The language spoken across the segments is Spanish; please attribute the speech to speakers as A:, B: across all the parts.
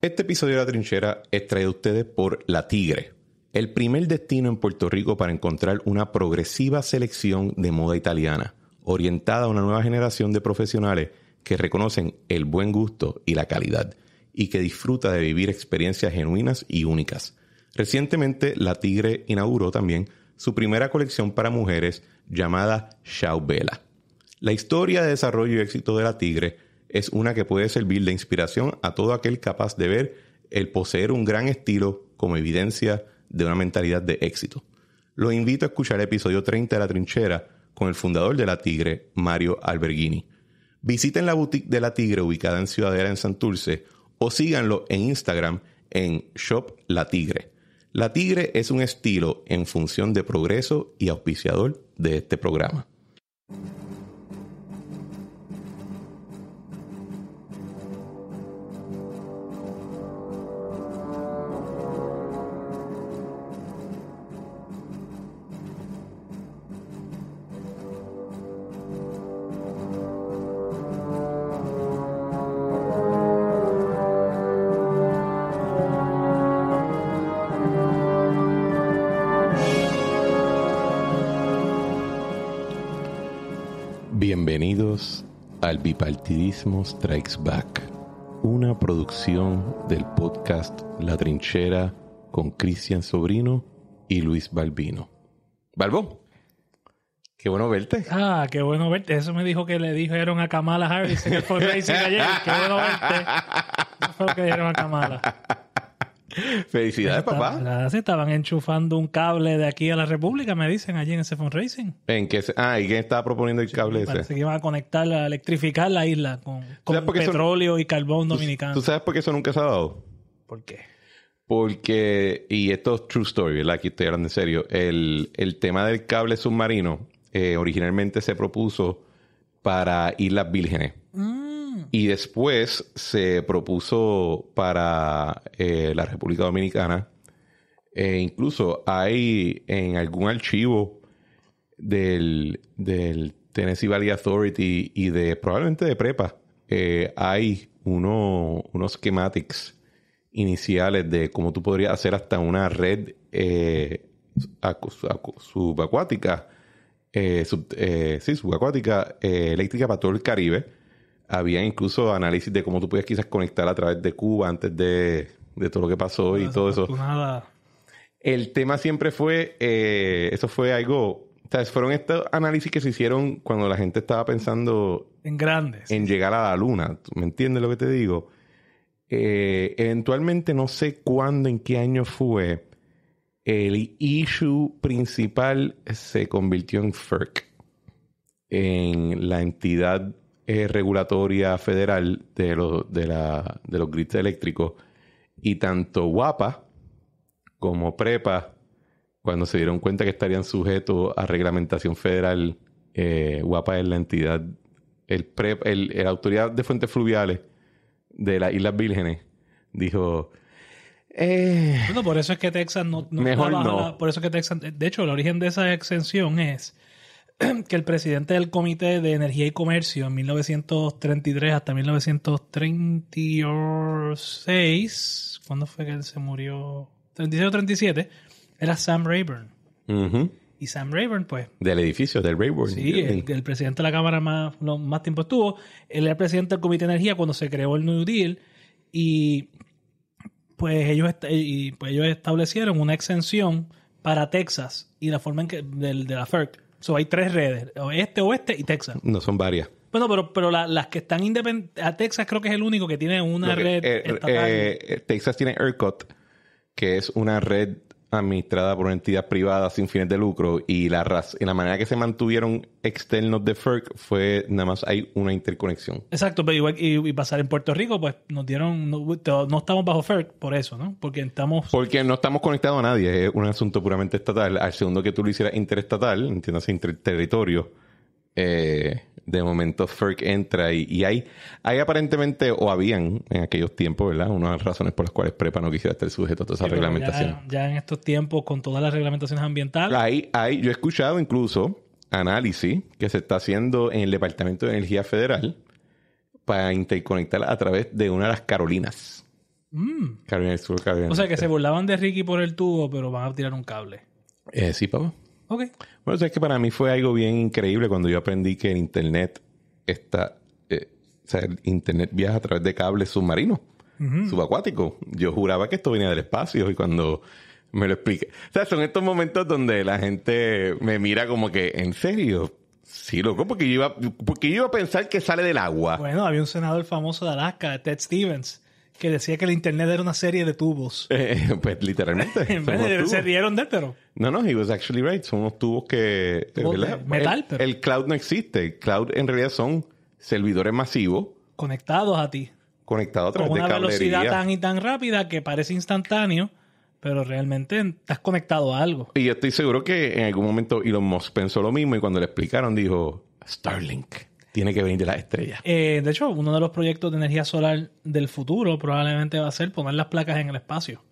A: Este episodio de La Trinchera es traído a ustedes por La Tigre, el primer destino en Puerto Rico para encontrar una progresiva selección de moda italiana, orientada a una nueva generación de profesionales que reconocen el buen gusto y la calidad, y que disfruta de vivir experiencias genuinas y únicas. Recientemente, La Tigre inauguró también su primera colección para mujeres llamada Bella. La historia de desarrollo y éxito de La Tigre es una que puede servir de inspiración a todo aquel capaz de ver el poseer un gran estilo como evidencia de una mentalidad de éxito. Los invito a escuchar el episodio 30 de La Trinchera con el fundador de La Tigre, Mario Alberghini. Visiten la boutique de La Tigre ubicada en Ciudadela en Santurce o síganlo en Instagram en Shop La Tigre. La Tigre es un estilo en función de progreso y auspiciador de este programa. Partidismo Strikes Back, una producción del podcast La Trinchera con Cristian Sobrino y Luis Balbino. Balbo, qué bueno verte.
B: Ah, qué bueno verte. Eso me dijo que le dijeron a Kamala Harris en el ayer. Qué bueno verte. Eso lo que dijeron a Kamala.
A: Felicidades, papá.
B: Estaban, se estaban enchufando un cable de aquí a la República, me dicen, allí en ese fundraising.
A: ¿En qué ah, ¿y quién estaba proponiendo el cable ese? Se
B: iban a conectar, a electrificar la isla con, con petróleo y carbón dominicano. ¿Tú sabes
A: por qué eso nunca se ha dado? ¿Por qué? Porque, y esto es true story, ¿verdad? Aquí estoy hablando en serio. El, tema del cable submarino eh, originalmente se propuso para Islas Vírgenes. Mm. Mm. Y después se propuso para eh, la República Dominicana. e incluso hay en algún archivo del, Tennessee Valley Authority y de probablemente de prepa, eh, hay uno, unos schematics iniciales de cómo tú podrías hacer hasta una red eh, subacuática, subacuática eléctrica para todo el Caribe había incluso análisis de cómo tú podías quizás conectar a través de Cuba antes de, todo lo que pasó y todo eso. Nada. El tema siempre fue, eh, eso fue algo, O sea, fueron estos análisis que se hicieron cuando la gente estaba pensando en grandes, en llegar a la luna, ¿me entiendes lo que te digo? Eh, eventualmente no sé cuándo, en qué año fue, el issue principal se convirtió en FERC, en la entidad eh, regulatoria federal de, lo, de, los grids eléctricos y tanto guapa como prepa, cuando se dieron cuenta que estarían sujetos a reglamentación federal, eh, guapa es la entidad, el, el, autoridad de fuentes fluviales de las Islas Vírgenes, dijo... Eh, bueno, por eso es que Texas no, mejor
B: por eso es que Texas, de hecho, el origen de esa exención es que el presidente del Comité de Energía y Comercio en 1933 hasta 1936, ¿cuándo fue que él se murió? 36 o 37, era Sam Rayburn. Y Sam Rayburn, pues.
A: Del edificio, del Rayburn. Sí, el,
B: presidente de la Cámara más, más tiempo estuvo. Él era el presidente del Comité de Energía cuando se creó el New Deal. Y pues ellos, eh, y, pues, ellos establecieron una exención para Texas y la forma en que, de, de la FERC So, hay tres redes, este, oeste y Texas.
A: No, son varias.
B: Bueno, pero, pero las que están independientes, a Texas creo que es el único que tiene una red. Eh, estatal.
A: Eh, Texas tiene ERCOT, que es una red administrada por una entidad privada sin fines de lucro y la, raz y la manera que se mantuvieron externos de FERC fue nada más hay una interconexión.
B: Exacto, pero igual y, pasar en Puerto Rico, pues nos dieron, no, estamos bajo FERC por eso, ¿no? Porque estamos...
A: Porque no estamos conectados a nadie, es un asunto puramente estatal. Al segundo que tú lo hicieras interestatal, entiendes interterritorio, eh, de momento FERC entra y, hay, hay aparentemente, o habían en aquellos tiempos, ¿verdad? Una las razones por las cuales Prepa no quisiera estar sujeto a toda esa reglamentación.
B: Ya, en estos tiempos, con todas las reglamentaciones
A: ambientales. Hay, hay, yo he escuchado incluso análisis que se está haciendo en el Departamento de Energía Federal para interconectar a través de una de las Carolinas. Mm. Carolina Sur, Carolina O sea que se este.
B: burlaban de Ricky por el tubo, pero van a tirar un cable.
A: Eh, sí, papá. Bueno, o es que para mí fue algo bien increíble cuando yo aprendí que el Internet está... Eh, o sea, el Internet viaja a través de cables submarinos, subacuáticos. Yo juraba que esto venía del espacio y cuando me lo expliqué... O sea, son estos momentos donde la gente me mira como que, ¿en serio? Sí, loco, porque iba, porque yo iba a pensar que sale del agua.
B: Bueno, había un senador famoso de Alaska, Ted Stevens, que decía que el
A: internet era una serie de tubos. Eh, eh, pues literalmente. en vez de, se
B: rieron de él, pero.
A: No, no, he was actually right. Son unos tubos que. metal, el, pero. cloud no existe. El cloud en realidad son servidores masivos. Conectados a ti. Conectados a través Con una velocidad tan
B: y tan rápida que parece instantáneo, pero realmente estás conectado a algo.
A: Y yo estoy seguro que en algún momento Elon Musk pensó lo mismo y cuando le explicaron dijo Starlink tiene que venir de las estrellas.
B: Eh, de hecho, uno de los proyectos de energía solar del futuro probablemente va a ser poner las placas en el espacio.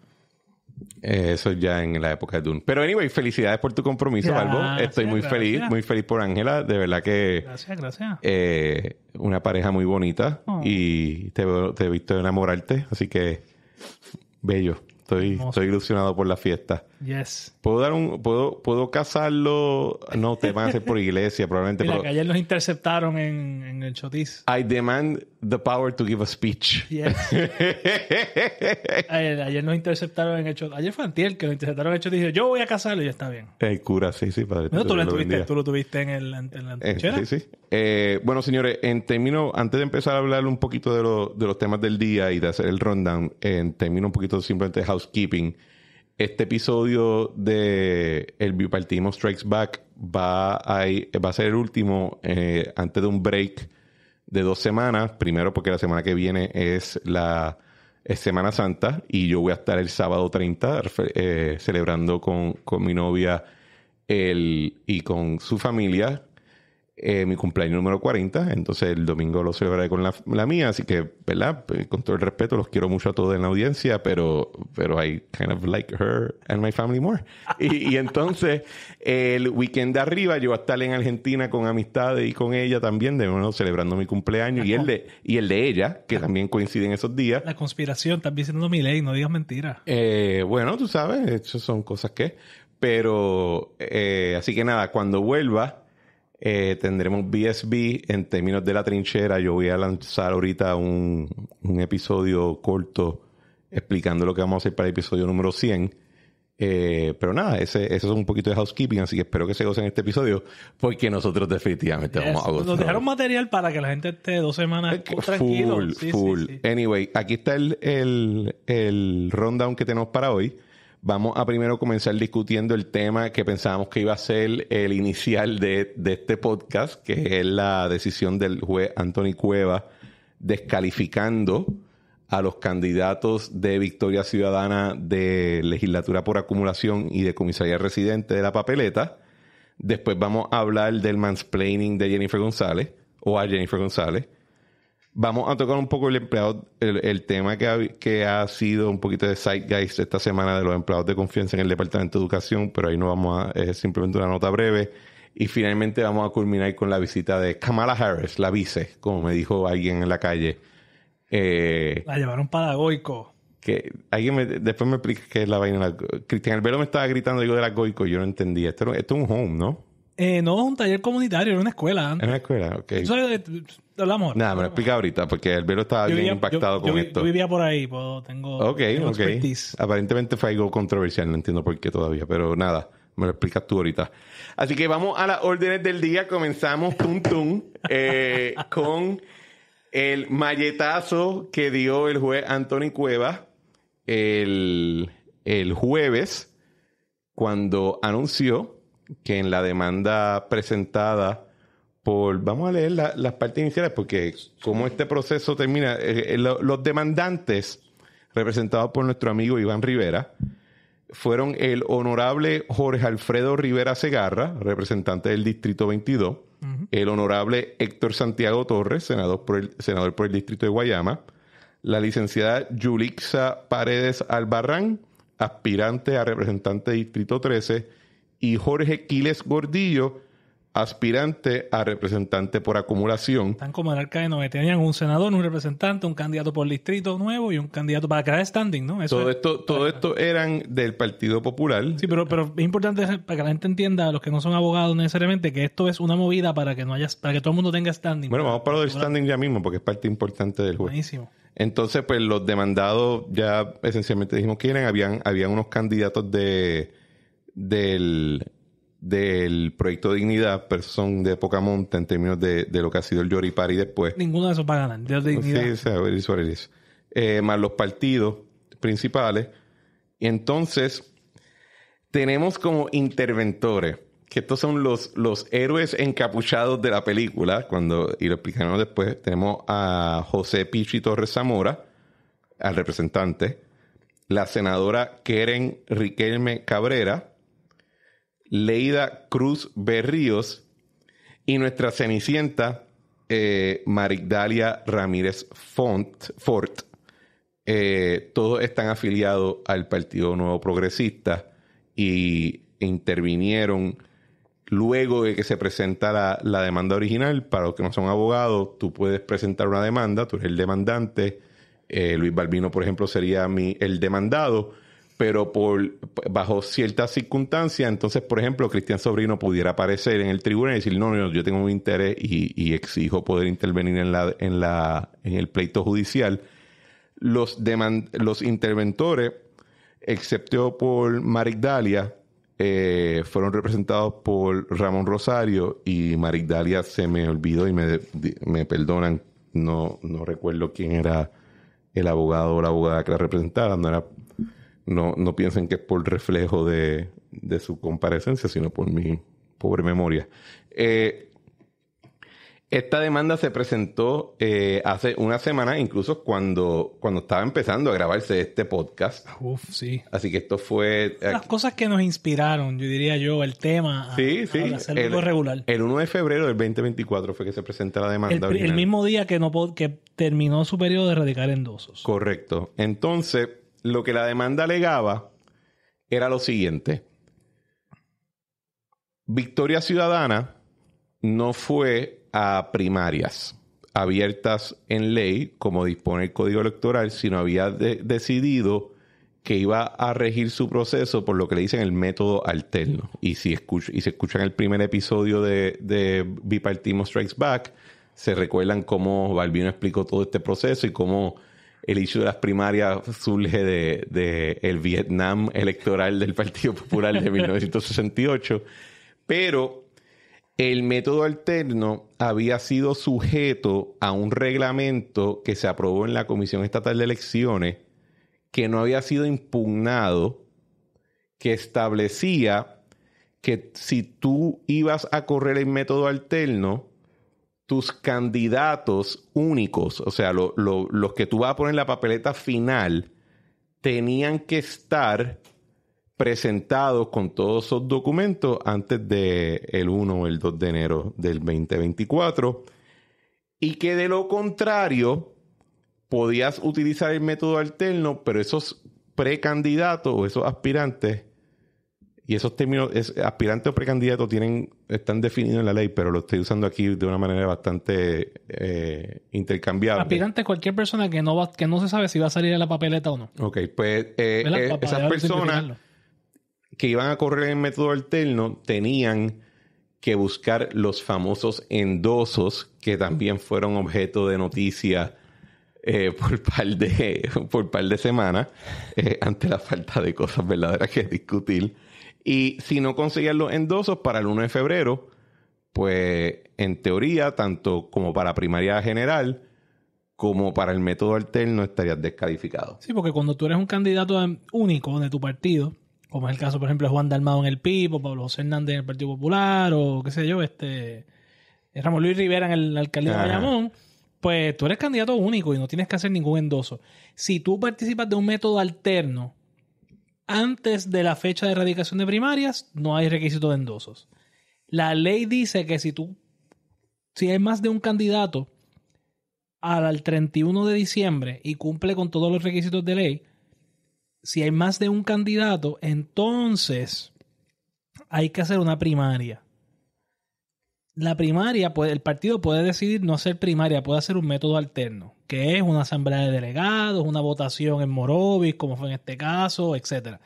A: Eh, eso ya en la época de Dune. Pero anyway, felicidades por tu compromiso, Albo. Estoy muy feliz, muy feliz por Ángela. De verdad que. Gracias, gracias. Eh, una pareja muy bonita oh. y te, he visto enamorarte, así que bello. Estoy, estoy ilusionado por la fiesta. Yes. Puedo dar un, puedo, puedo casarlo. No, te van a hacer por iglesia, probablemente.
B: ayer nos interceptaron en, en, el chotis.
A: I demand the power to give a speech.
B: ayer, nos interceptaron en el chotis. Ayer fue Antiel que nos interceptaron en el chotis. yo voy a casarlo y está bien.
A: El cura, sí, sí, padre. No, tú, lo, tuviste, tú
B: lo tuviste en el en la eh,
A: Sí, sí. Eh, bueno, señores, en términos, antes de empezar a hablar un poquito de, de los temas del día y de hacer el rundown, en términos un poquito simplemente de housekeeping. Este episodio de El Bipartismo Strikes Back va a, va a ser el último eh, antes de un break de dos semanas. Primero porque la semana que viene es la Semana Santa y yo voy a estar el sábado 30 eh, celebrando con, mi novia el, y con su familia eh, mi cumpleaños número 40, entonces el domingo lo celebraré con la, mía, así que, ¿verdad? Pues, con todo el respeto, los quiero mucho a todos en la audiencia, pero, pero I kind of like her and my family more. Y, entonces, el weekend de arriba, yo voy a estar en Argentina con amistades y con ella también, de nuevo, celebrando mi cumpleaños y el, de, y el de ella, que también coincide en esos días.
B: La conspiración, también siendo mi ley, no digas mentira.
A: Eh, bueno, tú sabes, eso son cosas que. Pero, eh, así que nada, cuando vuelva eh, tendremos BSB en términos de la trinchera. Yo voy a lanzar ahorita un, episodio corto explicando lo que vamos a hacer para el episodio número 100. Eh, pero nada, ese, es un poquito de housekeeping, así que espero que se gocen este episodio porque nosotros definitivamente vamos a gozar. Nos dejaron
B: material para que la gente esté dos semanas full.
A: Anyway, aquí está el, el, el rundown que tenemos para hoy. Vamos a primero comenzar discutiendo el tema que pensábamos que iba a ser el inicial de, este podcast, que es la decisión del juez Anthony Cueva descalificando a los candidatos de Victoria Ciudadana de legislatura por acumulación y de comisaría residente de la papeleta. Después vamos a hablar del mansplaining de Jennifer González o a Jennifer González. Vamos a tocar un poco el empleado, el, tema que ha, que ha, sido un poquito de zeitgeist esta semana de los empleados de confianza en el Departamento de Educación, pero ahí no vamos a, es simplemente una nota breve. Y finalmente vamos a culminar con la visita de Kamala Harris, la vice, como me dijo alguien en la calle. Eh,
B: la llevaron para Goico.
A: Que alguien después me explica qué es la vaina. Cristian Albero me estaba gritando digo de la Goico, yo no entendía. esto es un home, ¿no?
B: Eh, no, es un taller comunitario, era una escuela
A: antes. una escuela, ok. Eso es, hablamos. Nada, me lo explica ahorita, porque el velo estaba bien impactado con esto. Yo vivía por ahí, pues tengo. Ok, ok. Aparentemente fue algo controversial, no entiendo por qué todavía, pero nada, me lo explicas tú ahorita. Así que vamos a las órdenes del día. Comenzamos, tum eh, con el malletazo que dio el juez Anthony Cueva el, el jueves cuando anunció que en la demanda presentada por, vamos a leer las partes iniciales, porque como este proceso termina, eh, eh, los demandantes, representados por nuestro amigo Iván Rivera, fueron el honorable Jorge Alfredo Rivera Segarra, representante del Distrito 22, el honorable Héctor Santiago Torres, senador por, el, senador por el Distrito de Guayama, la licenciada Yulixa Paredes Albarrán, aspirante a representante de Distrito 13, y Jorge Quiles Gordillo, aspirante a representante por acumulación. Están
B: como el alcalde de 90. Tenían un senador, un representante, un candidato por distrito nuevo y un candidato para crear standing, ¿no? todo
A: esto, todo esto eran del Partido Popular. Sí, pero, pero
B: es importante para que la gente entienda, los que no son abogados necesariamente, que esto es una movida para que no haya, para que todo el mundo tenga standing.
A: Bueno, vamos para lo del standing ya mismo, porque es parte importante del juego. Buenísimo. Entonces, pues los demandados ya esencialmente dijimos quieren Habían, habían unos candidatos de del, del proyecto Dignidad, pero son de poca monta en términos de, lo que ha sido el Yoripari después. Ninguno de esos
B: va a ganar, de Dignidad.
A: Sí, sí, eh, más los partidos principales. Y entonces, tenemos como interventores, que estos son los, los héroes encapuchados de la película, cuando, y lo explicaremos después, tenemos a José Pichi Torres Zamora, al representante, la senadora Keren Riquelme Cabrera, Leida Cruz Berríos y nuestra cenicienta eh, Marigdalia Ramírez Font, Fort. Eh, todos están afiliados al Partido Nuevo Progresista y intervinieron luego de que se presentara la, demanda original, para los que no son abogados, tú puedes presentar una demanda, tú eres el demandante, eh, Luis Balbino, por ejemplo, sería el demandado, pero por, bajo ciertas circunstancias, entonces, por ejemplo, Cristian Sobrino pudiera aparecer en el tribunal y decir, no, no, yo tengo un interés y, exijo poder intervenir en, la, en, la, en el pleito judicial. Los, los interventores, excepto por Marigdalia, eh, fueron representados por Ramón Rosario y Marigdalia se me olvidó y me, me perdonan, no, no recuerdo quién era el abogado o la abogada que la representaba, no era no, piensen que es por reflejo de, su comparecencia, sino por mi pobre memoria. Eh, esta demanda se presentó eh, hace una semana, incluso cuando, cuando estaba empezando a grabarse este podcast. Uf, sí. Así que esto fue... Eh, Las
B: cosas que nos inspiraron, yo diría yo, el tema. A, sí, sí. regular.
A: El 1 de febrero del 2024 fue que se presentó la demanda. El, mismo
B: día que, no, que terminó su periodo de radicar
A: endosos. Correcto. Entonces, lo que la demanda alegaba era lo siguiente. Victoria Ciudadana no fue a primarias abiertas en ley, como dispone el Código Electoral, sino había decidido que iba a regir su proceso por lo que le dicen el método alterno. Y si, y escuchan el primer episodio de, de Bipartismo Strikes Back, se recuerdan cómo Balbino explicó todo este proceso y cómo el hecho de las primarias surge de, de el Vietnam electoral del Partido Popular de 1968, pero el método alterno había sido sujeto a un reglamento que se aprobó en la Comisión Estatal de Elecciones que no había sido impugnado, que establecía que si tú ibas a correr el método alterno, tus candidatos únicos, o sea, los que tú vas a poner en la papeleta final, tenían que estar presentados con todos esos documentos antes del el 1 o el 2 de enero del 2024 y que de lo contrario podías utilizar el método alterno, pero esos precandidatos o esos aspirantes y esos términos, aspirante o precandidato, tienen, están definidos en la ley, pero lo estoy usando aquí de una manera bastante eh, intercambiable. Aspirante
B: es cualquier persona que no, va, que no se sabe si va a salir a la papeleta o no.
A: Ok, pues eh, eh, esas personas que iban a correr en método alterno tenían que buscar los famosos endosos que también fueron objeto de noticia por par de por par de semanas ante la falta de cosas verdaderas que discutir y si no conseguías los endosos para el 1 de febrero, pues en teoría, tanto como para primaria general, como para el método alterno estarías descalificado.
B: Sí, porque cuando tú eres un candidato único de tu partido, como es el caso, por ejemplo, de Juan Dalmado en el PIB, o Pablo José Hernández en el Partido Popular, o qué sé yo, este eh, Ramón Luis Rivera en el, alcalde de Bayamón, pues tú eres candidato único y no tienes que hacer ningún endoso. Si tú participas de un método alterno, antes de la fecha de erradicación de primarias, no hay requisitos de La ley dice que si tú, si hay más de un candidato al 31 de diciembre y cumple con todos los requisitos de ley, si hay más de un candidato, entonces hay que hacer una primaria la primaria, el partido puede decidir no hacer primaria, puede hacer un método alterno, que es una asamblea de delegados, una votación en Morovis, como fue en este caso, etc.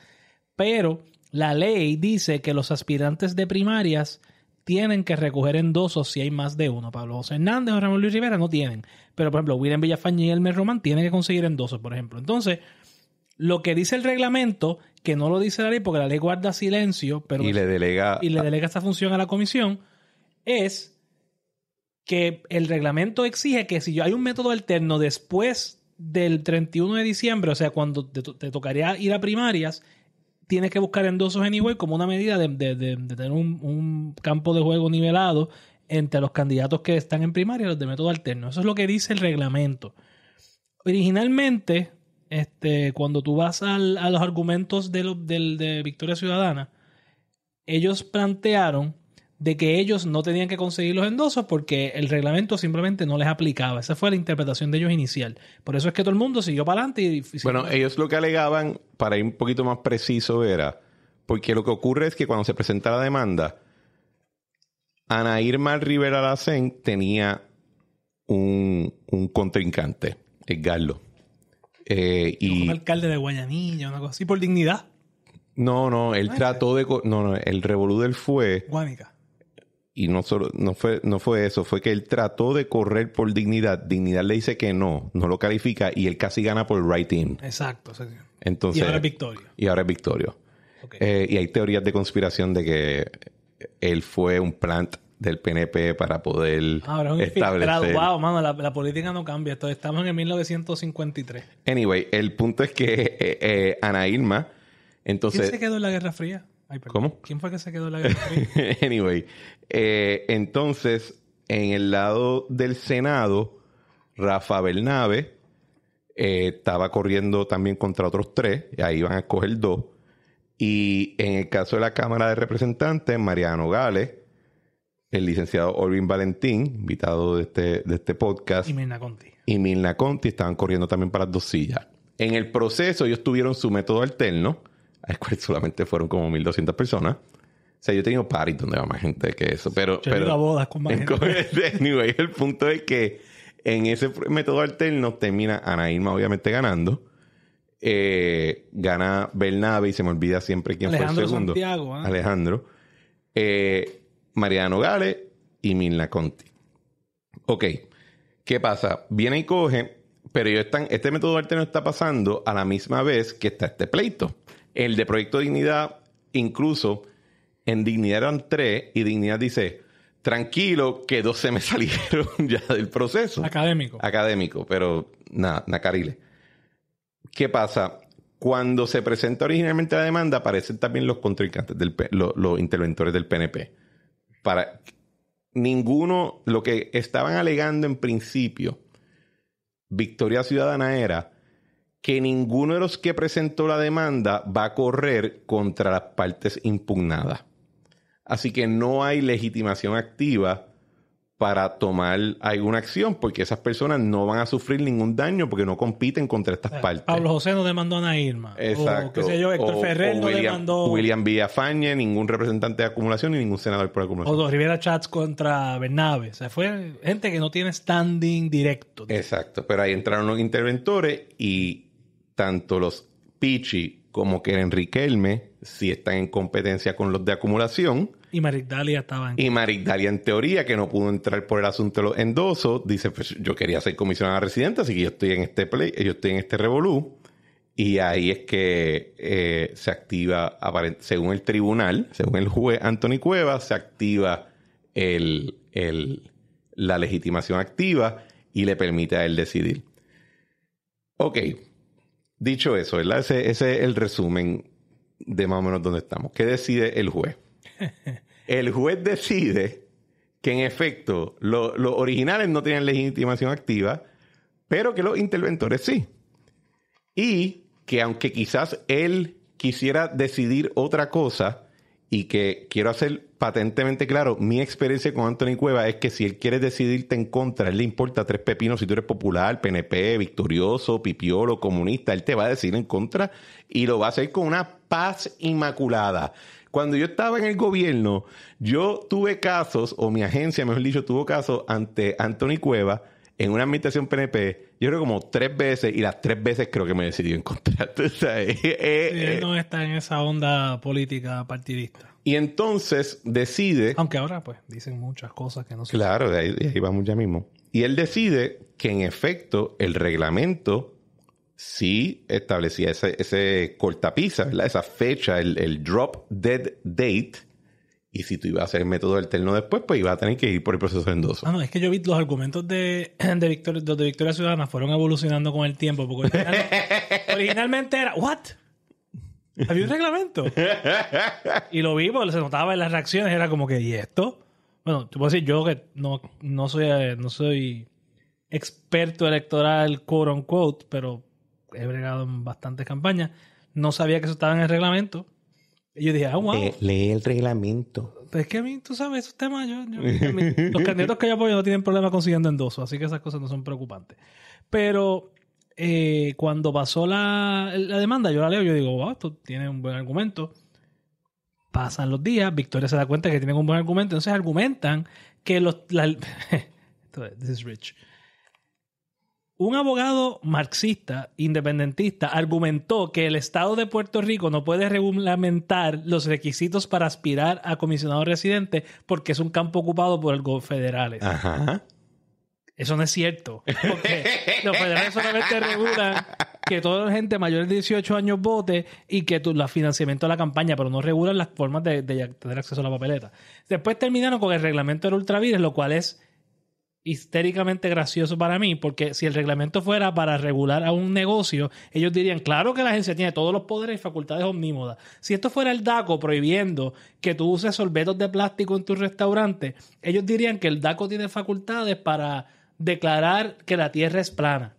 B: Pero la ley dice que los aspirantes de primarias tienen que recoger endosos si hay más de uno. Pablo José Hernández o Ramón Luis Rivera no tienen. Pero, por ejemplo, William Villafañe y Elmer Román tienen que conseguir endosos, por ejemplo. Entonces, lo que dice el reglamento, que no lo dice la ley porque la ley guarda silencio, pero... Y
A: le delega... Y
B: le delega esta función a la comisión es que el reglamento exige que si hay un método alterno después del 31 de diciembre, o sea, cuando te, tocaría ir a primarias, tienes que buscar endosos anyway como una medida de, tener un, campo de juego nivelado entre los candidatos que están en primaria y los de método alterno. Eso es lo que dice el reglamento. Originalmente, este, cuando tú vas a los argumentos de, de Victoria Ciudadana, ellos plantearon de que ellos no tenían que conseguir los endosos porque el reglamento simplemente no les aplicaba. Esa fue la interpretación de ellos inicial. Por eso es que todo el mundo siguió para adelante. Y,
A: bueno, ellos lo que alegaban, para ir un poquito más preciso, era porque lo que ocurre es que cuando se presenta la demanda, Ana Irma Rivera Lacen tenía un, contrincante, Edgardo. Eh, y un alcalde
B: de Guayanilla, una cosa así, por dignidad.
A: No, no, él ah, trató de... No, no, el revolú del fue... Guánica y no, solo, no, fue, no fue eso, fue que él trató de correr por dignidad. Dignidad le dice que no, no lo califica y él casi gana por writing right Exacto. Entonces, y ahora es victorio. Y ahora es victorio. Eh, y hay teorías de conspiración de que él fue un plant del PNP para poder Ahora, Wow,
B: mano, la, política no cambia. Entonces, estamos en el 1953.
A: Anyway, el punto es que eh, eh, Ana Irma, entonces... ¿Quién se
B: quedó en la Guerra Fría?
A: ¿Cómo? ¿Quién fue que se quedó la guerra anyway, eh, entonces, en el lado del Senado, Rafa Bernabe eh, estaba corriendo también contra otros tres, y ahí van a escoger dos. Y en el caso de la Cámara de Representantes, Mariano Gales, el licenciado Olvin Valentín, invitado de este, de este podcast. Y Milna Conti. Y Milna Conti estaban corriendo también para las dos sillas. En el proceso ellos tuvieron su método alterno, cual solamente fueron como 1.200 personas. O sea, yo he tenido parties donde va más gente que eso, pero... pero boda con este, el punto es que en ese método alterno termina Ana Irma obviamente ganando. Eh, gana Bernabe y se me olvida siempre quién fue el segundo. Ah. Alejandro. Eh, Mariano Gale y Milna Conti. Ok, ¿qué pasa? Viene y coge, pero yo están, este método alterno está pasando a la misma vez que está este pleito. El de Proyecto Dignidad, incluso en Dignidad eran tres y Dignidad dice, tranquilo, que dos se me salieron ya del proceso. Académico. Académico, pero nada, nacarile. ¿Qué pasa? Cuando se presenta originalmente la demanda, aparecen también los contrincantes, del, los, los interventores del PNP. Para, ninguno, lo que estaban alegando en principio, Victoria Ciudadana era que ninguno de los que presentó la demanda va a correr contra las partes impugnadas. Así que no hay legitimación activa para tomar alguna acción, porque esas personas no van a sufrir ningún daño porque no compiten contra estas eh, partes.
B: Pablo José no demandó a
A: Irma. Exacto. O, qué sé yo, Héctor Ferrer no William, demandó. William Villafañe, ningún representante de acumulación y ningún senador por acumulación.
B: O Rivera Chats contra Bernabe. O sea, fue gente que no tiene standing directo.
A: Exacto. Pero ahí entraron los interventores y tanto los Pichi como que Enrique Elme si están en competencia con los de acumulación.
B: Y Marigdalia estaba en.
A: Y Marigdalia, en teoría, que no pudo entrar por el asunto de los endosos, dice: Pues yo quería ser comisionada residente, así que yo estoy en este play, yo estoy en este revolú. Y ahí es que eh, se activa, según el tribunal, según el juez Anthony Cueva se activa el, la legitimación activa y le permite a él decidir. Ok, Dicho eso, ¿verdad? Ese, es el resumen de más o menos dónde estamos. ¿Qué decide el juez? el juez decide que en efecto los originales no tienen legitimación activa, pero que los interventores sí. Y que aunque quizás él quisiera decidir otra cosa y que quiero hacer patentemente claro, mi experiencia con Anthony Cueva es que si él quiere decidirte en contra, le importa tres pepinos si tú eres popular, PNP, victorioso, pipiolo, comunista, él te va a decidir en contra y lo va a hacer con una paz inmaculada. Cuando yo estaba en el gobierno, yo tuve casos, o mi agencia, mejor dicho, tuvo casos ante Anthony Cueva en una administración PNP, yo creo como tres veces y las tres veces creo que me decidió en contra.
B: no está en esa onda política partidista.
A: Y entonces decide...
B: Aunque ahora pues dicen muchas cosas que no se...
A: Claro, de ahí, vamos ya mismo. Y él decide que en efecto el reglamento sí establecía ese, ese cortapisa, ¿verdad? Esa fecha, el, el drop dead date y si tú ibas a hacer el método del terno después, pues ibas a tener que ir por el proceso de endoso.
B: Ah, no, es que yo vi los argumentos de, de, Victoria, Ciudadana fueron evolucionando con el tiempo. Porque originalmente, era, ¿what? Había un reglamento. y lo vi porque se notaba en las reacciones, era como que, ¿y esto? Bueno, te puedo decir, yo que no, no soy, eh, no soy experto electoral, quote pero he bregado en bastantes campañas. No sabía que eso estaba en el reglamento. Y yo dije, ah, wow. lee el reglamento. es que a mí, tú sabes, esos temas, los candidatos que yo apoyo no tienen problema consiguiendo endoso así que esas cosas no son preocupantes. Pero eh, cuando pasó la, demanda, yo la leo, yo digo, wow, esto tiene un buen argumento. Pasan los días, Victoria se da cuenta que tienen un buen argumento, entonces argumentan que los... esto this rich un abogado marxista, independentista, argumentó que el Estado de Puerto Rico no puede reglamentar los requisitos para aspirar a comisionado residente porque es un campo ocupado por el federales. Eso no es cierto. Porque
A: los federales solamente regulan
B: que toda la gente mayor de 18 años vote y que tu, la financiamiento de la campaña, pero no regulan las formas de, tener acceso a la papeleta. Después terminaron con el reglamento del ultravires, lo cual es histéricamente gracioso para mí, porque si el reglamento fuera para regular a un negocio, ellos dirían, claro que la agencia tiene todos los poderes y facultades omnímodas. Si esto fuera el DACO prohibiendo que tú uses sorbetos de plástico en tu restaurante, ellos dirían que el DACO tiene facultades para declarar que la Tierra es plana.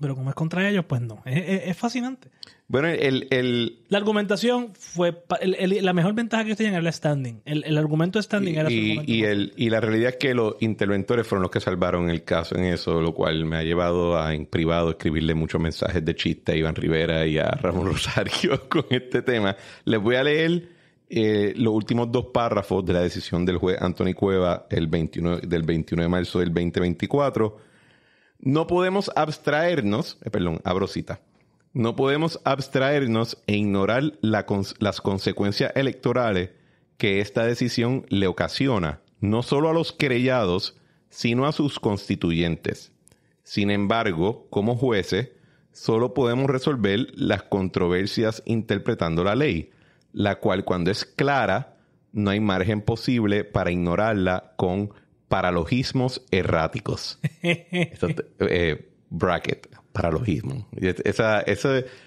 B: Pero como es contra ellos, pues no. Es, fascinante.
A: Bueno, el,
B: La argumentación fue... El, la mejor ventaja que ellos tenían era el standing. El, argumento de standing era
A: y, el, y la realidad es que los interventores fueron los que salvaron el caso en eso, lo cual me ha llevado a en privado escribirle muchos mensajes de chiste a Iván Rivera y a Ramón Rosario con este tema. Les voy a leer... Eh, los últimos dos párrafos de la decisión del juez Anthony Cueva el 21, del 21 de marzo del 2024 no podemos abstraernos, eh, perdón, abro no podemos abstraernos e ignorar las consecuencias electorales que esta decisión le ocasiona, no solo a los querellados, sino a sus constituyentes. Sin embargo, como jueces, solo podemos resolver las controversias interpretando la ley, la cual cuando es clara, no hay margen posible para ignorarla con paralogismos erráticos. Eh, bracket, paralogismo. Esa,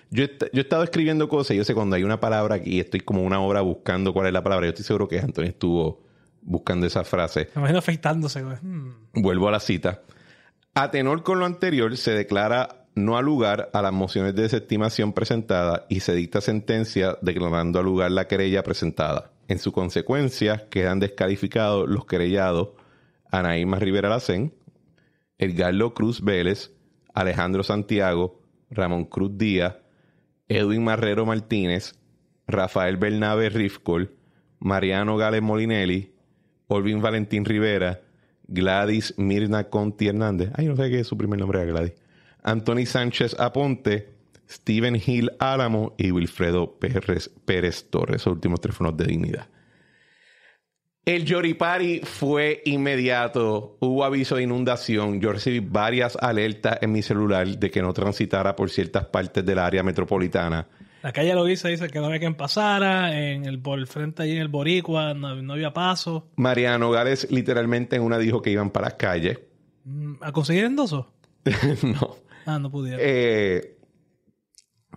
A: yo, he estado escribiendo cosas, yo sé cuando hay una palabra y estoy como una obra buscando cuál es la palabra, yo estoy seguro que Antonio estuvo buscando esa frase.
B: Me imagino afeitándose. Hmm.
A: Vuelvo a la cita. A tenor con lo anterior, se declara no al lugar a las mociones de desestimación presentada y se dicta sentencia declarando al lugar la querella presentada. En su consecuencia, quedan descalificados los querellados Anaíma Rivera Lacén, Edgardo Cruz Vélez, Alejandro Santiago, Ramón Cruz Díaz, Edwin Marrero Martínez, Rafael Bernabe Rifcol, Mariano Gales Molinelli, Olvin Valentín Rivera, Gladys Mirna Conti Hernández. Ay, no sé qué es su primer nombre Gladys. Anthony Sánchez Aponte, Steven Gil Álamo y Wilfredo Pérez, Pérez Torres. últimos tres de dignidad. El Yoripari fue inmediato. Hubo aviso de inundación. Yo recibí varias alertas en mi celular de que no transitara por ciertas partes del área metropolitana.
B: La calle Loiza dice que no había quien pasara, en el, por el frente allí en el Boricua no, había paso.
A: Mariano Gales literalmente en una dijo que iban para las calles.
B: Mm, ¿A conseguir endoso?
A: no. Ah, no pudieron. Eh,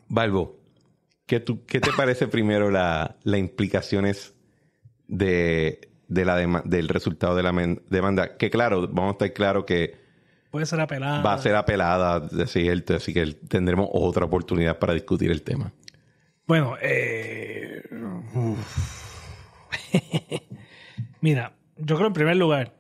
A: Balbo, ¿qué, te parece primero las implicaciones de de la del resultado de la demanda. Que claro, vamos a estar claros que...
B: Puede ser apelada. Va a
A: ser apelada, así, así que tendremos otra oportunidad para discutir el tema.
B: Bueno, eh... Mira, yo creo en primer lugar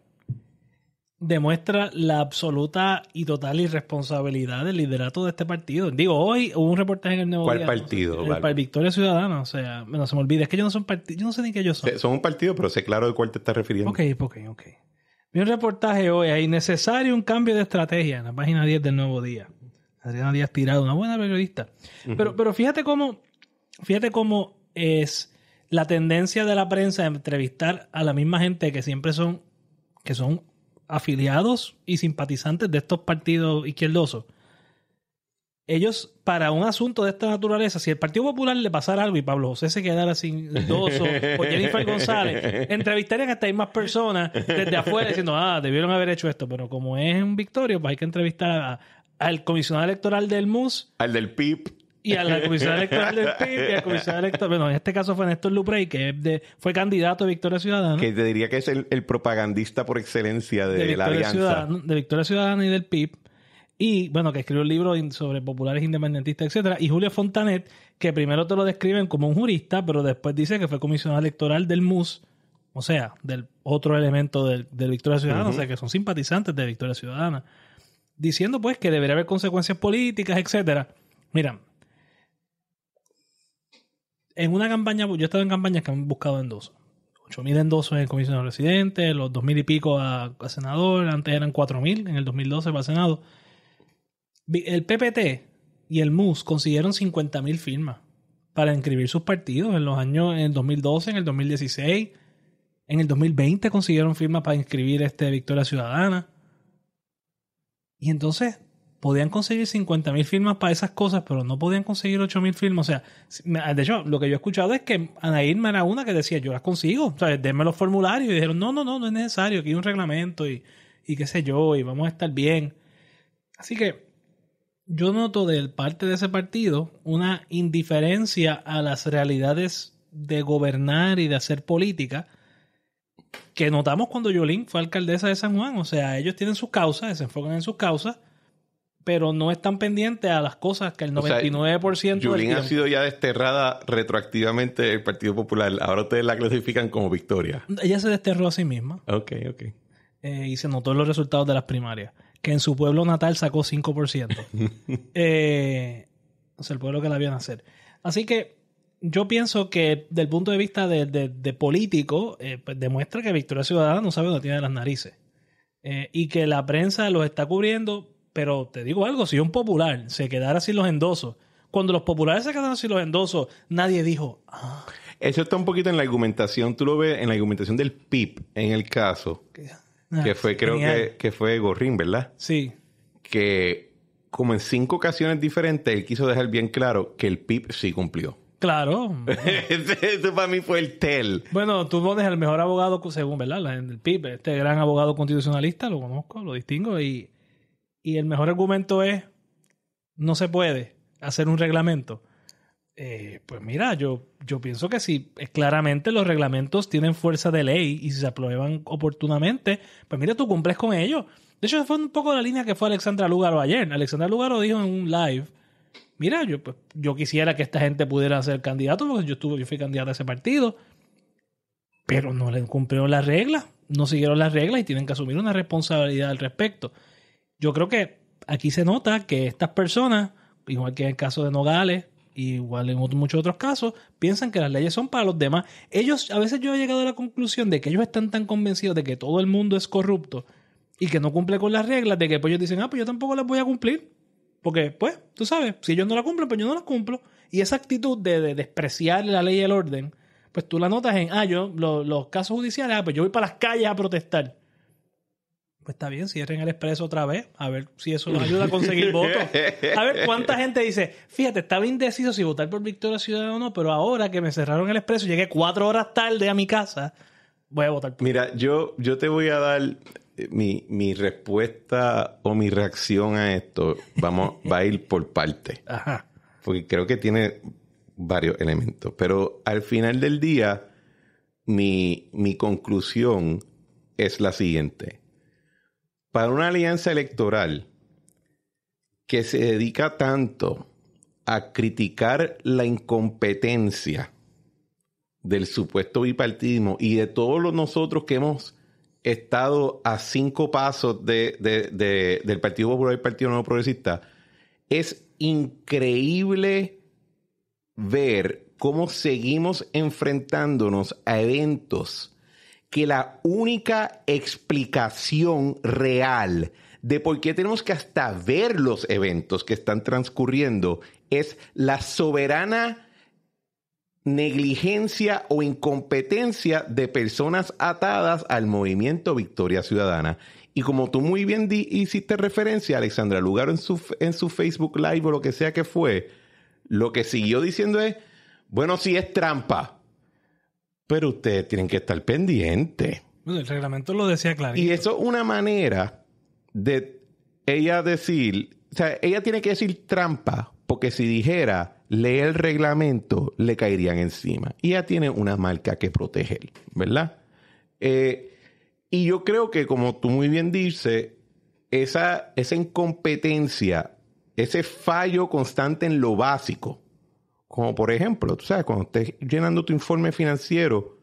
B: demuestra la absoluta y total irresponsabilidad del liderato de este partido. Digo, hoy hubo un reportaje en el Nuevo ¿Cuál
A: partido? No
B: Victoria Ciudadana, o sea, no se me olvida, es que ellos no son partido, yo no sé ni qué yo son. Eh,
A: son un partido, pero sé claro de cuál te estás refiriendo. Ok,
B: ok, ok. Vi un reportaje hoy, hay necesario un cambio de estrategia en la página 10 del Nuevo Día. Adriana Díaz Tirado, una buena periodista. Pero, pero fíjate cómo, fíjate cómo es la tendencia de la prensa de entrevistar a la misma gente que siempre son, que son afiliados y simpatizantes de estos partidos izquierdosos, ellos, para un asunto de esta naturaleza, si el Partido Popular le pasara algo y Pablo José se quedara sin dos o Jennifer González, entrevistarían hasta ahí más personas desde afuera diciendo, ah, debieron haber hecho esto, pero como es un victorio, pues hay que entrevistar al comisionado electoral del MUS.
A: Al del PIP
B: y a la comisión electoral del PIB y a la comisión
A: electoral, bueno, en este caso fue Néstor Luprey, que fue candidato de Victoria Ciudadana. Que te diría que es el, propagandista por excelencia de, la alianza.
B: de Victoria Ciudadana y del PIB. Y bueno, que escribió un libro sobre populares independentistas, etcétera. Y Julio Fontanet, que primero te lo describen como un jurista, pero después dice que fue comisionado electoral del MUS, o sea, del otro elemento de Victoria Ciudadana, o sea, que son simpatizantes de Victoria Ciudadana. Diciendo pues que debería haber consecuencias políticas, etcétera. Mira, en una campaña, yo he estado en campañas que han buscado endosos. 8.000 endosos en el comisionado residente, los 2.000 y pico a, senador, antes eran 4.000 en el 2012 para Senado. El PPT y el MUS consiguieron 50.000 firmas para inscribir sus partidos en los años, en el 2012, en el 2016, en el 2020 consiguieron firmas para inscribir este Victoria Ciudadana. Y entonces podían conseguir 50.000 firmas para esas cosas, pero no podían conseguir 8.000 firmas. O sea, de hecho, lo que yo he escuchado es que me era una que decía, yo las consigo, o sea, denme los formularios. Y dijeron, no, no, no, no es necesario, aquí hay un reglamento y, y qué sé yo, y vamos a estar bien. Así que yo noto de parte de ese partido una indiferencia a las realidades de gobernar y de hacer política que notamos cuando Yolín fue alcaldesa de San Juan. O sea, ellos tienen sus causas, se enfocan en sus causas, pero no están pendientes a las cosas que el 99% de sea, ha
A: sido ya desterrada retroactivamente del Partido Popular. Ahora ustedes la clasifican como victoria.
B: Ella se desterró a sí misma. Ok, ok. Eh, y se notó en los resultados de las primarias. Que en su pueblo natal sacó 5%. eh, o sea, el pueblo que la a hacer. Así que yo pienso que del punto de vista de, político, eh, pues demuestra que Victoria Ciudadana no sabe dónde tiene las narices. Eh, y que la prensa los está cubriendo pero te digo algo, si un popular se quedara sin los endosos, cuando los populares se quedaron sin los endosos, nadie dijo... Ah".
A: Eso está un poquito en la argumentación, tú lo ves en la argumentación del PIB en el caso, que ah, fue, creo que, fue Gorrín, ¿verdad? Sí. Que como en cinco ocasiones diferentes, él quiso dejar bien claro que el PIB sí cumplió. Claro. Eso para mí fue el TEL.
B: Bueno, tú pones el mejor abogado, según, ¿verdad? El PIB, este gran abogado constitucionalista, lo conozco, lo distingo y y el mejor argumento es, no se puede hacer un reglamento. Eh, pues mira, yo, yo pienso que si eh, claramente los reglamentos tienen fuerza de ley y si se aprueban oportunamente, pues mira, tú cumples con ellos. De hecho, fue un poco la línea que fue Alexandra Lugaro ayer. Alexandra Lugaro dijo en un live, mira, yo, pues, yo quisiera que esta gente pudiera ser candidato porque yo, estuve, yo fui candidata a ese partido, pero no le cumplieron las reglas, no siguieron las reglas y tienen que asumir una responsabilidad al respecto yo creo que aquí se nota que estas personas, igual que en el caso de Nogales, igual en muchos otros casos, piensan que las leyes son para los demás. Ellos, a veces yo he llegado a la conclusión de que ellos están tan convencidos de que todo el mundo es corrupto y que no cumple con las reglas, de que pues ellos dicen, ah, pues yo tampoco las voy a cumplir. Porque, pues, tú sabes, si yo no la cumplo, pues yo no las cumplo. Y esa actitud de, despreciar la ley y el orden, pues tú la notas en, ah, yo, los casos judiciales, ah, pues yo voy para las calles a protestar. Pues está bien, cierren el expreso otra vez, a ver si eso nos ayuda a conseguir votos. A ver cuánta gente dice, fíjate, estaba indeciso si votar por Victoria Ciudadano o no, pero ahora que me cerraron el expreso, llegué cuatro horas tarde a mi casa,
A: voy a votar por Mira, yo, yo te voy a dar eh, mi, respuesta o mi reacción a esto. Vamos, va a ir por parte. Porque creo que tiene varios elementos. Pero al final del día, mi conclusión es la siguiente para una alianza electoral que se dedica tanto a criticar la incompetencia del supuesto bipartidismo y de todos los nosotros que hemos estado a cinco pasos del Partido Popular y Partido Nuevo Progresista, es increíble ver cómo seguimos enfrentándonos a eventos que la única explicación real de por qué tenemos que hasta ver los eventos que están transcurriendo es la soberana negligencia o incompetencia de personas atadas al movimiento Victoria Ciudadana. Y como tú muy bien hiciste referencia, Alexandra Lugaro en su, en su Facebook Live o lo que sea que fue, lo que siguió diciendo es, bueno, si sí es trampa, pero ustedes tienen que estar pendientes.
B: El reglamento lo decía clarito. Y
A: eso es una manera de ella decir, o sea, ella tiene que decir trampa, porque si dijera lee el reglamento, le caerían encima. Y ella tiene una marca que proteger, ¿verdad? Eh, y yo creo que, como tú muy bien dices, esa, esa incompetencia, ese fallo constante en lo básico, como por ejemplo, tú sabes, cuando estés llenando tu informe financiero,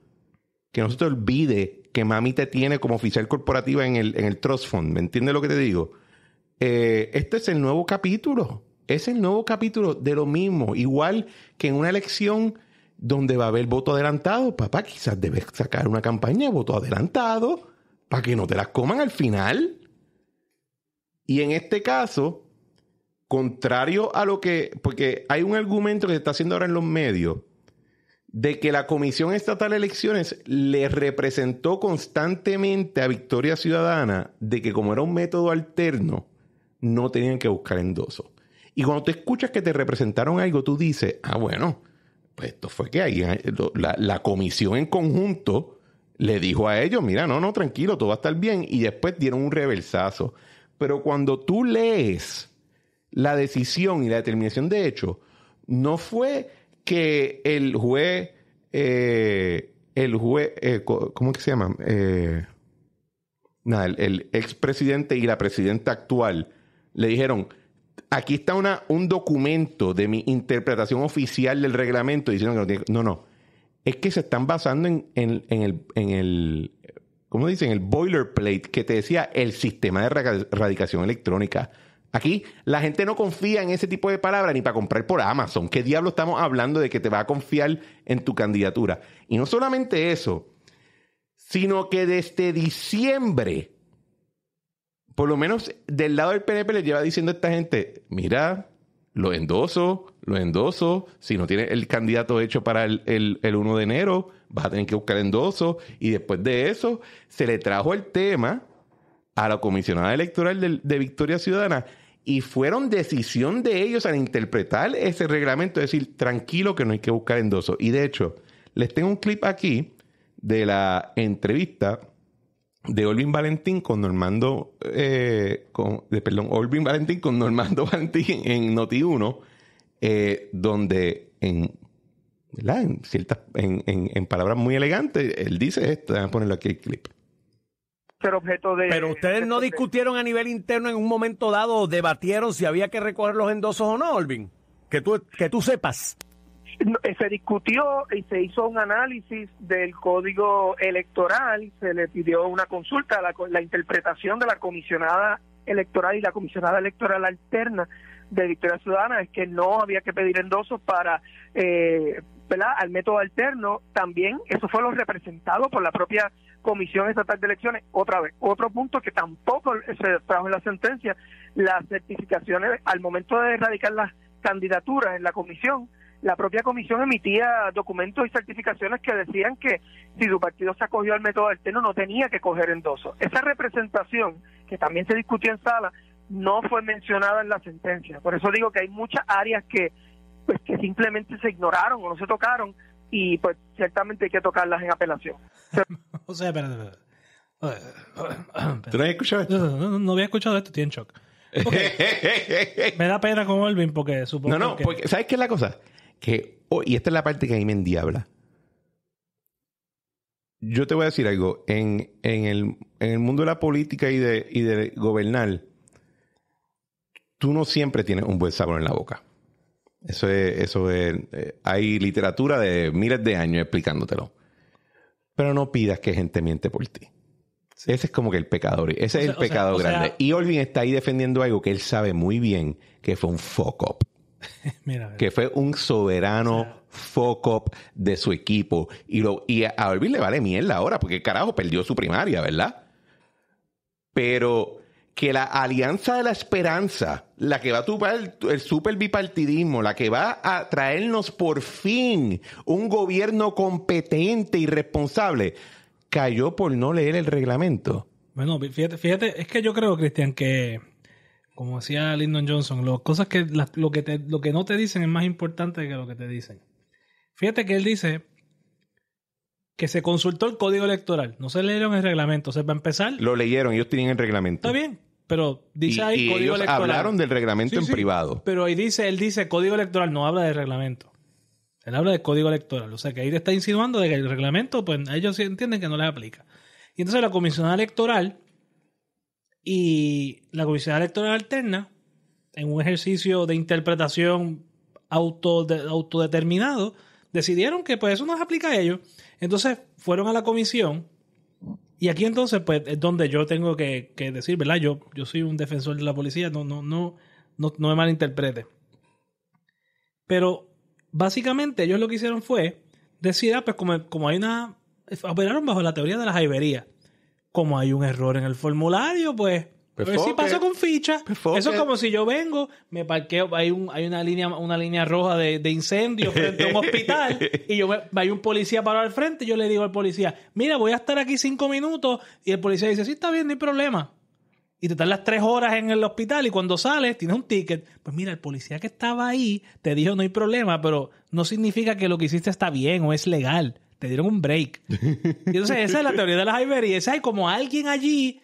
A: que no se te olvide que mami te tiene como oficial corporativa en el, en el Trust Fund. ¿Me entiendes lo que te digo? Eh, este es el nuevo capítulo. Es el nuevo capítulo de lo mismo. Igual que en una elección donde va a haber voto adelantado, papá, quizás debes sacar una campaña de voto adelantado para que no te las coman al final. Y en este caso, contrario a lo que, porque hay un argumento que se está haciendo ahora en los medios de que la Comisión Estatal de Elecciones le representó constantemente a Victoria Ciudadana de que como era un método alterno, no tenían que buscar endoso. Y cuando te escuchas que te representaron algo, tú dices, ah, bueno, pues esto fue que ahí la, la comisión en conjunto le dijo a ellos, mira, no, no, tranquilo, todo va a estar bien. Y después dieron un reversazo. Pero cuando tú lees la decisión y la determinación de hecho no fue que el juez, eh, el juez, eh, ¿cómo que se llama? Eh, nada, el, expresidente y la presidenta actual le dijeron, aquí está una, un documento de mi interpretación oficial del reglamento diciendo que no no, es que se están basando en, en, el, en el, ¿cómo dicen? El boilerplate que te decía el sistema de radicación electrónica. Aquí la gente no confía en ese tipo de palabras ni para comprar por Amazon. ¿Qué diablo estamos hablando de que te va a confiar en tu candidatura? Y no solamente eso, sino que desde diciembre, por lo menos del lado del PNP le lleva diciendo a esta gente, mira, lo endoso, lo endoso, si no tiene el candidato hecho para el, 1 de enero, vas a tener que buscar endoso. Y después de eso, se le trajo el tema a la comisionada electoral de, Victoria Ciudadana y fueron decisión de ellos al interpretar ese reglamento, es decir, tranquilo que no hay que buscar endoso. Y de hecho, les tengo un clip aquí de la entrevista de Olvin Valentín con Normando, eh, con, de, perdón, Olvin Valentín con Normando Valentín en Noti1, eh, donde en, en, en palabras muy elegantes, él dice esto, voy a ponerlo aquí el clip ser objeto de... Pero ustedes no discutieron a nivel interno en un momento dado debatieron si había que recoger los endosos o no, Olvin. Que tú, que tú sepas. Eh, se discutió y se hizo un análisis del código electoral, y se le pidió una consulta a la, interpretación de la comisionada electoral y la comisionada electoral alterna de Victoria Ciudadana es que no había que pedir endosos para eh, ¿verdad? al método alterno. También eso fue lo representado por la propia Comisión Estatal de Elecciones, otra vez, otro punto que tampoco se trajo en la sentencia, las certificaciones, al momento de erradicar las candidaturas en la comisión, la propia comisión emitía documentos y certificaciones que decían que si su partido se acogió al método alterno no tenía que coger endoso. Esa representación, que también se discutió en sala, no fue mencionada en la sentencia. Por eso digo que hay muchas áreas que, pues, que simplemente se ignoraron o no se tocaron y pues ciertamente hay que tocarlas en apelación. o
B: sea, espérate, espérate. ¿Tú no habías escuchado esto? No, no, había escuchado esto, tiene shock. me da pena con Olvin porque supongo No, no, porque
A: ¿sabes qué es la cosa? Que, y esta es la parte que a mí me endiabla. Yo te voy a decir algo. En, en, el, en el, mundo de la política y de, y de gobernar, tú no siempre tienes un buen sabor en la boca. Eso es, eso eh, hay literatura de miles de años explicándotelo. Pero no pidas que gente miente por ti. Ese es como que el pecador Ese es el pecado grande. y Olvin está ahí defendiendo algo que él sabe muy bien que fue un fuck up. que fue un soberano fuck up de su equipo. Y, lo, y a Olvin le vale mierda ahora porque carajo perdió su primaria, ¿verdad? Pero que la alianza de la esperanza, la que va a tupar el, super bipartidismo, la que va a traernos por fin un gobierno competente y responsable, cayó por no leer el reglamento.
B: Bueno, fíjate, fíjate es que yo creo, Cristian, que como decía Lyndon Johnson, las cosas que, lo, que no te dicen es más importante que lo que te dicen. Fíjate que él dice que se consultó el código electoral. No se leyeron el reglamento. se va a empezar.
A: Lo leyeron, ellos tienen el reglamento.
B: Está bien. Pero dice ahí código ellos electoral. Hablaron del reglamento en privado. Pero ahí dice, él dice código electoral, no habla de reglamento. Él habla de código electoral. O sea que ahí le está insinuando de que el reglamento, pues ellos entienden que no les aplica. Y entonces la Comisión electoral y la Comisión electoral alterna, en un ejercicio de interpretación auto, autodeterminado, decidieron que pues eso no les aplica a ellos. Entonces fueron a la comisión y aquí entonces, pues, es donde yo tengo que, que, decir, ¿verdad? Yo, yo soy un defensor de la policía, no, no, no, no, no me malinterprete. Pero básicamente ellos lo que hicieron fue decir, ah, pues como, como hay una... Operaron bajo la teoría de la jaibería. Como hay un error en el formulario, pues pero si pasó con ficha. Eso es como si yo vengo, me parqueo, hay, hay una, línea, una línea roja de, incendio frente a un hospital y yo hay un policía parado al frente y yo le digo al policía, mira, voy a estar aquí cinco minutos y el policía dice, sí, está bien, no hay problema. Y te las tres horas en el hospital y cuando sales tienes un ticket. Pues mira, el policía que estaba ahí te dijo no hay problema, pero no significa que lo que hiciste está bien o es legal. Te dieron un break. Y entonces esa es la teoría de las y Esa hay como alguien allí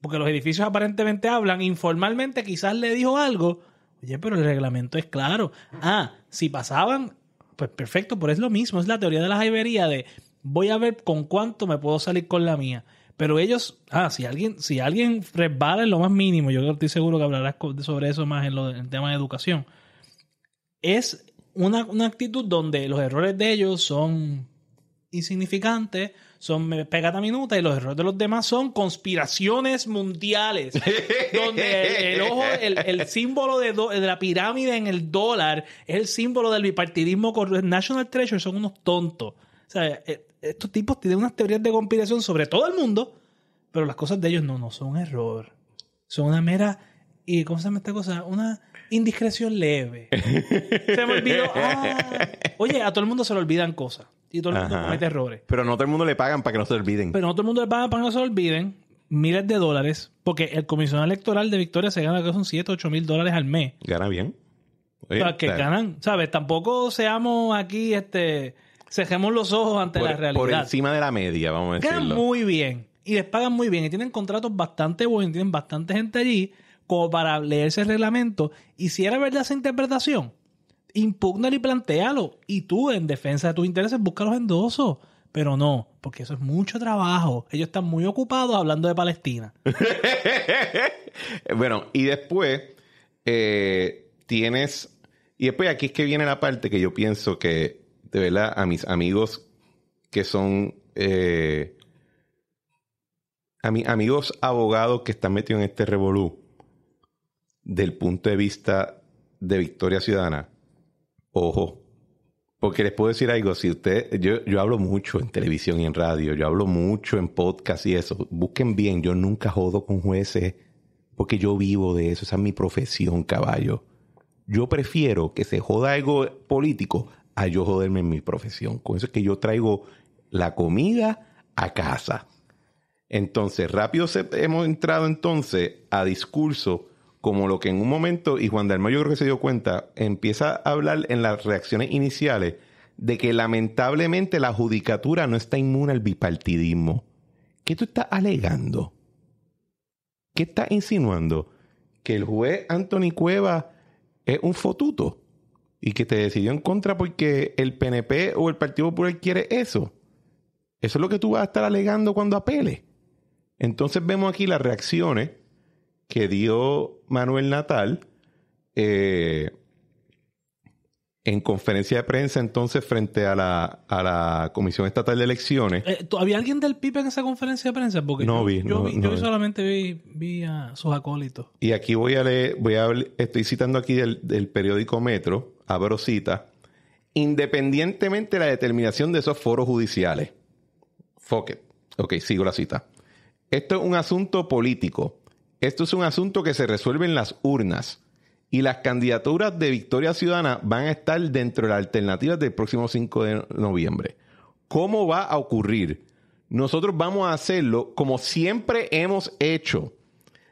B: porque los edificios aparentemente hablan, informalmente quizás le dijo algo. Oye, pero el reglamento es claro. Ah, si pasaban, pues perfecto, pero es lo mismo, es la teoría de la jaibería de voy a ver con cuánto me puedo salir con la mía. Pero ellos, ah, si alguien, si alguien resbala en lo más mínimo, yo estoy seguro que hablarás sobre eso más en, lo, el tema de educación. Es una, una actitud donde los errores de ellos son insignificantes, son pegata minuta y los errores de los demás son conspiraciones mundiales,
A: donde el, ojo,
B: el, símbolo de, de, la pirámide en el dólar es el símbolo del bipartidismo con National Treasure son unos tontos. O sea, eh, estos tipos tienen unas teorías de conspiración sobre todo el mundo, pero las cosas de ellos no, no son error. Son una mera, y ¿cómo se llama esta cosa? Una indiscreción leve.
A: Se me olvidó. Ah.
B: Oye, a todo el mundo se le olvidan cosas. Y todo el mundo comete errores.
A: Pero no todo el mundo le pagan para que no se olviden.
B: Pero no todo el mundo le pagan para que no se olviden miles de dólares. Porque el comisionado electoral de Victoria se gana que son 7, 8 mil dólares al mes.
A: Gana bien. ¿Para que
B: ganan, ¿sabes? Tampoco seamos aquí, este, cejemos los ojos ante la e- realidad. Por encima
A: de la media, vamos a decirlo. Ganan muy
B: bien. Y les pagan muy bien. Y tienen contratos bastante buenos. Tienen bastante gente allí como para leerse el reglamento. Y si era verdad esa interpretación, impugna y plantealo. Y tú, en defensa de tus intereses, busca los endosos. Pero no, porque eso es mucho trabajo. Ellos están muy ocupados hablando de Palestina.
A: bueno, y después eh, tienes. Y después aquí es que viene la parte que yo pienso que, de verdad, a mis amigos que son. Eh, a mis amigos abogados que están metidos en este revolú del punto de vista de Victoria Ciudadana, ojo, porque les puedo decir algo, si usted, yo, yo hablo mucho en televisión y en radio, yo hablo mucho en podcast y eso, busquen bien, yo nunca jodo con jueces, porque yo vivo de eso, esa es mi profesión, caballo. Yo prefiero que se joda algo político a yo joderme en mi profesión. Con eso es que yo traigo la comida a casa. Entonces, rápido se, hemos entrado entonces a discurso como lo que en un momento, y Juan del yo creo que se dio cuenta, empieza a hablar en las reacciones iniciales de que lamentablemente la judicatura no está inmune al bipartidismo. ¿Qué tú estás alegando? ¿Qué estás insinuando? ¿Que el juez Anthony Cueva es un fotuto? ¿Y que te decidió en contra porque el PNP o el Partido Popular quiere eso? Eso es lo que tú vas a estar alegando cuando apele. Entonces vemos aquí las reacciones que dio Manuel Natal eh, en conferencia de prensa entonces frente a la, Comisión Estatal de Elecciones.
B: Eh, ¿Había alguien del PIB en esa conferencia
A: de prensa? no vi, yo,
B: solamente vi, a sus acólitos.
A: Y aquí voy a leer, voy a, estoy citando aquí del, del periódico Metro, abro cita, independientemente de la determinación de esos foros judiciales. Fuck Ok, sigo la cita. Esto es un asunto político esto es un asunto que se resuelve en las urnas y las candidaturas de Victoria Ciudadana van a estar dentro de las alternativas del próximo 5 de noviembre. ¿Cómo va a ocurrir? Nosotros vamos a hacerlo como siempre hemos hecho.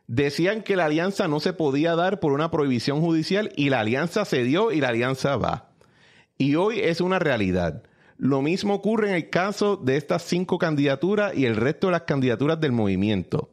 A: Decían que la alianza no se podía dar por una prohibición judicial y la alianza se dio y la alianza va. Y hoy es una realidad. Lo mismo ocurre en el caso de estas cinco candidaturas y el resto de las candidaturas del movimiento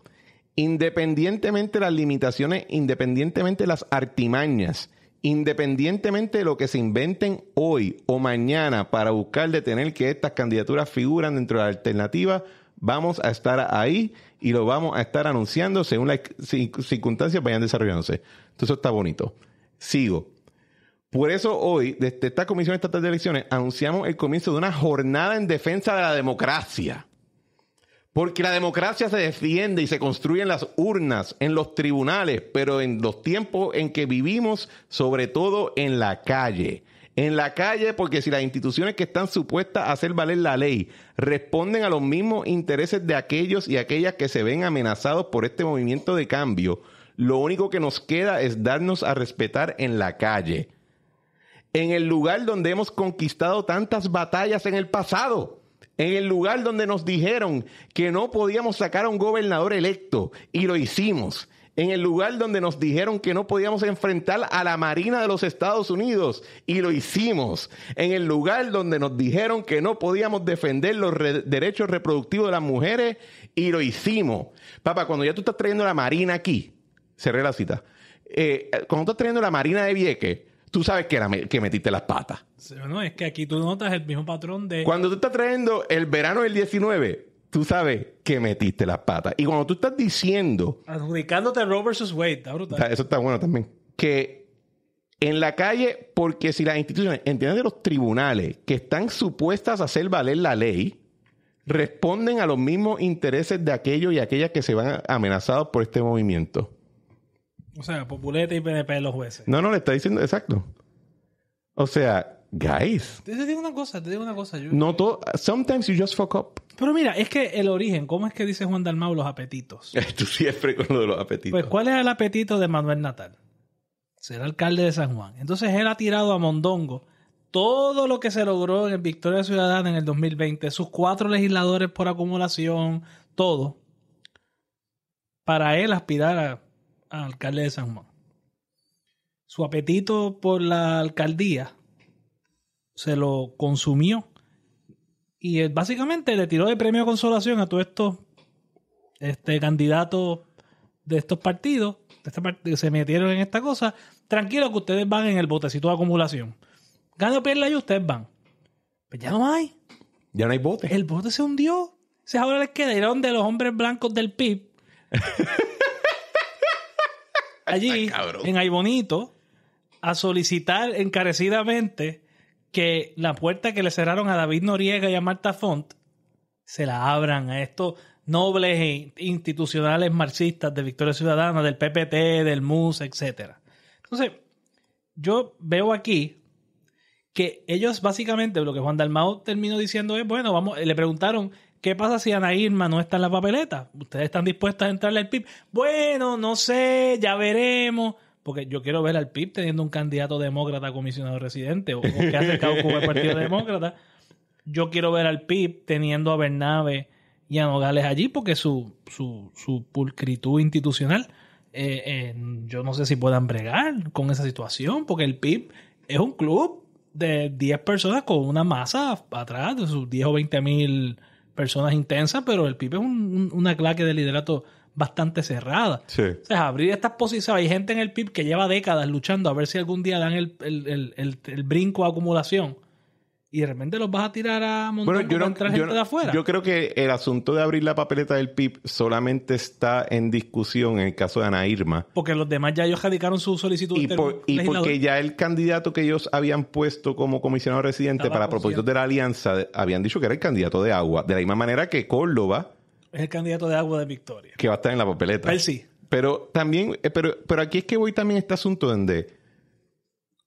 A: independientemente de las limitaciones, independientemente de las artimañas, independientemente de lo que se inventen hoy o mañana para buscar detener que estas candidaturas figuran dentro de la alternativa, vamos a estar ahí y lo vamos a estar anunciando según las circunstancias vayan desarrollándose. Entonces está bonito. Sigo. Por eso hoy, desde esta Comisión Estatal de Elecciones, anunciamos el comienzo de una jornada en defensa de la democracia. Porque la democracia se defiende y se construye en las urnas, en los tribunales, pero en los tiempos en que vivimos, sobre todo en la calle. En la calle, porque si las instituciones que están supuestas a hacer valer la ley responden a los mismos intereses de aquellos y aquellas que se ven amenazados por este movimiento de cambio, lo único que nos queda es darnos a respetar en la calle. En el lugar donde hemos conquistado tantas batallas en el pasado en el lugar donde nos dijeron que no podíamos sacar a un gobernador electo y lo hicimos, en el lugar donde nos dijeron que no podíamos enfrentar a la Marina de los Estados Unidos y lo hicimos, en el lugar donde nos dijeron que no podíamos defender los derechos reproductivos de las mujeres y lo hicimos. Papá, cuando ya tú estás trayendo la Marina aquí, cerré la cita, eh, cuando estás trayendo la Marina de Vieques, tú sabes que, metiste las patas.
B: es que aquí tú notas el mismo patrón de... Cuando
A: tú estás trayendo el verano del 19, tú sabes que metiste las patas. Y cuando tú estás diciendo...
B: Adjudicándote a Roe vs. Wade, está brutal.
A: Eso está bueno también. Que en la calle, porque si las instituciones, entiendes de los tribunales, que están supuestas a hacer valer la ley, responden a los mismos intereses de aquellos y aquellas que se van amenazados por este movimiento.
B: O sea, Populeta y PNP los jueces.
A: No, no, le está diciendo, exacto. O sea, guys. Te
B: digo una cosa, te digo una cosa. No
A: todo. Sometimes you just fuck up.
B: Pero mira, es que el origen, ¿cómo es que dice Juan Dalmau los apetitos?
A: Tú siempre con lo de los apetitos. Pues, ¿cuál es el
B: apetito de Manuel Natal? Ser alcalde de San Juan. Entonces él ha tirado a Mondongo todo lo que se logró en Victoria Ciudadana en el 2020, sus cuatro legisladores por acumulación, todo, para él aspirar a alcalde de San Juan. Su apetito por la alcaldía se lo consumió y básicamente le tiró de premio consolación a todos estos este, candidatos de estos partidos de este que se metieron en esta cosa. Tranquilo que ustedes van en el botecito de acumulación. Gana o pierda y ustedes van. Pues ya no hay. Ya no hay bote. El bote se hundió. se ahora les quedaron de los hombres blancos del PIB allí, en Aybonito, a solicitar encarecidamente que la puerta que le cerraron a David Noriega y a Marta Font se la abran a estos nobles e institucionales marxistas de Victoria Ciudadana, del PPT, del MUS, etc. Entonces, yo veo aquí que ellos básicamente, lo que Juan Dalmao terminó diciendo es, bueno, vamos, le preguntaron ¿Qué pasa si Ana Irma no está en la papeleta? ¿Ustedes están dispuestos a entrarle al PIB? Bueno, no sé, ya veremos. Porque yo quiero ver al PIB teniendo un candidato demócrata comisionado residente o, que ha acercado como Partido Demócrata. Yo quiero ver al PIB teniendo a Bernabe y a Nogales allí porque su, su pulcritud institucional, eh, eh, yo no sé si puedan bregar con esa situación porque el PIB es un club de 10 personas con una masa atrás de sus 10 o 20 mil personas intensas, pero el PIB es un, una claque de liderato bastante cerrada. O sea, abrir estas posiciones. Hay gente en el PIB que lleva décadas luchando a ver si algún día dan el, el, el, el brinco a acumulación y de repente los vas a tirar a montar bueno, yo de afuera. Yo
A: creo que el asunto de abrir la papeleta del PIB solamente está en discusión en el caso de Ana Irma.
B: Porque los demás ya ellos radicaron
A: su solicitud. Y, porque ya el candidato que ellos habían puesto como comisionado residente para propósitos de la alianza habían dicho que era el candidato de agua. De la misma manera que Córdoba. Es el
B: candidato de agua de Victoria.
A: Que va a estar en la papeleta. Él sí. Pero también, eh, pero, pero aquí es que voy también a este asunto donde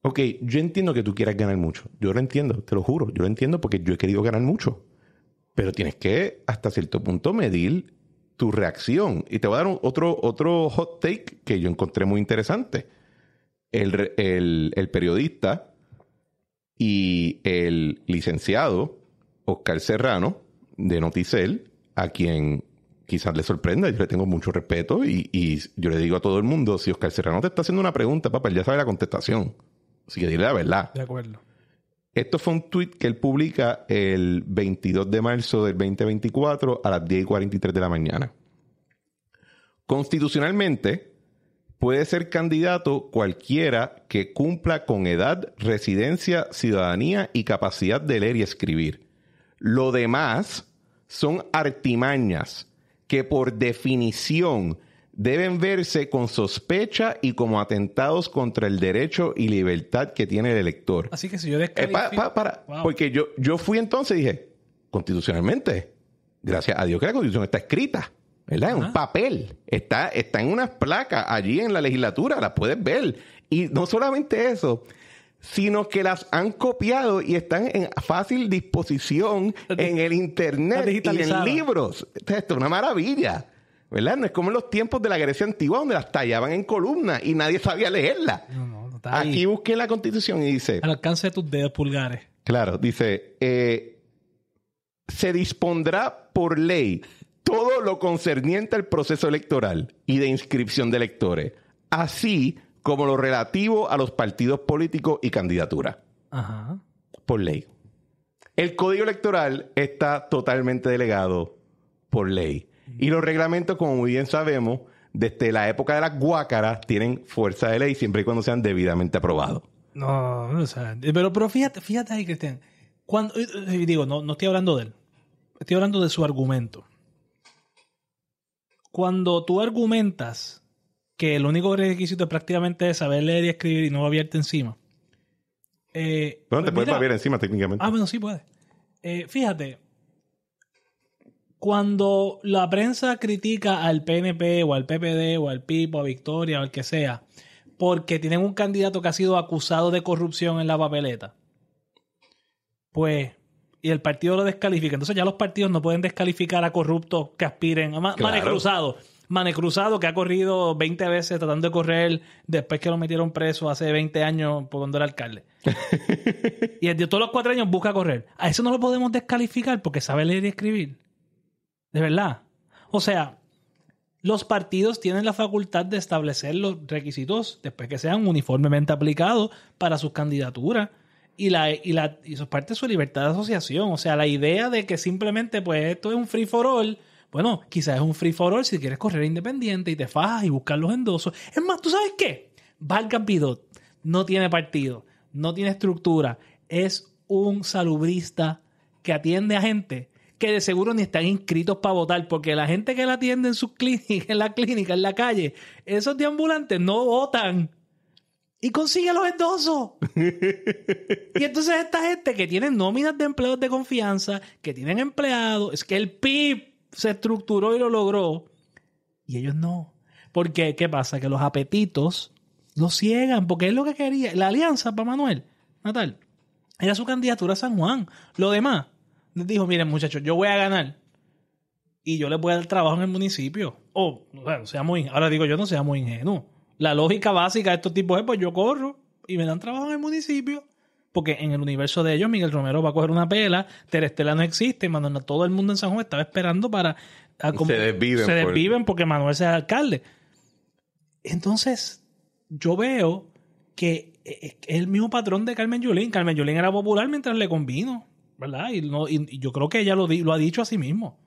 A: Ok, yo entiendo que tú quieras ganar mucho. Yo lo entiendo, te lo juro. Yo lo entiendo porque yo he querido ganar mucho. Pero tienes que, hasta cierto punto, medir tu reacción. Y te voy a dar otro, otro hot take que yo encontré muy interesante. El, periodista y el licenciado Oscar Serrano de Noticel, a quien quizás le sorprenda, yo le tengo mucho respeto y, y, yo le digo a todo el mundo, si Oscar Serrano te está haciendo una pregunta, papá, él ya sabe la contestación. Así que dile la verdad. De acuerdo. Esto fue un tweet que él publica el 22 de marzo del 2024 a las 10 y 43 de la mañana. Constitucionalmente, puede ser candidato cualquiera que cumpla con edad, residencia, ciudadanía y capacidad de leer y escribir. Lo demás son artimañas que por definición deben verse con sospecha y como atentados contra el derecho y libertad que tiene el elector. Así que si yo eh, para, Porque yo, yo fui entonces y dije, constitucionalmente, gracias a Dios que la constitución está escrita, ¿verdad? En un ah. papel, está, está en unas placas allí en la legislatura, las puedes ver. Y no solamente eso, sino que las han copiado y están en fácil disposición en el Internet y en libros. Esto es una maravilla. ¿verdad? No es como en los tiempos de la Grecia antigua donde las tallaban en columnas y nadie sabía leerla. No, no, no Aquí busqué la constitución y dice...
B: Al alcance de tus dedos pulgares.
A: Claro, dice, eh, se dispondrá por ley todo lo concerniente al proceso electoral y de inscripción de electores, así como lo relativo a los partidos políticos y candidatura. Ajá. Por ley. El código electoral está totalmente delegado por ley. Y los reglamentos, como muy bien sabemos, desde la época de las guácaras tienen fuerza de ley siempre y cuando sean debidamente aprobados.
B: No, o sea, pero, pero fíjate, fíjate ahí, Cristian. Cuando, eh, eh, digo, no, estoy hablando de él. Estoy hablando de su argumento. Cuando tú argumentas que el único requisito es prácticamente saber leer y escribir y no abierta encima. Eh,
A: no te pues puedes abrir encima técnicamente. Ah, bueno,
B: sí puedes. Eh, fíjate, cuando la prensa critica al PNP o al PPD o al PIPO, a Victoria o al que sea, porque tienen un candidato que ha sido acusado de corrupción en la papeleta, pues, y el partido lo descalifica. Entonces ya los partidos no pueden descalificar a corruptos que aspiren a manecruzado. Manecruzado que ha corrido 20 veces tratando de correr después que lo metieron preso hace 20 años por cuando era alcalde. y de todos los cuatro años busca correr. A eso no lo podemos descalificar porque sabe leer y escribir. De verdad. O sea, los partidos tienen la facultad de establecer los requisitos después que sean uniformemente aplicados para sus candidaturas y la, y la y eso parte de su libertad de asociación. O sea, la idea de que simplemente, pues, esto es un free for all. Bueno, quizás es un free for all si quieres correr independiente y te fajas y buscar los endosos. Es más, ¿tú sabes qué? Valga Bidot no tiene partido, no tiene estructura, es un salubrista que atiende a gente que de seguro ni están inscritos para votar, porque la gente que la atiende en sus clínicas, en la clínica, en la calle, esos deambulantes no votan. Y consigue los endosos. y entonces esta gente que tiene nóminas de empleos de confianza, que tienen empleados, es que el PIB se estructuró y lo logró. Y ellos no. Porque, ¿qué pasa? Que los apetitos los ciegan, porque es lo que quería. La alianza para Manuel, Natal, era su candidatura a San Juan. Lo demás, dijo, miren muchachos, yo voy a ganar y yo les voy a dar trabajo en el municipio. O, sea muy, ahora digo yo, no sea muy ingenuo. La lógica básica de estos tipos es, pues yo corro y me dan trabajo en el municipio. Porque en el universo de ellos, Miguel Romero va a coger una pela, Terestela no existe, Manuel, todo el mundo en San Juan estaba esperando para... se desviven. Se desviven porque Manuel sea alcalde. Entonces, yo veo eh, eh, que es el mismo patrón de Carmen Yulín. Carmen Yulín era popular mientras le convino. ¿verdad? Y, no, yo creo que ella lo, lo ha dicho a sí mismo.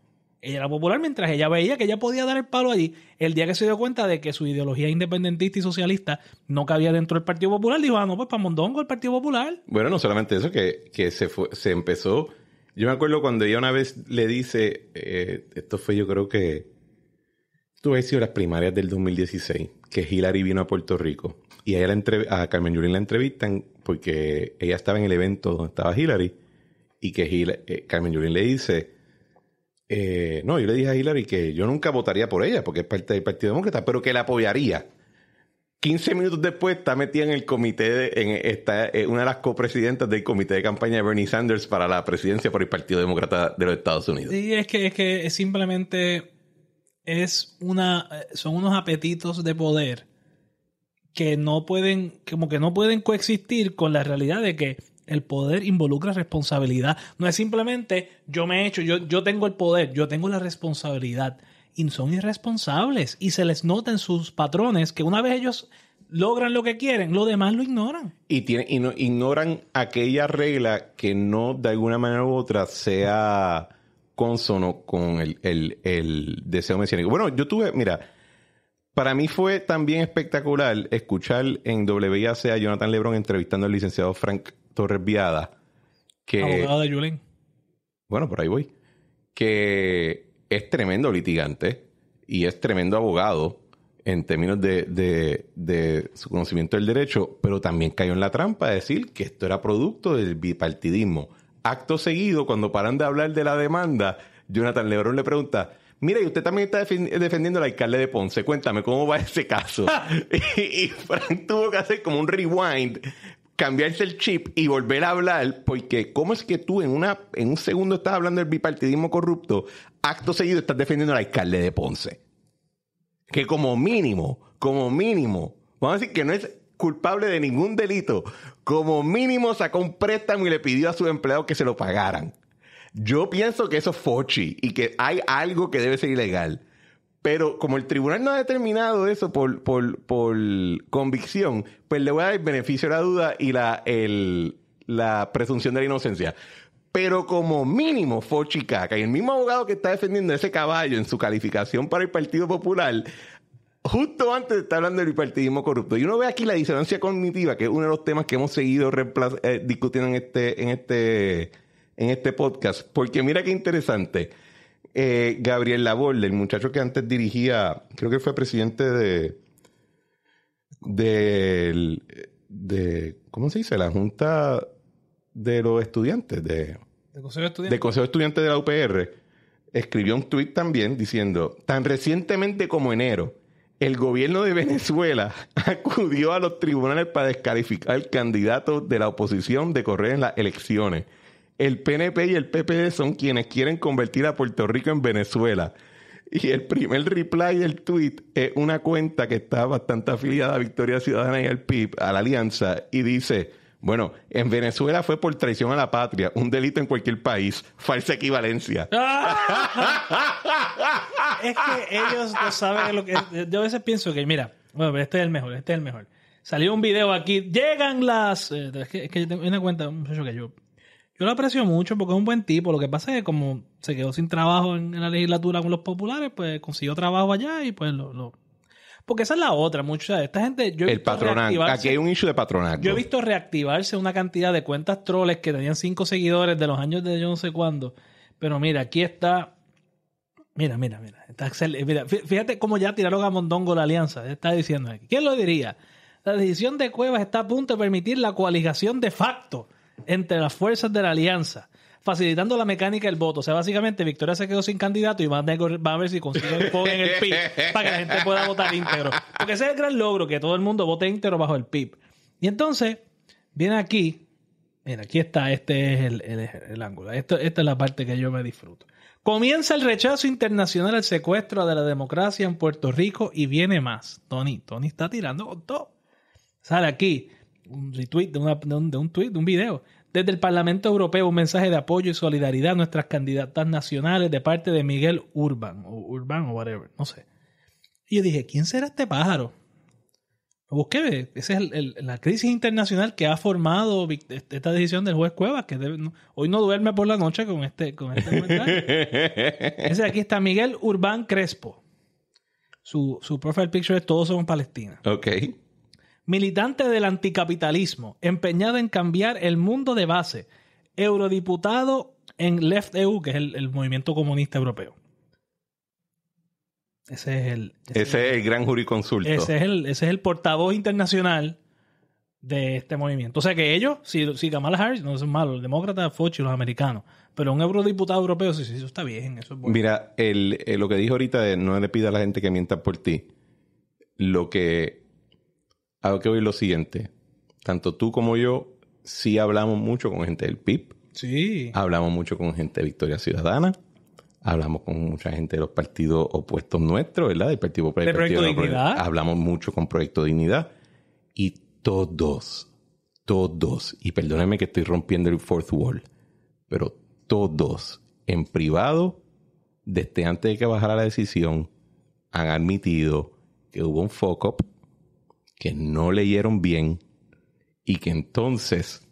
B: Ella era popular mientras ella veía que ella podía dar el palo allí. El día que se dio cuenta de que su ideología independentista y socialista no cabía dentro del Partido Popular, dijo, ah, no, pues para Mondongo el Partido Popular.
A: Bueno, no solamente eso, que, se, fue, se empezó... Yo me acuerdo cuando ella una vez le dice, eh, esto fue yo creo que... tuve sido las primarias del 2016, que Hillary vino a Puerto Rico. Y a, ella la a Carmen Yulín la entrevistan porque ella estaba en el evento donde estaba Hillary y que eh, Carmen Yulín le dice, eh, no, yo le dije a Hillary que yo nunca votaría por ella porque es parte del Partido Demócrata, pero que la apoyaría. 15 minutos después está metida en el comité, en, está eh, una de las copresidentas del comité de campaña de Bernie Sanders para la presidencia por el Partido Demócrata de los Estados Unidos.
B: sí es que, es que simplemente es una, son unos apetitos de poder que no pueden, como que no pueden coexistir con la realidad de que el poder involucra responsabilidad. No es simplemente yo me he hecho, yo, yo tengo el poder, yo tengo la responsabilidad. Y son irresponsables y se les notan sus patrones que una vez ellos logran lo que quieren, lo demás lo ignoran.
A: Y, y no, ignoran aquella regla que no de alguna manera u otra sea consono con el, el deseo mesiánico. Bueno, yo tuve, mira, para mí fue también espectacular escuchar en WIAC a Jonathan Lebron entrevistando al licenciado Frank Torres Viada. Que, Abogado de Julín. Bueno, por ahí voy. Que es tremendo litigante y es tremendo abogado en términos de, de, su conocimiento del derecho, pero también cayó en la trampa de decir que esto era producto del bipartidismo. Acto seguido, cuando paran de hablar de la demanda, Jonathan Lebron le pregunta, Mira, y usted también está defendiendo al alcalde de Ponce. Cuéntame, ¿cómo va ese caso? y, Frank tuvo que hacer como un rewind, cambiarse el chip y volver a hablar, porque ¿cómo es que tú en, una, en un segundo estás hablando del bipartidismo corrupto, acto seguido estás defendiendo al alcalde de Ponce? Que como mínimo, como mínimo, vamos a decir que no es culpable de ningún delito, como mínimo sacó un préstamo y le pidió a sus empleados que se lo pagaran. Yo pienso que eso es Fochi y que hay algo que debe ser ilegal. Pero como el tribunal no ha determinado eso por, por, convicción, pues le voy a dar el beneficio a la duda y la, la presunción de la inocencia. Pero como mínimo, Fochi Caca y el mismo abogado que está defendiendo ese caballo en su calificación para el Partido Popular, justo antes está hablando del bipartidismo corrupto. Y uno ve aquí la disonancia cognitiva, que es uno de los temas que hemos seguido eh, discutiendo en este, en este en este podcast, porque mira qué interesante. Eh, Gabriel Laborde, el muchacho que antes dirigía, creo que fue presidente de, de, ¿cómo se dice? La Junta de los Estudiantes, de, ¿De Consejo Estudiantes Estudiantes de la UPR, escribió un tuit también diciendo, tan recientemente como enero, el gobierno de Venezuela acudió a los tribunales para descalificar candidato de la oposición de correr en las elecciones el PNP y el PPD son quienes quieren convertir a Puerto Rico en Venezuela. Y el primer reply del tweet es una cuenta que está bastante afiliada a Victoria Ciudadana y al PIB, a la Alianza, y dice, bueno, en Venezuela fue por traición a la patria, un delito en cualquier país, falsa equivalencia. es
B: que ellos no saben lo que... Yo a veces pienso que, mira, bueno, este es el mejor, este es el mejor. Salió un video aquí, llegan las... Eh, es que, yo tengo una cuenta, un muchacho que yo yo lo aprecio mucho porque es un buen tipo. Lo que pasa es que como se quedó sin trabajo en, la legislatura con los populares, pues
A: consiguió trabajo
B: allá y pues lo... Porque esa es la otra, mucha esta gente... Yo el patronal. Aquí
A: hay un issue de patronal. Yo he visto
B: reactivarse una cantidad de cuentas troles que tenían cinco seguidores de los años de yo no sé cuándo. Pero mira, aquí está... Mira, mira, mira. Está fíjate cómo ya tiraron a Mondongo la alianza. Está diciendo aquí. ¿Quién lo diría? La decisión de Cuevas está a punto de permitir la coaligación de facto entre las fuerzas de la alianza, facilitando la mecánica del voto. O sea, básicamente Victoria se quedó sin candidato y va a, ver si consigue consiguen en el PIB para que la gente pueda votar íntegro. Porque ese es el gran logro, que todo el mundo vote íntegro bajo el PIB. Y entonces, viene aquí, mira, aquí está, este es el, ángulo, Esto, esta es la parte que yo me disfruto. Comienza el rechazo internacional al secuestro de la democracia en Puerto Rico y viene más. Tony, Tony está tirando todo. Sale aquí un retweet de, un, de, un, tweet, de un video. Desde el Parlamento Europeo, un mensaje de apoyo y solidaridad a nuestras candidatas nacionales de parte de Miguel Urban, o Urban o whatever, no sé. Y yo dije, ¿quién será este pájaro? Lo busqué, esa es la crisis internacional que ha formado este, esta decisión del juez Cuevas, que hoy no duerme por la noche con este, con
A: este
B: ese aquí está Miguel Urbán Crespo. Su, su profile picture es Todos somos Palestina. Ok militante del anticapitalismo, empeñado en cambiar el mundo de base, eurodiputado en Left EU, que es el, movimiento comunista europeo. Ese es el.
A: Ese, es el gran juriconsulto. Ese
B: es el, portavoz internacional de este movimiento. O sea que ellos, si, si Kamala Harris, no es malo, el demócrata Fochi, los americanos, pero un eurodiputado europeo, sí, sí, eso está bien,
A: Mira, eh, lo que dijo ahorita de no le pida a la gente que mienta por ti. Lo que a que voy lo siguiente. Tanto tú como yo sí hablamos mucho con gente del PIB. Sí. Hablamos mucho con gente de Victoria Ciudadana. Hablamos con mucha gente de los partidos opuestos nuestros, ¿verdad? Del Partido Popular. De Proyecto Dignidad. hablamos mucho con Proyecto Dignidad. Y todos, todos, y perdónenme que estoy rompiendo el fourth wall, pero todos en privado, desde antes de que bajara la decisión, han admitido que hubo un fuck up que no leyeron bien y que entonces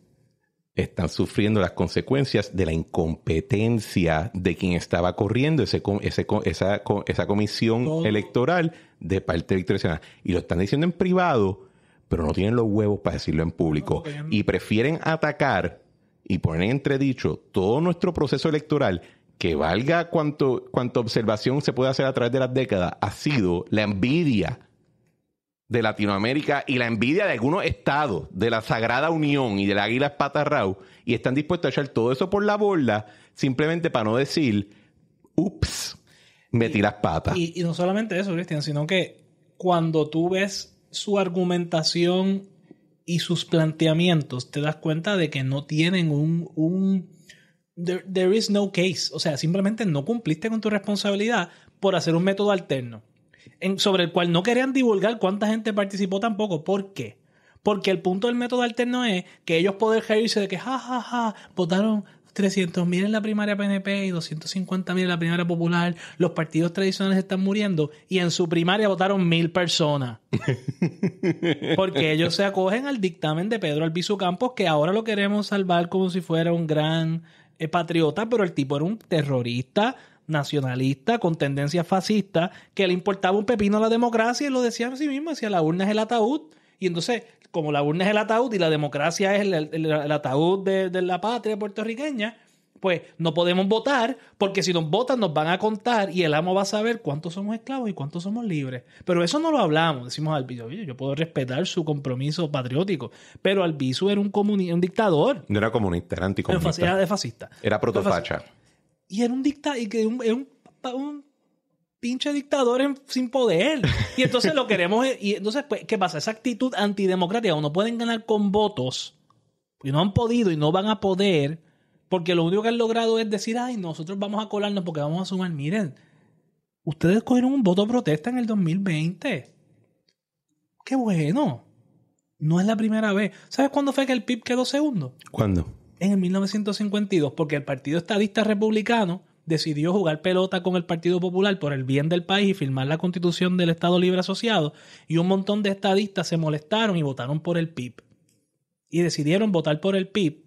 A: están sufriendo las consecuencias de la incompetencia de quien estaba corriendo ese, esa, esa, comisión electoral de parte del Y lo están diciendo en privado, pero no tienen los huevos para decirlo en público. y prefieren atacar y poner en entredicho todo nuestro proceso electoral que valga cuanto, cuanto observación se puede hacer a través de las décadas, ha sido la envidia de Latinoamérica y la envidia de algunos estados de la Sagrada Unión y del Águila rau y están dispuestos a echar todo eso por la borda simplemente para no decir, ups, metí las patas. Y,
B: no solamente eso, Cristian, sino que cuando tú ves su argumentación y sus planteamientos, te das cuenta de que no tienen un... there, is no case. O sea, simplemente no cumpliste con tu responsabilidad por hacer un método alterno sobre el cual no querían divulgar cuánta gente participó tampoco. ¿Por qué? Porque el punto del método alterno es que ellos pueden reírse de que, jajaja, ja, ja, votaron 300.000 en la primaria PNP y 250.000 en la primaria popular, los partidos tradicionales están muriendo y en su primaria votaron mil personas. Porque ellos se acogen al dictamen de Pedro Albizu Campos, que ahora lo queremos salvar como si fuera un gran eh, patriota, pero el tipo era un terrorista nacionalista, con tendencias fascistas, que le importaba un pepino a la democracia y lo decía a sí mismo, decía la urna es el ataúd. Y entonces, como la urna es el ataúd y la democracia es el, ataúd de, la patria puertorriqueña, pues no podemos votar porque si nos votan nos van a contar y el amo va a saber cuántos somos esclavos y cuántos somos libres. Pero eso no lo hablamos, decimos Albizu, yo puedo respetar su compromiso patriótico, pero Albizu era un, un dictador.
A: No era comunista, era anticomunista. Era fascista. Era protofacha.
B: Y era un dicta y que un, un, pinche dictador sin poder. Y entonces lo queremos. Eh, y entonces, pues, ¿qué pasa? Esa actitud antidemocrática, Uno pueden ganar con votos, y no han podido y no van a poder, porque lo único que han logrado es decir, ay, nosotros vamos a colarnos porque vamos a sumar. Miren, ustedes cogieron un voto protesta en el 2020. Qué bueno. No es la primera vez. ¿Sabes cuándo fue que el PIB quedó segundo? ¿Cuándo? en el 1952 porque el Partido Estadista Republicano decidió jugar pelota con el Partido Popular por el bien del país y firmar la constitución del Estado Libre Asociado y un montón de estadistas se molestaron y votaron por el PIB. Y decidieron votar por el PIB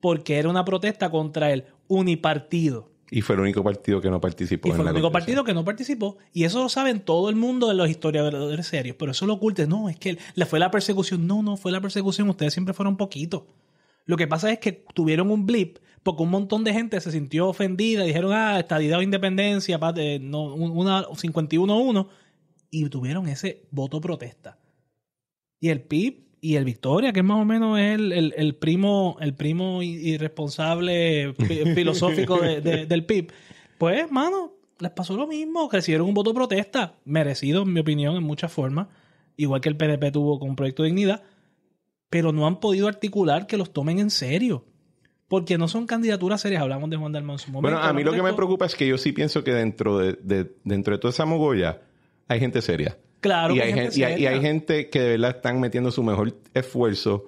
B: porque era una protesta contra el unipartido.
A: Y fue el único partido que no participó. Y fue el único
B: partido que no participó. Y eso lo saben todo el mundo de los historiadores serios. Pero eso lo ocultes. No, es que le fue la persecución. No, no, fue la persecución. Ustedes siempre fueron poquitos. Lo que pasa es que tuvieron un blip porque un montón de gente se sintió ofendida, dijeron, ah, estadidad o independencia, eh, no, una 51-1, y tuvieron ese voto protesta. Y el PIB y el Victoria, que más o menos es el, el, primo, el primo irresponsable filosófico del PIB, pues, mano, les pasó lo mismo, Recibieron un voto protesta, merecido, en mi opinión, en muchas formas, igual que el PDP tuvo con Proyecto Dignidad, pero no han podido articular que los tomen en serio. Porque no son candidaturas serias. Hablamos de Juan de su momento. Bueno, a mí lo que me
A: preocupa es que yo sí pienso que dentro de, dentro de toda esa mogolla hay gente seria. Claro, hay, gente, seria. Y, hay, gente que de verdad están metiendo su mejor esfuerzo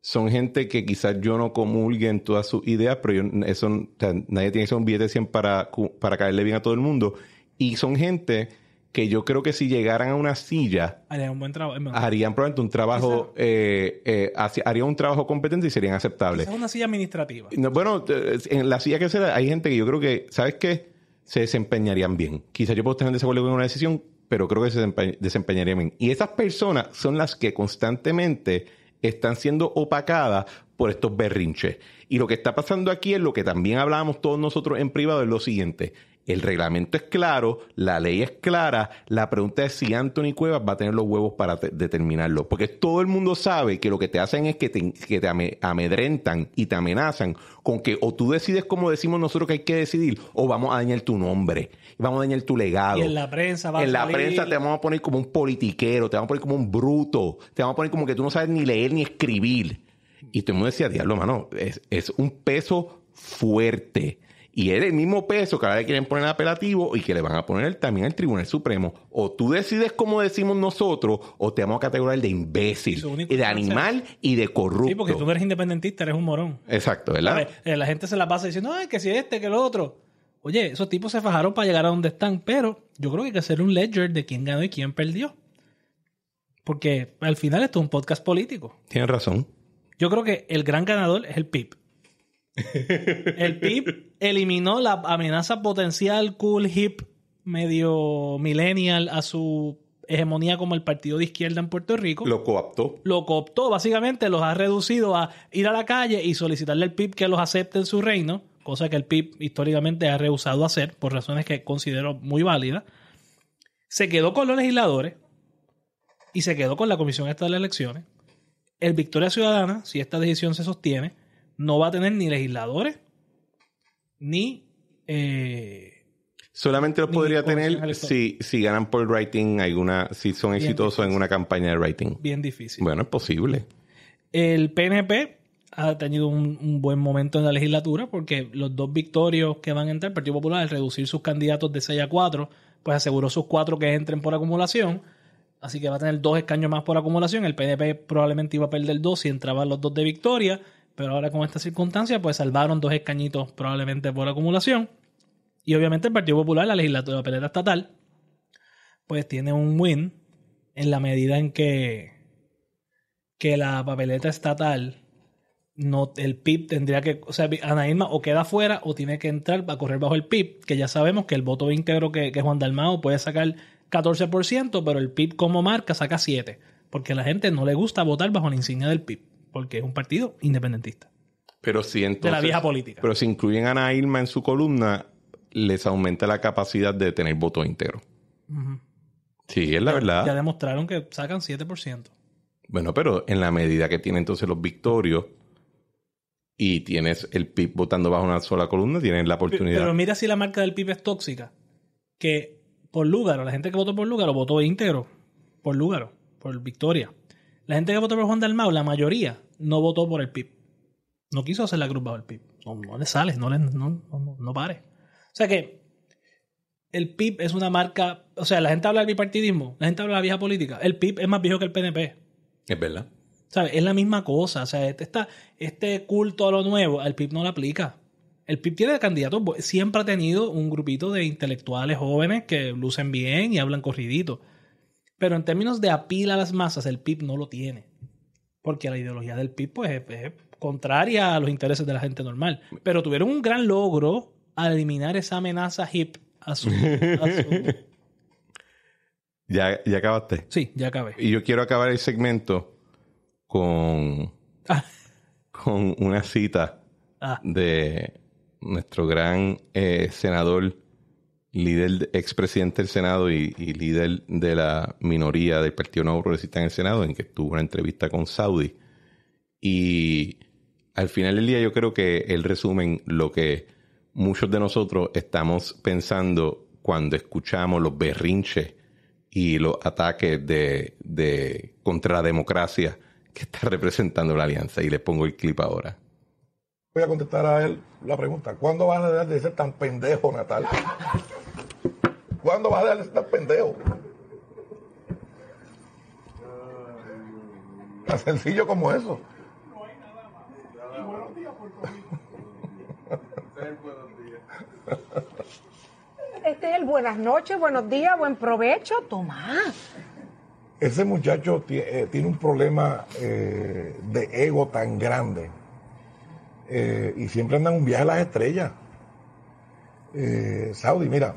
A: son gente que quizás yo no comulgue en todas sus ideas, pero yo, nadie tiene que ser un billete 100 para, para caerle bien a todo el mundo. Y son gente que yo creo que si llegaran a una silla
B: harían un trabajo
A: probablemente un trabajo eh, eh un trabajo competente y serían aceptables es una
B: silla administrativa
A: bueno eh, en la silla que se da hay gente que yo creo que sabes qué se desempeñarían bien quizás yo puedo tener en desacuerdo con una decisión pero creo que se desempeñarían bien y esas personas son las que constantemente están siendo opacadas por estos berrinches y lo que está pasando aquí es lo que también hablábamos todos nosotros en privado es lo siguiente el reglamento es claro, la ley es clara. La pregunta es si Anthony Cuevas va a tener los huevos para determinarlo. Porque todo el mundo sabe que lo que te hacen es que te, amedrentan y te amenazan con que o tú decides como decimos nosotros que hay que decidir, o vamos a dañar tu nombre, vamos a dañar tu legado. en
B: la prensa En la prensa
A: te vamos a poner como un politiquero, te vamos a poner como un bruto, te vamos a poner como que tú no sabes ni leer ni escribir. Y todo el mundo decía, diablo, mano, es un peso fuerte. Y es el mismo peso que ahora le quieren poner apelativo y que le van a poner también al Tribunal Supremo. O tú decides como decimos nosotros, o te vamos a categorizar de imbécil, y de animal y de corrupto. Sí, porque
B: tú eres independentista, eres un morón.
A: Exacto, ¿verdad?
B: Eh, la gente se la pasa diciendo, ay, que si este, que lo otro. Oye, esos tipos se fajaron para llegar a donde están, pero yo creo que hay que hacer un ledger de quién ganó y quién perdió. Porque al final esto es un podcast político. Tienes razón. Yo creo que el gran ganador es el PIB. El PIB eliminó la amenaza potencial cool hip medio millennial a su hegemonía como el partido de izquierda en Puerto Rico.
A: Lo cooptó.
B: Lo cooptó, básicamente los ha reducido a ir a la calle y solicitarle al PIB que los acepte en su reino, cosa que el PIB históricamente ha rehusado hacer por razones que considero muy válidas. Se quedó con los legisladores y se quedó con la Comisión Estatal de Elecciones. El Victoria Ciudadana, si esta decisión se sostiene, no va a tener ni legisladores, ni... Eh,
A: Solamente los podría tener si, si, ganan por writing si son exitosos en una campaña de writing. Bien difícil. Bueno, es posible.
B: El PNP ha tenido un, buen momento en la legislatura porque los dos victorios que van a entrar, el Partido Popular, al reducir sus candidatos de 6 a 4, pues aseguró sus cuatro que entren por acumulación. Así que va a tener dos escaños más por acumulación. El PNP probablemente iba a perder dos si entraban los dos de victoria. Pero ahora con esta circunstancia, pues salvaron dos escañitos probablemente por acumulación. Y obviamente el Partido Popular, la legislatura de estatal, pues tiene un win en la medida en que, que la papeleta estatal, no, el PIB tendría que, o sea, Irma o queda fuera o tiene que entrar para correr bajo el PIB, que ya sabemos que el voto íntegro que, que Juan Dalmao puede sacar 14%, pero el PIB como marca saca 7%, porque a la gente no le gusta votar bajo la insignia del PIB porque es un partido independentista.
A: Pero si de la vieja política. Pero si incluyen a Ana Irma en su columna, les aumenta la capacidad de tener voto entero. Sí, es la verdad. Ya
B: demostraron que sacan 7%.
A: Bueno, pero en la medida que tiene entonces los victorios y tienes el PIB votando bajo una sola columna, tienen la oportunidad. Pero,
B: mira si la marca del PIB es tóxica. Que por Lúgaro, la gente que votó por Lúgaro votó íntegro por Lúgaro, por Victoria. La gente que votó por Juan Dalmau, la mayoría, no votó por el PIB. No quiso hacer la grupa bajo el PIB. No, le sales, no, le, no, pare. O sea que el PIB es una marca. O sea, la gente habla del bipartidismo, la gente habla de la vieja política. El PIB es más viejo que el PNP. Es verdad. Es la misma cosa. O sea, este, este culto a lo nuevo, al PIB no lo aplica. El PIB tiene candidatos, siempre ha tenido un grupito de intelectuales jóvenes que lucen bien y hablan corridito. Pero en términos de apil a las masas, el PIB no lo tiene. Porque la ideología del PIB pues, es, contraria a los intereses de la gente normal. Pero tuvieron un gran logro al eliminar esa amenaza hip a su,
A: ¿Ya, acabaste? Sí, ya acabé. Y yo quiero acabar el segmento con, ah. con una cita ah. de nuestro gran eh, senador líder, expresidente del Senado y, líder de la minoría del Partido Nuevo Progresista en el Senado, en que tuvo una entrevista con Saudi. Y al final del día yo creo que él resumen lo que muchos de nosotros estamos pensando cuando escuchamos los berrinches y los ataques de, de contra la democracia que está representando la alianza. Y le pongo el clip ahora. Voy a contestar a él la pregunta. ¿Cuándo van a dejar de ser tan pendejo, Natal? ¿Cuándo vas a dejar de estar pendejo? Tan sencillo como eso. No hay nada más. Y buenos días, Puerto Rico.
B: Este es el buenas noches, buenos días, buen
A: provecho, Tomás. Ese muchacho eh, tiene un problema eh, de ego tan grande. Eh, y siempre andan un viaje a las estrellas. Saudi, mira,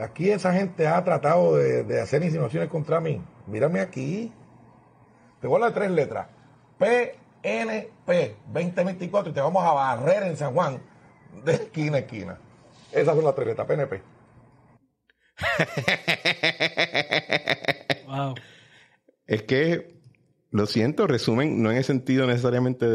A: Aquí esa gente ha tratado de, hacer insinuaciones contra mí. Mírame aquí. Te voy a dar tres letras. PNP 2024 y te vamos a barrer en San Juan de esquina a esquina. Esas son las tres letras, PNP. wow. Es que, lo siento, resumen, no en el sentido necesariamente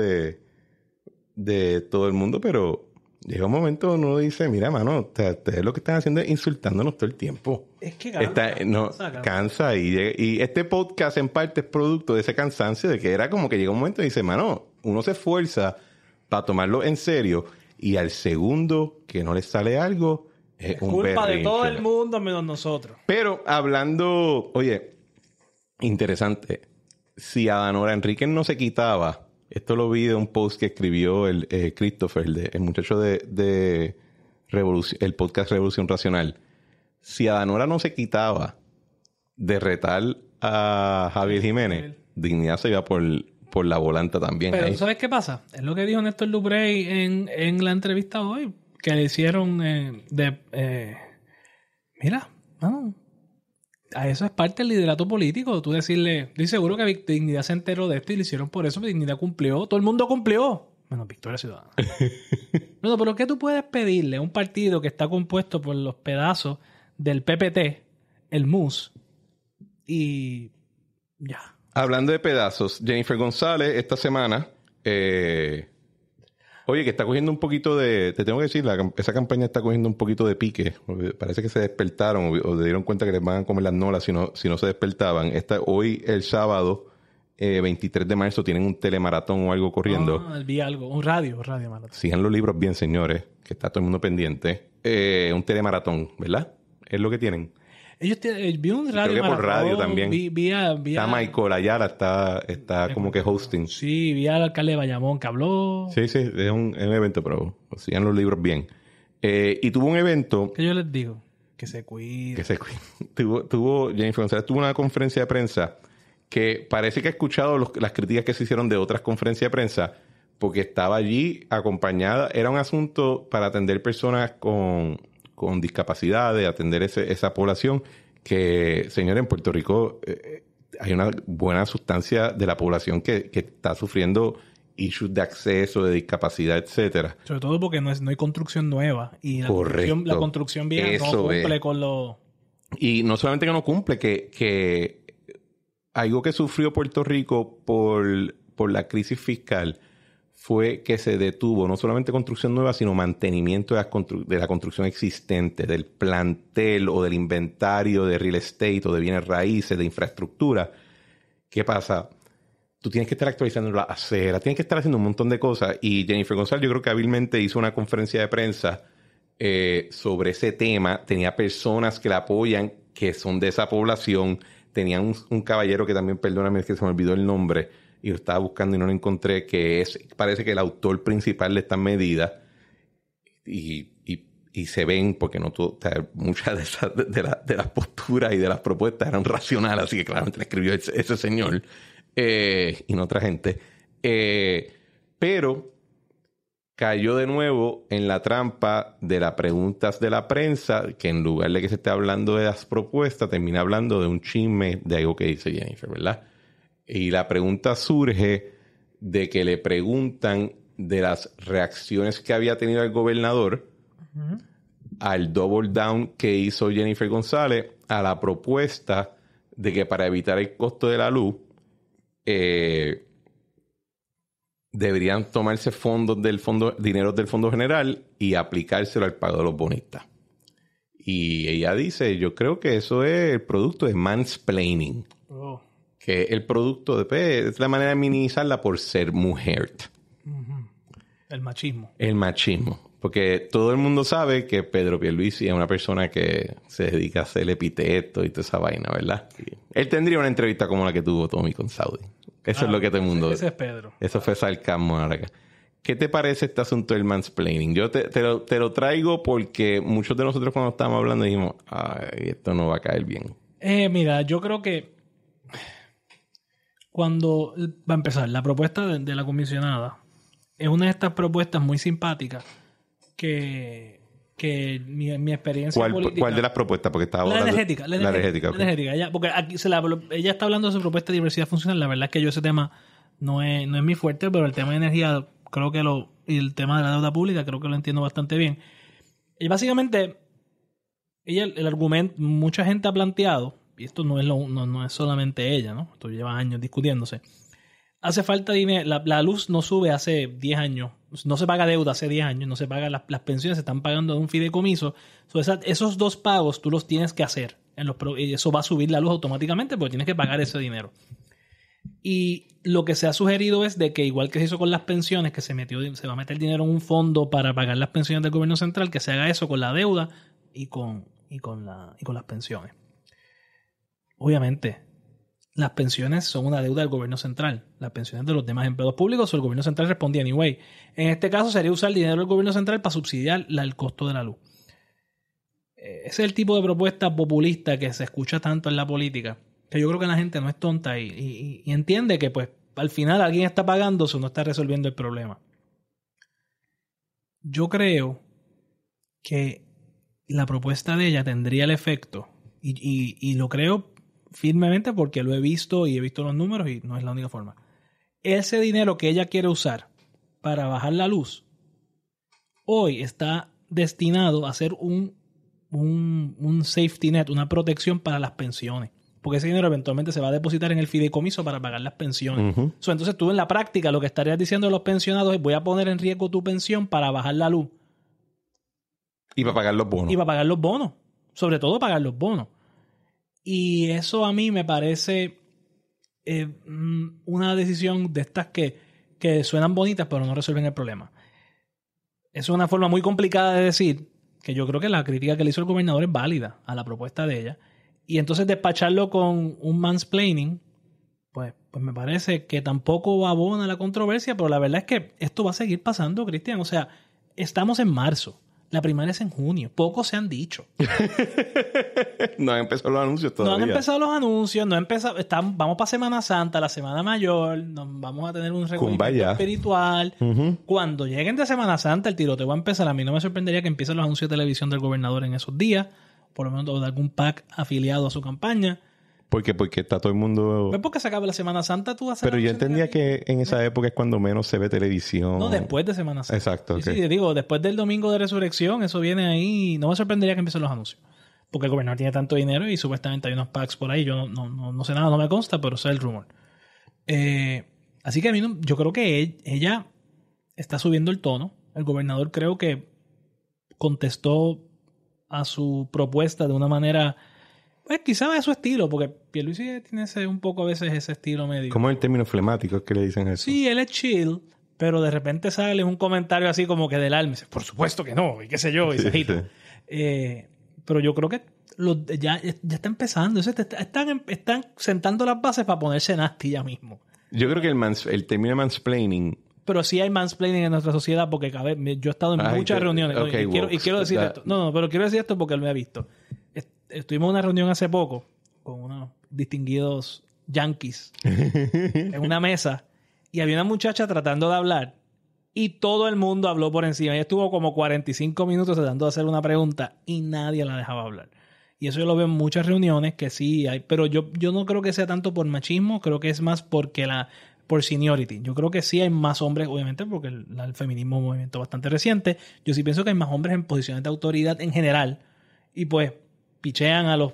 A: de todo el mundo, pero llega un momento donde uno dice, mira, mano, ustedes lo que están haciendo es insultándonos todo el tiempo. Es que cansa. Eh, no, cansa, y, y, este podcast en parte es producto de ese cansancio de que era como que llega un momento y dice, mano, uno se esfuerza para tomarlo en serio y al segundo que no le sale algo es, un culpa de todo el
B: mundo menos nosotros.
A: Pero hablando, oye, interesante, si Adanora enrique no se quitaba esto lo vi de un post que escribió el eh, Christopher, el, muchacho de, el podcast Revolución Racional. Si Adanora no se quitaba de retar a Javier Jiménez, Dignidad se iba por, por la volanta también. Pero
B: ¿sabes qué pasa? Es lo que dijo Néstor lubrey en, la entrevista hoy,
A: que le hicieron eh, de...
B: Eh, mira, vamos a eso es parte del liderato político. Tú decirle, estoy seguro que Dignidad se enteró de esto y lo hicieron por eso, Dignidad cumplió, todo el mundo cumplió. Menos Victoria Ciudadana. no, pero ¿qué tú puedes pedirle a un partido que está compuesto por los pedazos del PPT, el MUS, y
A: ya? Hablando de pedazos, Jennifer González esta semana eh, Oye, que está cogiendo un poquito de. Te tengo que decir, esa campaña está cogiendo un poquito de pique. Parece que se despertaron o, se dieron cuenta que les van a comer las nolas si no, si no se despertaban. Esta, hoy, el sábado, 23 eh, de marzo, tienen un telemaratón o algo corriendo.
B: Ah, vi algo. Un radio, un radio maratón.
A: Sigan los libros bien, señores, que está todo el mundo pendiente. Eh, un telemaratón, ¿verdad? Es lo que tienen. Ellos eh, vi un radio. Creo por radio también. está Michael Ayala, está, como que hosting.
B: Sí, vi al alcalde de Bayamón que habló.
A: Sí, sí, es un, evento, pero sigan los libros bien. Eh, y tuvo un evento. Que
B: yo les digo, que se cuide.
A: Que se cuide. tuvo, tuvo, Jennifer tuvo una conferencia de prensa que parece que ha escuchado las críticas que se hicieron de otras conferencias de prensa porque estaba allí acompañada. Era un asunto para atender personas con con de atender ese, esa población, que, señores, en Puerto Rico eh, eh, hay una buena sustancia de la población que, está sufriendo issues de acceso, de discapacidad, etcétera.
B: Sobre todo porque no, es, no hay construcción nueva y la, construcción, la vieja no cumple con lo...
A: Y no solamente que no cumple, que, algo que sufrió Puerto Rico por, por la crisis fiscal fue que se detuvo no solamente construcción nueva, sino mantenimiento de la, construcción existente, del plantel o del inventario de real estate o de bienes raíces, de infraestructura. ¿Qué pasa? Tú tienes que estar actualizando la acera, tienes que estar haciendo un montón de cosas. Y Jennifer González, yo creo que hábilmente hizo una conferencia de prensa eh, sobre ese tema. Tenía personas que la apoyan, que son de esa población. Tenía un, un caballero que también, perdóname, es que se me olvidó el nombre y lo estaba buscando y no lo encontré, que es, parece que el autor principal de estas medidas y, se ven, porque no muchas de, las posturas y de las propuestas eran racionales, así que claramente la escribió ese, señor eh, y no otra gente. Eh, pero cayó de nuevo en la trampa de las preguntas de la prensa, que en lugar de que se esté hablando de las propuestas, termina hablando de un chisme de algo que dice Jennifer, ¿verdad? Y la pregunta surge de que le preguntan de las reacciones que había tenido el gobernador al double down que hizo Jennifer González a la propuesta de que para evitar el costo de la luz eh, deberían tomarse fondos del fondo, dinero del fondo general y aplicárselo al pago de los bonistas. Y ella dice, yo creo que eso es el producto de mansplaining. Oh que el producto de P pues, es la manera de minimizarla por ser mujer.
B: El machismo.
A: El machismo. Porque todo el mundo sabe que Pedro Pierluisi es una persona que se dedica a hacer epiteto y toda esa vaina, ¿verdad? Él tendría una entrevista como la que tuvo Tommy con Saudi. Eso es ah, lo que todo el mundo... Ese es Pedro. Eso fue sarcasmo, acá. ¿Qué te parece este asunto del mansplaining? Yo te, lo, te, lo, traigo porque muchos de nosotros cuando estábamos hablando dijimos, ay, esto no va a caer bien.
B: Eh, mira, yo creo que cuando va a empezar, la propuesta de, la comisionada es una de estas propuestas muy simpáticas que, mi, experiencia ¿Cuál, política, ¿Cuál de las
A: propuestas? Porque estaba la energética, la energética.
B: energética, ella, porque ella está hablando de su propuesta de diversidad funcional. La verdad es que yo ese tema no es, no mi fuerte, pero el tema de energía creo que lo... Y el tema de la deuda pública creo que lo entiendo bastante bien. Y básicamente, ella, el argumento, mucha gente ha planteado y esto no es, lo, no, es solamente ella, ¿no? Esto lleva años discutiéndose. Hace falta dinero, la, luz no sube hace 10 años, no se paga deuda hace 10 años, no se pagan las, las, pensiones, se están pagando de un fideicomiso. esos dos pagos tú los tienes que hacer. En los, eso va a subir la luz automáticamente porque tienes que pagar ese dinero. Y lo que se ha sugerido es de que igual que se hizo con las pensiones, que se metió, se va a meter el dinero en un fondo para pagar las pensiones del gobierno central, que se haga eso con la deuda y con, con, la, y con las pensiones obviamente, las pensiones son una deuda del gobierno central. Las pensiones de los demás empleados públicos, o el gobierno central respondía anyway. En este caso sería usar el dinero del gobierno central para subsidiar el costo de la luz. Eh, ese es el tipo de propuesta populista que se escucha tanto en la política. Que yo creo que la gente no es tonta y, entiende que pues al final alguien está pagando o no está resolviendo el problema. Yo creo que la propuesta de ella tendría el efecto, y, y lo creo firmemente porque lo he visto y he visto los números y no es la única forma. Ese dinero que ella quiere usar para bajar la luz, hoy está destinado a ser un, un, un safety net, una protección para las pensiones porque ese dinero eventualmente se va a depositar en el fideicomiso para pagar las pensiones. entonces tú en la práctica lo que estarías diciendo a los pensionados es voy a poner en riesgo tu pensión para bajar la luz.
A: Y para pagar los bonos. Y para
B: pagar los bonos. Sobre todo pagar los bonos. Y eso a mí me parece eh, mm, una decisión de estas que, suenan bonitas pero no resuelven el problema. Es una forma muy complicada de decir que yo creo que la crítica que le hizo el gobernador es válida a la propuesta de ella. Y entonces despacharlo con un mansplaining, pues, pues me parece que tampoco abona la controversia, pero la verdad es que esto va a seguir pasando, Cristian. O sea, estamos en marzo. La primaria es en junio. Pocos se han dicho.
A: no han empezado los anuncios todavía. No han empezado
B: los anuncios. No han empezado, vamos para Semana Santa, la Semana Mayor. vamos a tener un recorrido espiritual. Cuando lleguen de Semana Santa, el tiroteo va a empezar. A mí no me sorprendería que empiecen los anuncios de televisión del gobernador en esos días. Por lo menos de algún PAC afiliado a su campaña.
A: Porque, porque está todo el mundo. es
B: porque se acaba la Semana Santa tú haces Pero yo
A: entendía que en esa época es cuando menos se ve televisión. No, después de Semana Santa. Exacto. Sí,
B: digo, después del domingo de resurrección, eso viene ahí. No me sorprendería que empiecen los anuncios. Porque el gobernador tiene tanto dinero y supuestamente hay unos packs por ahí. Yo no, no, no, sé nada, no me consta, pero es el rumor. Eh, así que a mí, yo creo que e-, ella está subiendo el tono. El gobernador creo que contestó a su propuesta de una manera pues quizás es su estilo, porque Pierluisi tiene ese, un poco a veces ese estilo medio. ¿Cómo es
A: el término flemático que le dicen eso?
B: Sí, él es chill, pero de repente sale un comentario así como que del alma. Dice, por supuesto que no, y qué sé yo, y se eh, pero yo creo que ya, ya está empezando. Están, em, están sentando las bases para ponerse nasty ya mismo.
A: Yo creo que el, mans, el término mansplaining
B: pero sí hay mansplaining en nuestra sociedad porque vez yo he estado en muchas reuniones y, quiero, y, quiero, decir esto. No, no, pero quiero decir esto porque él me ha visto estuvimos en una reunión hace poco con unos distinguidos yankees en una mesa y había una muchacha tratando de hablar y todo el mundo habló por encima. y estuvo como 45 minutos tratando de hacer una pregunta y nadie la dejaba hablar. Y eso yo lo veo en muchas reuniones que sí hay, pero yo, yo no creo que sea tanto por machismo, creo que es más porque la por seniority. Yo creo que sí hay más hombres, obviamente, porque el, el feminismo es un movimiento bastante reciente. Yo sí pienso que hay más hombres en posiciones de autoridad en general. Y pues pichean a los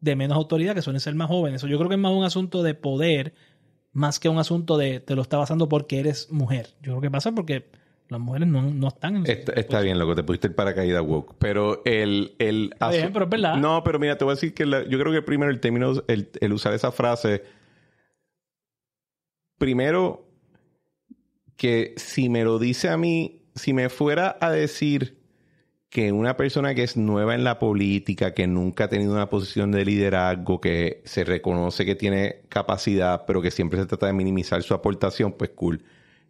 B: de menos autoridad, que suelen ser más jóvenes. yo creo que es más un asunto de poder, más que un asunto de te lo está basando porque eres mujer. Yo creo que pasa porque las mujeres no, están
A: Está, está bien, loco, te pusiste el paracaídas woke. Pero el. el pero es verdad. No, pero mira, te voy a decir que yo creo que primero el término, el, el usar esa frase. Primero, que si me lo dice a mí, si me fuera a decir que una persona que es nueva en la política, que nunca ha tenido una posición de liderazgo, que se reconoce que tiene capacidad, pero que siempre se trata de minimizar su aportación, pues cool.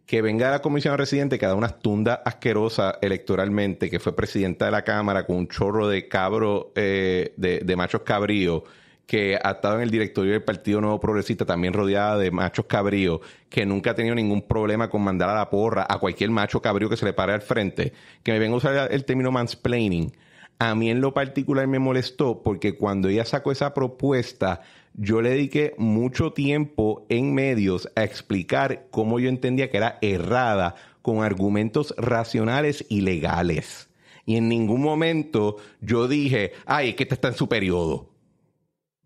A: Que venga la comisión residente, que da una tundas asquerosa electoralmente, que fue presidenta de la Cámara con un chorro de cabro, eh, de, de machos cabríos que ha estado en el directorio del Partido Nuevo Progresista, también rodeada de machos cabríos, que nunca ha tenido ningún problema con mandar a la porra a cualquier macho cabrío que se le pare al frente, que me venga a usar el término mansplaining. A mí en lo particular me molestó porque cuando ella sacó esa propuesta, yo le dediqué mucho tiempo en medios a explicar cómo yo entendía que era errada con argumentos racionales y legales. Y en ningún momento yo dije, ay, es que esta está en su periodo.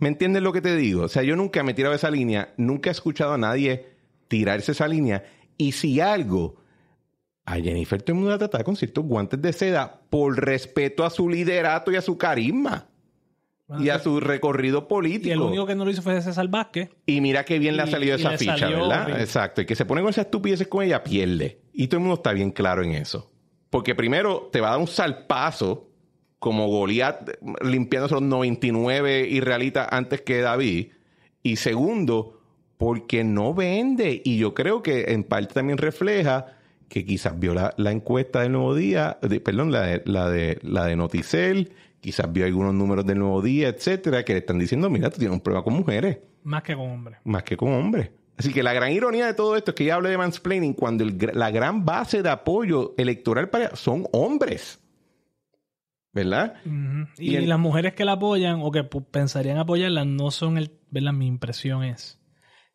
A: ¿Me entiendes lo que te digo? O sea, yo nunca me he tirado esa línea, nunca he escuchado a nadie tirarse esa línea. Y si algo, a Jennifer todo el mundo la trataba con ciertos guantes de seda por respeto a su liderato y a su carisma. y a su recorrido político. Y el único
B: que no lo hizo fue César Vázquez. Y mira qué bien le ha salido esa ficha, ¿verdad?
A: Exacto. Y que se pone con esas estupideces con ella, pierde. Y todo el mundo está bien claro en eso. Porque primero te va a dar un salpazo como Goliat limpiándose los 99 israelitas antes que David. Y segundo, porque no vende. Y yo creo que en parte también refleja que quizás vio la, encuesta del Nuevo Día, perdón, la de, la, de, Noticel, quizás vio algunos números del Nuevo Día, etcétera, que le están diciendo, mira, tú tienes un problema con mujeres. Más que con hombres. Más que con hombres. Así que la gran ironía de todo esto es que ya hablé de mansplaining cuando la gran base de apoyo electoral para son hombres. ¿verdad?
B: y, las mujeres que la apoyan o que pensarían apoyarla no son el, ¿verdad? Mi impresión es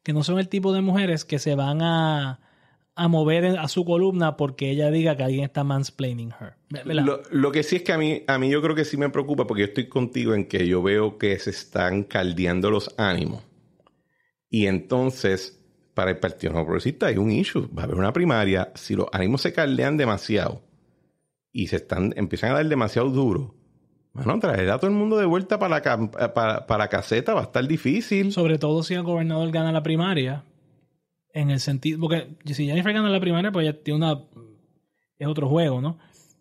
B: que no son el tipo de mujeres que se van a, a mover a su columna porque ella diga que alguien está mansplaining her.
A: Lo, lo, que sí es que a mí, a mí yo creo que sí me preocupa porque yo estoy contigo en que yo veo que se están caldeando los ánimos. Y entonces, para el Partido No Progresista hay un issue. Va a haber una primaria. Si los ánimos se caldean demasiado, y se están, empiezan a dar demasiado duro. Bueno, traer a todo el mundo de vuelta para, para, caseta va a estar difícil. Sobre todo si el gobernador gana la primaria. En el sentido. Porque
B: si Jennifer gana la primaria, pues ya tiene una. Es otro juego, ¿no?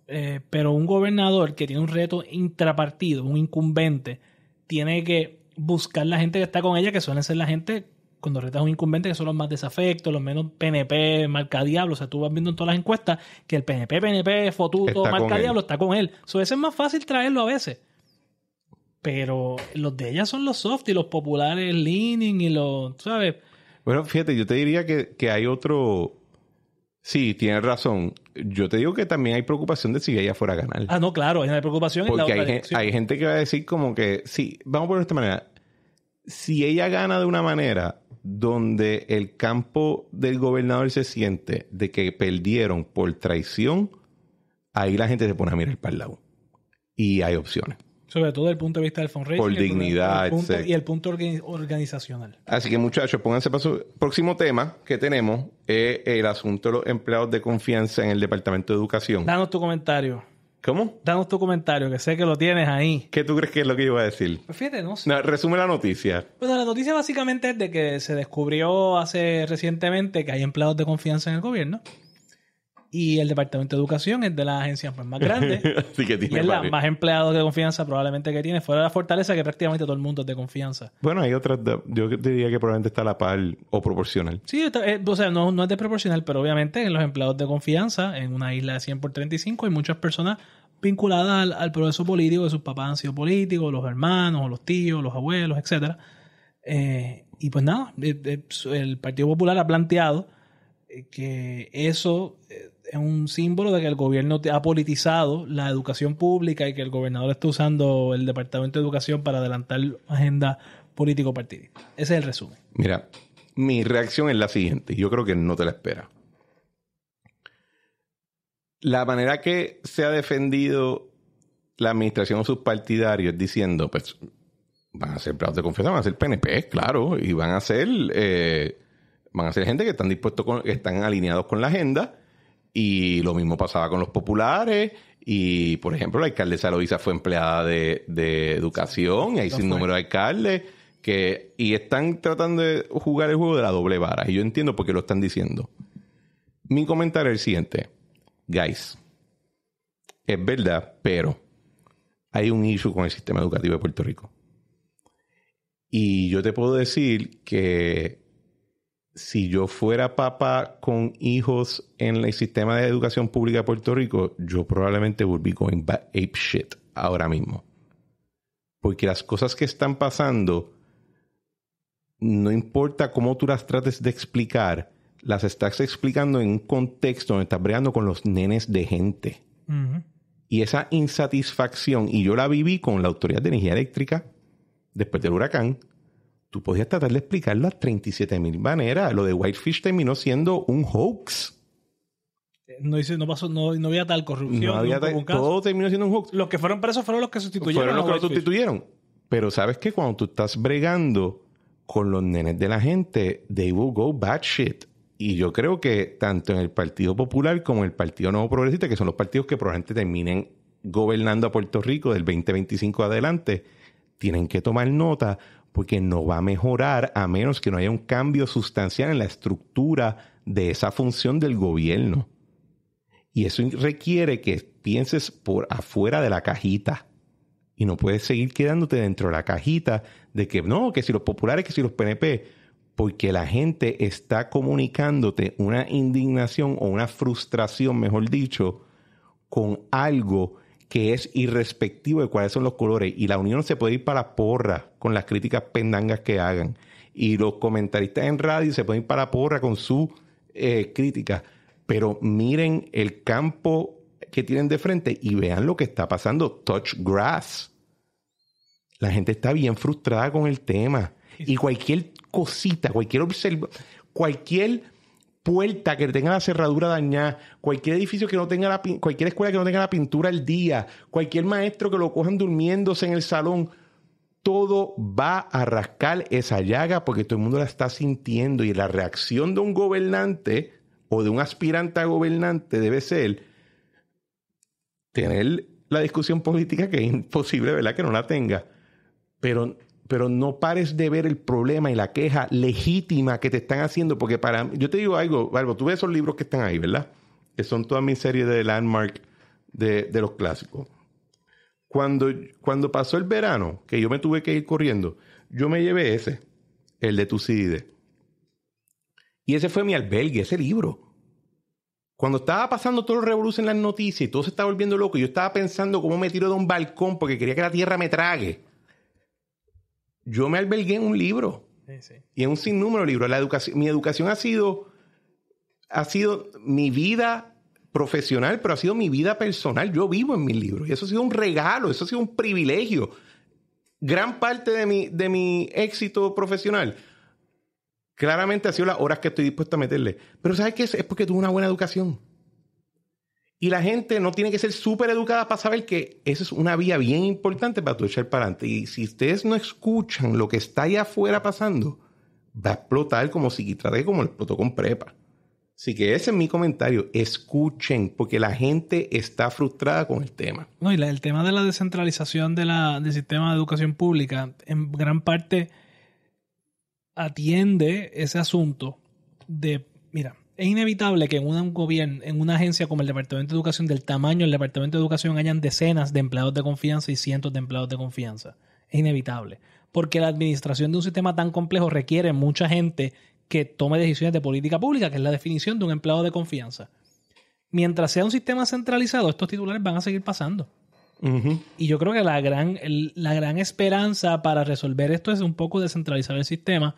B: Eh, pero un gobernador que tiene un reto intrapartido, un incumbente, tiene que buscar la gente que está con ella, que suelen ser la gente cuando retas a un incumbente que son los más desafectos, los menos PNP, marca diablo. O sea, tú vas viendo en todas las encuestas que el PNP, PNP, fotuto, marca diablo está con él. Entonces eso es más fácil traerlo a veces. Pero los de ella son los soft y los populares leaning y
A: los, ¿sabes? Bueno, fíjate, yo te diría que, hay otro, Sí, tienes razón. Yo te digo que también hay preocupación de si ella fuera a ganar.
B: Ah, no, claro, hay una preocupación. Porque hay,
A: hay, gente que va a decir como que, sí, vamos por esta manera. Si ella gana de una manera, donde el campo del gobernador se siente de que perdieron por traición, ahí la gente se pone a mirar para el lado. Y hay opciones.
B: Sobre todo desde el punto de vista del fundraising. Por dignidad. y el punto organizacional.
A: Así que muchachos, pónganse paso. Próximo tema que tenemos es el asunto de los empleados de confianza en el Departamento de Educación. Danos tu comentario. ¿Cómo? Danos tu comentario, que sé que lo tienes ahí. ¿Qué tú crees que es lo que iba a decir? Pues fíjate, no sé. resume la noticia. Bueno,
B: pues la noticia básicamente es de que se descubrió hace recientemente que hay empleados de confianza en el gobierno y el Departamento de Educación es de las agencias pues, más grandes.
A: Así que tiene más
B: empleados de confianza probablemente que tiene. Fuera de la fortaleza que prácticamente todo el mundo es de confianza.
A: Bueno, hay otras... yo diría que probablemente está la par o proporcional.
B: Sí, eh, o sea, no, no es desproporcional, pero obviamente en los empleados de confianza, en una isla de 100 por 35, hay muchas personas vinculadas al, proceso político, que sus papás han sido políticos, los hermanos, los tíos, los abuelos, etc. Eh, y pues nada, eh, el Partido Popular ha planteado que eso es un símbolo de que el gobierno ha politizado la educación pública y que el gobernador está usando el Departamento de Educación para adelantar agenda
A: político-partidista. Ese es el resumen. Mira, mi reacción es la siguiente. Yo creo que no te la espera. La manera que se ha defendido la administración o sus partidarios diciendo, pues, van a ser bravos de confianza, van a ser PNP, claro, y van a ser... Eh, van a ser gente que están dispuestos, que están alineados con la agenda y lo mismo pasaba con los populares. Y, por ejemplo, la alcaldesa Loisa fue empleada de, educación y hay sin número de alcaldes. Que, y están tratando de jugar el juego de la doble vara. Y yo entiendo por qué lo están diciendo. Mi comentario es el siguiente. Guys, es verdad, pero hay un issue con el sistema educativo de Puerto Rico. Y yo te puedo decir que si yo fuera papá con hijos en el sistema de educación pública de Puerto Rico, yo probablemente would be going back ape shit ahora mismo. Porque las cosas que están pasando, no importa cómo tú las trates de explicar, las estás explicando en un contexto donde estás bregando con los nenes de gente. Y esa insatisfacción, y yo la viví con la Autoridad de Energía Eléctrica después del huracán, tú podías tratar de explicarlo a 37 mil maneras. Lo de Whitefish terminó siendo un hoax.
B: No, no, pasó, no, había tal corrupción. todo terminó siendo un hoax. Los que fueron presos fueron los que sustituyeron. Fueron los que lo sustituyeron.
A: Pero sabes que cuando tú estás bregando con los nenes de la gente, they will go bad shit. Y yo creo que tanto en el Partido Popular como en el Partido Nuevo Progresista, que son los partidos que probablemente terminen gobernando a Puerto Rico del 2025 adelante, tienen que tomar nota porque no va a mejorar a menos que no haya un cambio sustancial en la estructura de esa función del gobierno. Y eso requiere que pienses por afuera de la cajita. Y no puedes seguir quedándote dentro de la cajita de que no, que si los populares, que si los PNP, porque la gente está comunicándote una indignación o una frustración, mejor dicho, con algo que es irrespectivo de cuáles son los colores. Y la unión se puede ir para porra con las críticas pendangas que hagan. Y los comentaristas en radio se pueden ir para porra con su eh, críticas. Pero miren el campo que tienen de frente y vean lo que está pasando. Touch grass. La gente está bien frustrada con el tema. Y cualquier cosita, cualquier observación, cualquier puerta que tenga la cerradura dañada, cualquier edificio que no tenga la cualquier escuela que no tenga la pintura al día, cualquier maestro que lo cojan durmiéndose en el salón, todo va a rascar esa llaga porque todo el mundo la está sintiendo y la reacción de un gobernante o de un aspirante a gobernante debe ser tener la discusión política que es imposible, ¿verdad? Que no la tenga, pero pero no pares de ver el problema y la queja legítima que te están haciendo, porque para yo te digo algo, Algo, tú ves esos libros que están ahí, ¿verdad? Que son toda mi serie de landmark de, los clásicos. Cuando, cuando pasó el verano, que yo me tuve que ir corriendo, yo me llevé ese, el de Tucídides. Y ese fue mi albergue, ese libro. Cuando estaba pasando todo el revolución en las noticias y todo se estaba volviendo loco, yo estaba pensando cómo me tiro de un balcón porque quería que la tierra me trague yo me albergué en un libro. Y en un sinnúmero de libros. La educación, mi educación ha sido, ha sido mi vida profesional, pero ha sido mi vida personal. Yo vivo en mis libros y eso ha sido un regalo, eso ha sido un privilegio. Gran parte de mi, de mi éxito profesional claramente ha sido las horas que estoy dispuesto a meterle. Pero ¿sabes qué? Es porque tuve una buena educación. Y la gente no tiene que ser súper educada para saber que esa es una vía bien importante para tu echar para adelante. Y si ustedes no escuchan lo que está allá afuera pasando, va a explotar como si quitarle como el protocolo prepa. Así que ese es mi comentario. Escuchen, porque la gente está frustrada con el tema. No,
B: y el tema de la descentralización del sistema de educación pública, en gran parte atiende ese asunto de es inevitable que en un gobierno, en una agencia como el Departamento de Educación, del tamaño del Departamento de Educación, hayan decenas de empleados de confianza y cientos de empleados de confianza. Es inevitable. Porque la administración de un sistema tan complejo requiere mucha gente que tome decisiones de política pública, que es la definición de un empleado de confianza. Mientras sea un sistema centralizado, estos titulares van a seguir pasando. Y yo creo que la gran, la gran esperanza para resolver esto es un poco descentralizar el sistema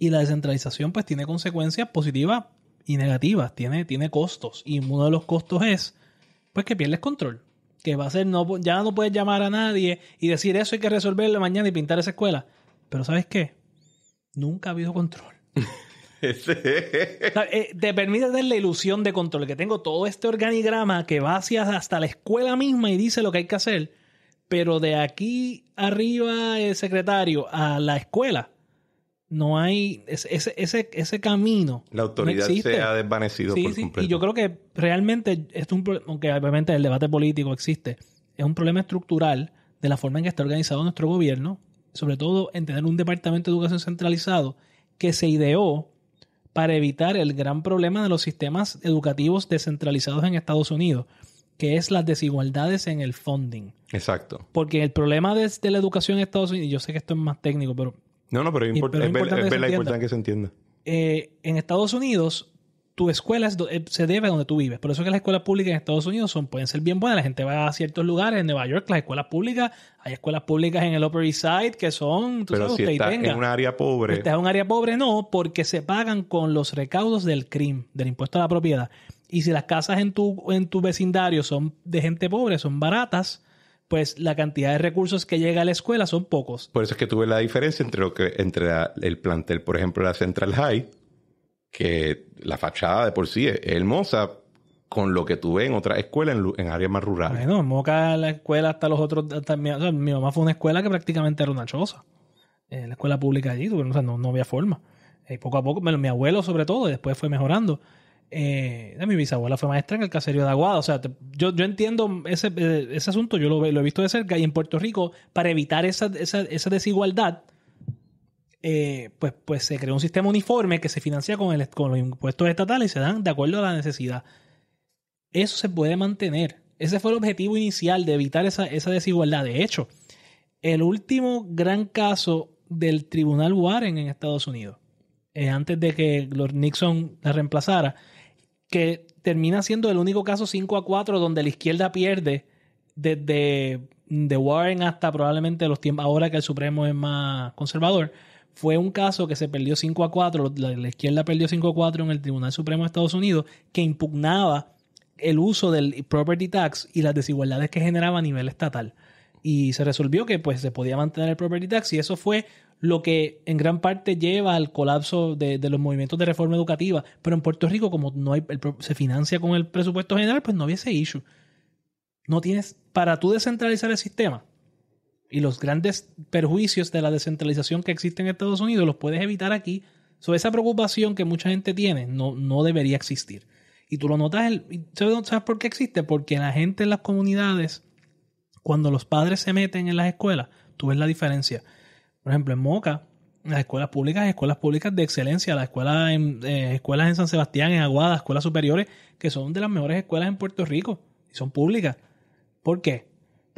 B: y la descentralización pues tiene consecuencias positivas y negativas, tiene, tiene costos. Y uno de los costos es pues que pierdes control. Que va a ser, no, ya no puedes llamar a nadie y decir eso hay que resolverlo mañana y pintar esa escuela. Pero ¿sabes qué? Nunca ha habido control.
A: Eh,
B: te permite tener la ilusión de control, que tengo todo este organigrama que va hacia hasta la escuela misma y dice lo que hay que hacer, pero de aquí arriba el secretario a la escuela, no hay ese, ese, camino. La autoridad se ha desvanecido sí. Y yo creo que realmente es un aunque obviamente el debate político existe, es un problema estructural de la forma en que está organizado nuestro gobierno, sobre todo en tener un departamento de educación centralizado que se ideó para evitar el gran problema de los sistemas educativos descentralizados en Estados Unidos, que es las desigualdades en el funding. Exacto. Porque el problema de, de la educación en Estados Unidos, y yo sé que esto es más técnico, pero
A: no, no, pero es, importante, que se entienda.
B: Eh, en Estados Unidos, tu escuela eh, se debe a donde tú vives. Por eso es que las escuelas públicas en Estados Unidos pueden ser bien buenas. La gente va a ciertos lugares. En Nueva York, las escuelas públicas, hay escuelas públicas en el Upper East Side que son, tú si en un
A: área pobre. Si en
B: un área pobre, no, porque se pagan con los recaudos del crimen, del impuesto a la propiedad. Y si las casas en tu, en tu vecindario son de gente pobre, son baratas, pues la cantidad de recursos que llega a la escuela son pocos.
A: Por eso es que tuve la diferencia entre lo que entre el plantel, por ejemplo, la Central High, que la fachada de por sí es hermosa, con lo que tuve en otras escuelas en, áreas más rurales. Bueno,
B: en Moca la escuela hasta los otros... Hasta mi, mi, mamá fue una escuela que prácticamente era una choza. en eh, la escuela pública allí, o no, había forma. Y eh, poco a poco, mi abuelo sobre todo, y después fue mejorando. Eh, mi bisabuela fue maestra en el caserío de Aguada. O sea, yo, entiendo ese, eh, asunto, yo lo, he visto de cerca y en Puerto Rico, para evitar esa, desigualdad, eh, pues, pues se creó un sistema uniforme que se financia con, el, los impuestos estatales y se dan de acuerdo a la necesidad. Eso se puede mantener. Ese fue el objetivo inicial de evitar esa, desigualdad. De hecho, el último gran caso del Tribunal Warren en Estados Unidos, eh, antes de que Lord Nixon la reemplazara, que termina siendo el único caso 5 a 4 donde la izquierda pierde desde de Warren hasta probablemente los tiempos ahora que el Supremo es más conservador. Fue un caso que se perdió 5 a 4, la, la izquierda perdió 5 a 4 en el Tribunal Supremo de Estados Unidos, que impugnaba el uso del property tax y las desigualdades que generaba a nivel estatal y se resolvió que pues se podía mantener el property tax y eso fue lo que en gran parte lleva al colapso de, los movimientos de reforma educativa. Pero en Puerto Rico, como no hay, se financia con el presupuesto general, pues no había ese issue. No tienes, para tú descentralizar el sistema y los grandes perjuicios de la descentralización que existe en Estados Unidos, los puedes evitar aquí. So, esa preocupación que mucha gente tiene no, no debería existir. Y tú lo notas, el, ¿sabes por qué existe? Porque la gente en las comunidades cuando los padres se meten en las escuelas, tú ves la diferencia. Por ejemplo, en Moca, las escuelas públicas, escuelas públicas de excelencia, las escuelas en, eh, escuelas en San Sebastián, en Aguada, escuelas superiores, que son de las mejores escuelas en Puerto Rico y son públicas. ¿Por qué?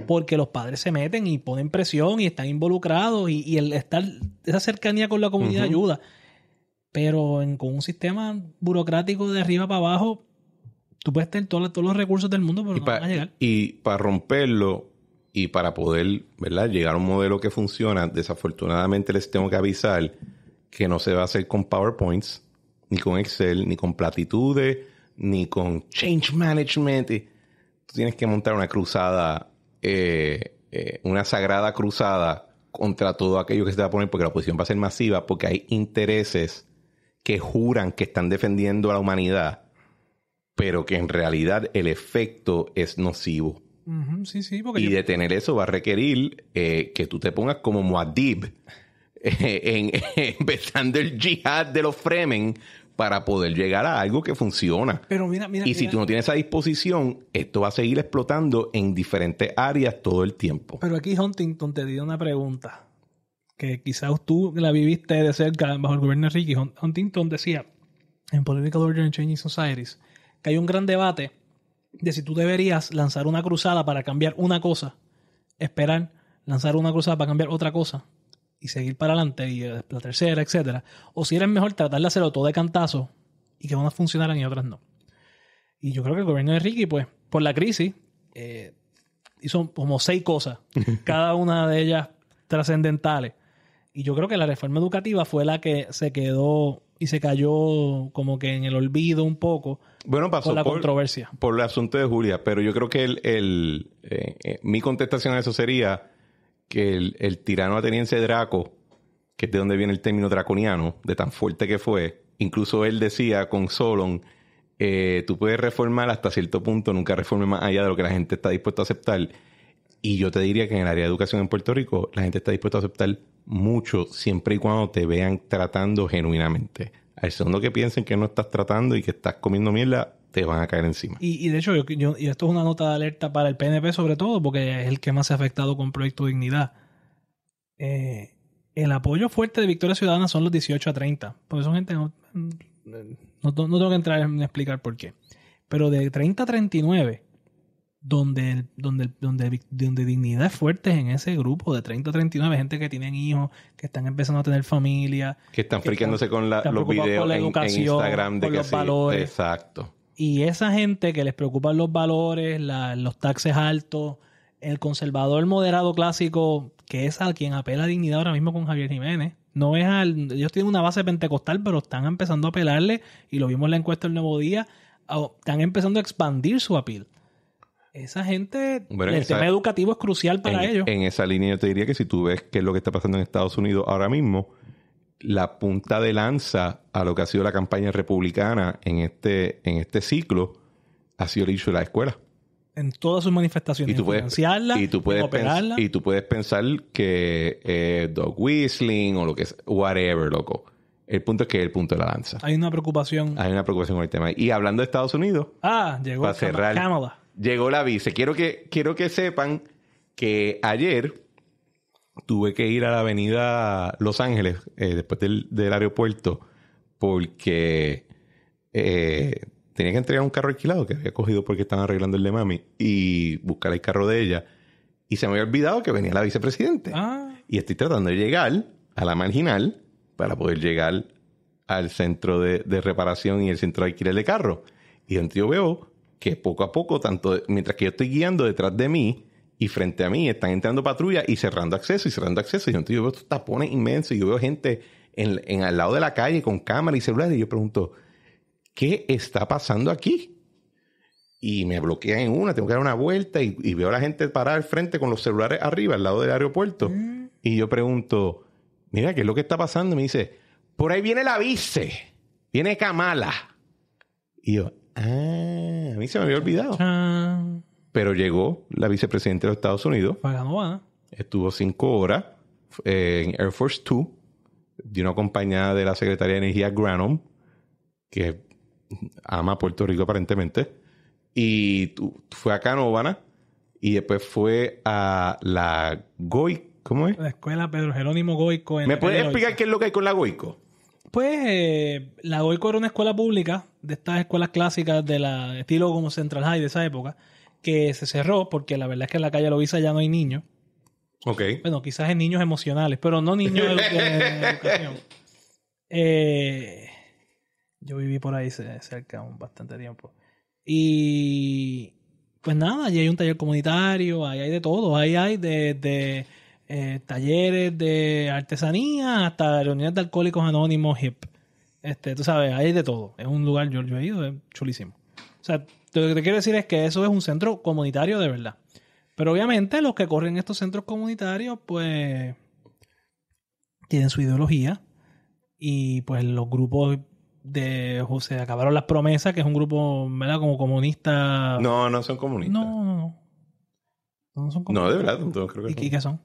B: Porque los padres se meten y ponen presión y están involucrados y, el estar, esa cercanía con la comunidad ayuda. Pero con un sistema burocrático de arriba para abajo, tú puedes tener todos los recursos del mundo,
A: pero no llegar. Y para romperlo, y para poder llegar a un modelo que funciona, desafortunadamente les tengo que avisar que no se va a hacer con PowerPoints, ni con Excel, ni con platitudes, ni con change management. Tú tienes que montar una cruzada, eh, eh, una sagrada cruzada contra todo aquello que se te va a poner, porque la oposición va a ser masiva, porque hay intereses que juran que están defendiendo a la humanidad, pero que en realidad el efecto es nocivo y detener eso va a requerir eh, que tú te pongas como Muad'Dib, en, empezando el jihad de los Fremen para poder llegar a algo que funciona. Pero y si tú no tienes esa disposición, esto va a seguir explotando en diferentes áreas todo el tiempo.
B: Pero aquí Huntington te dio una pregunta que quizás tú la viviste de cerca bajo el gobierno de Ricky. Huntington decía en Political Order and Changing Societies que hay un gran debate de si tú deberías lanzar una cruzada para cambiar una cosa, esperar, lanzar una cruzada para cambiar otra cosa y seguir para adelante y eh, la tercera, etcétera, o si eres mejor tratar de hacerlo todo de cantazo y que unas funcionaran y otras no. Y yo creo que el gobierno de Ricky, pues, por la crisis, eh, hizo como seis cosas, cada una de ellas trascendentales. Y yo creo que la reforma educativa fue la que se quedó y se cayó como que en el olvido un poco bueno, pasó por la controversia.
A: Por el asunto de Julia, pero yo creo que el, el eh, eh, mi contestación a eso sería que el, tirano ateniense Draco, que es de donde viene el término draconiano, de tan fuerte que fue, incluso él decía con Solon, eh, tú puedes reformar hasta cierto punto, nunca reformes más allá de lo que la gente está dispuesta a aceptar. Y yo te diría que en el área de educación en Puerto Rico la gente está dispuesta a aceptar mucho siempre y cuando te vean tratando genuinamente. Al segundo que piensen que no estás tratando y que estás comiendo mierda, te van a caer encima.
B: Y, de hecho, y esto es una nota de alerta para el PNP sobre todo, porque es el que más se ha afectado con Proyecto Dignidad. Eh, el apoyo fuerte de Victoria Ciudadana son los 18 a 30. por eso gente. No, tengo que entrar en explicar por qué. Pero de 30 a 39, donde, donde, donde, donde dignidad es fuerte en ese grupo de 30 o 39, gente que tienen hijos, que están empezando a tener familia.
A: Que están friqueándose con la, los videos en, Instagram de que Exacto.
B: Y esa gente que les preocupan los valores, los taxes altos, el conservador moderado clásico, que es al quien apela dignidad ahora mismo con Javier Jiménez. No es al. Ellos tienen una base pentecostal, pero están empezando a apelarle, y lo vimos en la encuesta del Nuevo Día, están empezando a expandir su apel esa gente,
A: el tema educativo es crucial para ellos. En esa línea yo te diría que si tú ves qué es lo que está pasando en Estados Unidos ahora mismo, la punta de lanza a lo que ha sido la campaña republicana en este, en este ciclo ha sido el hecho de la escuela.
B: En todas sus manifestaciones. Y tú puedes, y tú puedes, y
A: tú puedes pensar que eh, dog whistling o lo que es, whatever, loco. El punto es que es el punto de la lanza.
B: Hay una preocupación.
A: Hay una preocupación con el tema. Y hablando de Estados Unidos. Ah, llegó para cerrar, llegó la vice. Quiero que, quiero que sepan que ayer tuve que ir a la avenida Los Ángeles, eh, después del, aeropuerto, porque eh, tenía que entregar un carro alquilado que había cogido porque estaban arreglando el de mami y buscar el carro de ella. Y se me había olvidado que venía la vicepresidente. Ah. Y estoy tratando de llegar a la marginal para poder llegar al centro de, de reparación y el centro de alquiler de carro. Y entonces yo veo que poco a poco, tanto mientras que yo estoy guiando detrás de mí y frente a mí, están entrando patrullas y cerrando acceso y cerrando acceso. Y entonces yo veo estos tapones inmensos y yo veo gente en, al lado de la calle con cámara y celulares. y yo pregunto, ¿qué está pasando aquí? Y me bloquean en una, tengo que dar una vuelta y, veo a la gente parar al frente con los celulares arriba, al lado del aeropuerto. Mm. Y yo pregunto, mira, ¿qué es lo que está pasando? Me dice, por ahí viene la vice, viene Kamala. Y yo, Ah, a mí se me había olvidado. Pero llegó la vicepresidenta de los Estados Unidos. Estuvo cinco horas eh, en Air Force Two, de una compañía de la Secretaría de Energía Granum, que ama Puerto Rico aparentemente. Y fue a Canóvana y después fue a la Goico. ¿Cómo es?
B: La escuela Pedro Jerónimo Goico. ¿Me puedes explicar
A: qué es lo que hay con la Goico?
B: Pues la Goico era una escuela pública de estas escuelas clásicas de la estilo como Central High de esa época, que se cerró porque la verdad es que en la calle Lovisa ya no hay niños. Ok. Bueno, quizás es niños emocionales, pero no niños de educación. Eh, yo viví por ahí cerca un bastante tiempo. Y pues nada, allí hay un taller comunitario, ahí hay de todo, ahí hay de eh, talleres de artesanía hasta reuniones de alcohólicos anónimos, hip. Este, tú sabes, hay de todo. Es un lugar, yo, he ido, es chulísimo. O sea, lo que te quiero decir es que eso es un centro comunitario de verdad. Pero obviamente los que corren estos centros comunitarios, pues, tienen su ideología. Y pues los grupos de José acabaron las promesas, que es un grupo, ¿verdad? Como comunista.
A: No, no son comunistas. No,
B: no, no. No, son comunistas. No, de verdad,
A: no, creo que ¿Y, qué son?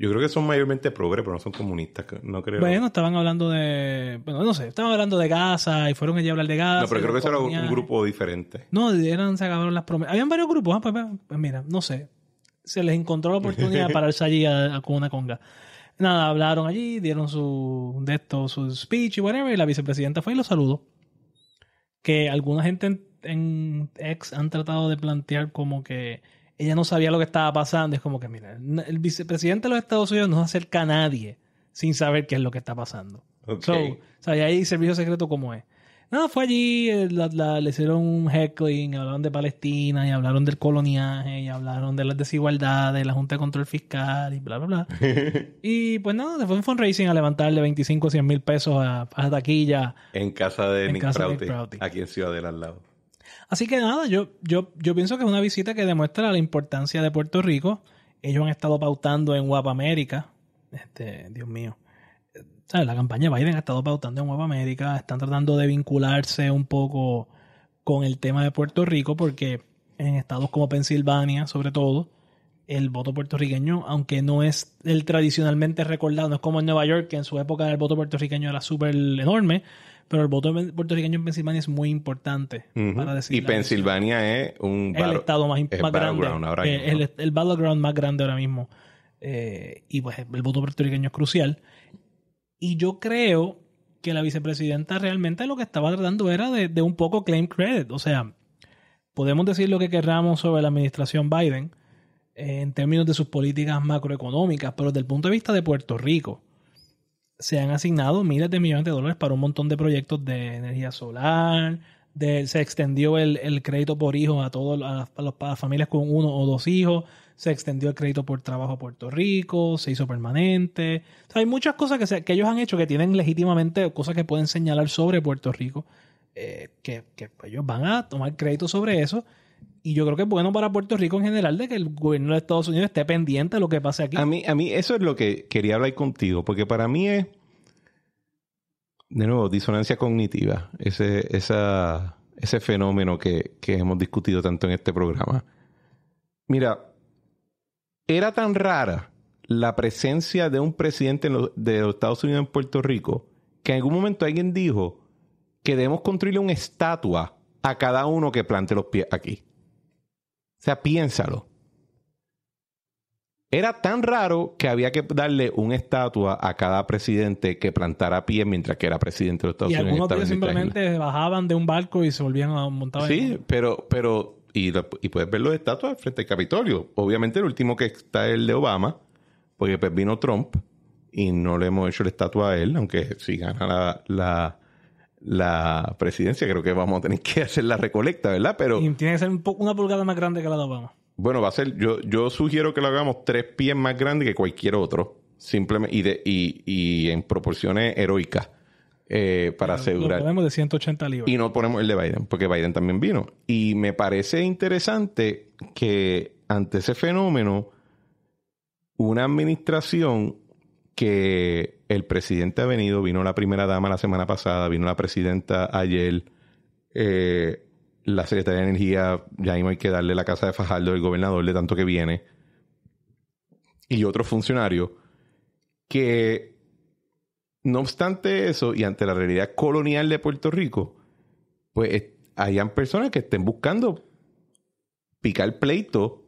A: Yo creo que son mayormente progres, pero no son comunistas, no creo. Bueno,
B: estaban hablando de. Bueno, no sé, estaban hablando de Gaza y fueron allí a hablar de Gaza. No, pero creo que eso era un grupo
A: diferente.
B: No, eran, se acabaron las promesas. Habían varios grupos, ah, pues, pues, pues, mira, no sé. Se les encontró la oportunidad de pararse allí a, con una conga. Nada, hablaron allí, dieron su, de esto, su speech y whatever, y la vicepresidenta fue y los saludó. Que alguna gente en ex han tratado de plantear como que ella no sabía lo que estaba pasando. Es como que, mira, el vicepresidente de los Estados Unidos no se acerca a nadie sin saber qué es lo que está pasando. Okay. o sea, y ahí servicio secreto como es. No, fue allí, eh, le hicieron un heckling, hablaron de Palestina y hablaron del coloniaje y hablaron de las desigualdades, la Junta de Control Fiscal y bla, bla, bla. y pues no, después un fundraising a levantarle 25 o 100 mil pesos a, taquilla.
A: En casa de, en Nick, Prouty, aquí en del al lado.
B: Así que nada, yo, yo, pienso que es una visita que demuestra la importancia de Puerto Rico. Ellos han estado pautando en Guapa América. Este, Dios mío. ¿Sabes? La campaña Biden ha estado pautando en Guapa América. Están tratando de vincularse un poco con el tema de Puerto Rico porque en estados como Pensilvania, sobre todo, el voto puertorriqueño, aunque no es el tradicionalmente recordado, no es como en Nueva York, que en su época el voto puertorriqueño era súper enorme, pero el voto puertorriqueño en Pensilvania es muy importante
A: Y Pensilvania es un. el estado más, grande.
B: el, battleground más grande ahora mismo. Eh, y pues el voto puertorriqueño es crucial. Y yo creo que la vicepresidenta realmente lo que estaba tratando era de, un poco claim credit. O sea, podemos decir lo que querramos sobre la administración Biden eh, en términos de sus políticas macroeconómicas, pero desde el punto de vista de Puerto Rico se han asignado miles de millones de dólares para un montón de proyectos de energía solar. se extendió el, crédito por hijo a todas las familias con uno o dos hijos. Se extendió el crédito por trabajo a Puerto Rico. Se hizo permanente. hay muchas cosas que, que ellos han hecho que tienen legítimamente cosas que pueden señalar sobre Puerto Rico. Eh, que ellos van a tomar crédito sobre eso y yo creo que es bueno para Puerto Rico en general de que el gobierno de Estados Unidos esté pendiente de lo que pase aquí. A mí,
A: a mí eso es lo que quería hablar contigo, porque para mí es, de nuevo, disonancia cognitiva, ese, esa, ese fenómeno que, hemos discutido tanto en este programa. Mira, era tan rara la presencia de un presidente de los Estados Unidos en Puerto Rico que en algún momento alguien dijo que debemos construirle una estatua a cada uno que plante los pies aquí. O sea, piénsalo. Era tan raro que había que darle una estatua a cada presidente que plantara pie mientras que era presidente de los Estados Unidos. Y algunos simplemente
B: bajaban de un barco y se volvían a montar. Sí,
A: pero, pero y, puedes ver los estatuas frente al Capitolio. Obviamente el último que está es el de Obama, porque pues, vino Trump y no le hemos hecho la estatua a él, aunque si gana la la presidencia. Creo que vamos a tener que hacer la recolecta, ¿verdad? Pero. tiene que ser una pulgada más grande que la de Obama. Bueno, va a ser. Yo, yo sugiero que lo hagamos tres pies más grande que cualquier otro. Simplemente. Y, de, y, en proporciones heroicas. Eh, para asegurar. Lo de
B: 180 libras.
A: Y no ponemos el de Biden, porque Biden también vino. Y me parece interesante que ante ese fenómeno, una administración que el presidente ha venido, vino la primera dama la semana pasada, vino la presidenta ayer, eh, la secretaria de Energía, ya mismo hay que darle la casa de Fajardo, el gobernador de tanto que viene, y otros funcionarios, que no obstante eso, y ante la realidad colonial de Puerto Rico, pues eh, hayan personas que estén buscando picar pleito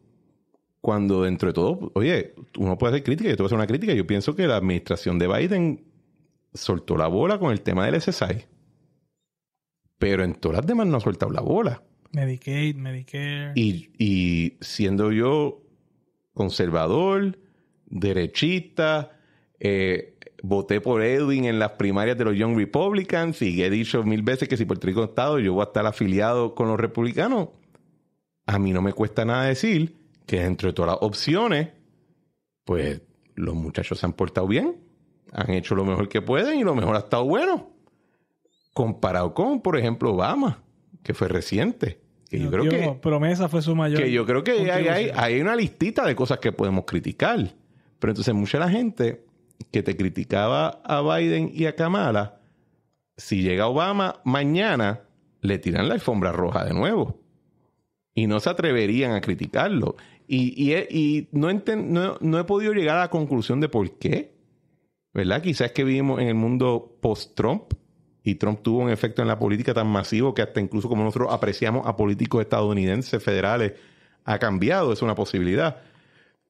A: cuando dentro de todo, oye, uno puede hacer crítica, yo te hacer una crítica, yo pienso que la administración de Biden soltó la bola con el tema del SSI. Pero en todas las demás no ha soltado la bola. Medicaid, Medicare. Y, siendo yo conservador, derechista, eh, voté por Edwin en las primarias de los Young Republicans y he dicho mil veces que si Puerto Rico Estado yo voy a estar afiliado con los republicanos. A mí no me cuesta nada decir que entre todas las opciones, pues los muchachos se han portado bien, han hecho lo mejor que pueden y lo mejor ha estado bueno. Comparado con, por ejemplo, Obama, que fue reciente. Que yo creo que,
B: promesa fue su mayor. Que yo creo que hay,
A: una listita de cosas que podemos criticar. Pero entonces mucha la gente que te criticaba a Biden y a Kamala, si llega Obama mañana, le tiran la alfombra roja de nuevo y no se atreverían a criticarlo. Y, no, no, he podido llegar a la conclusión de por qué, ¿verdad? Quizás es que vivimos en el mundo post-Trump y Trump tuvo un efecto en la política tan masivo que hasta incluso como nosotros apreciamos a políticos estadounidenses federales, ha cambiado, es una posibilidad.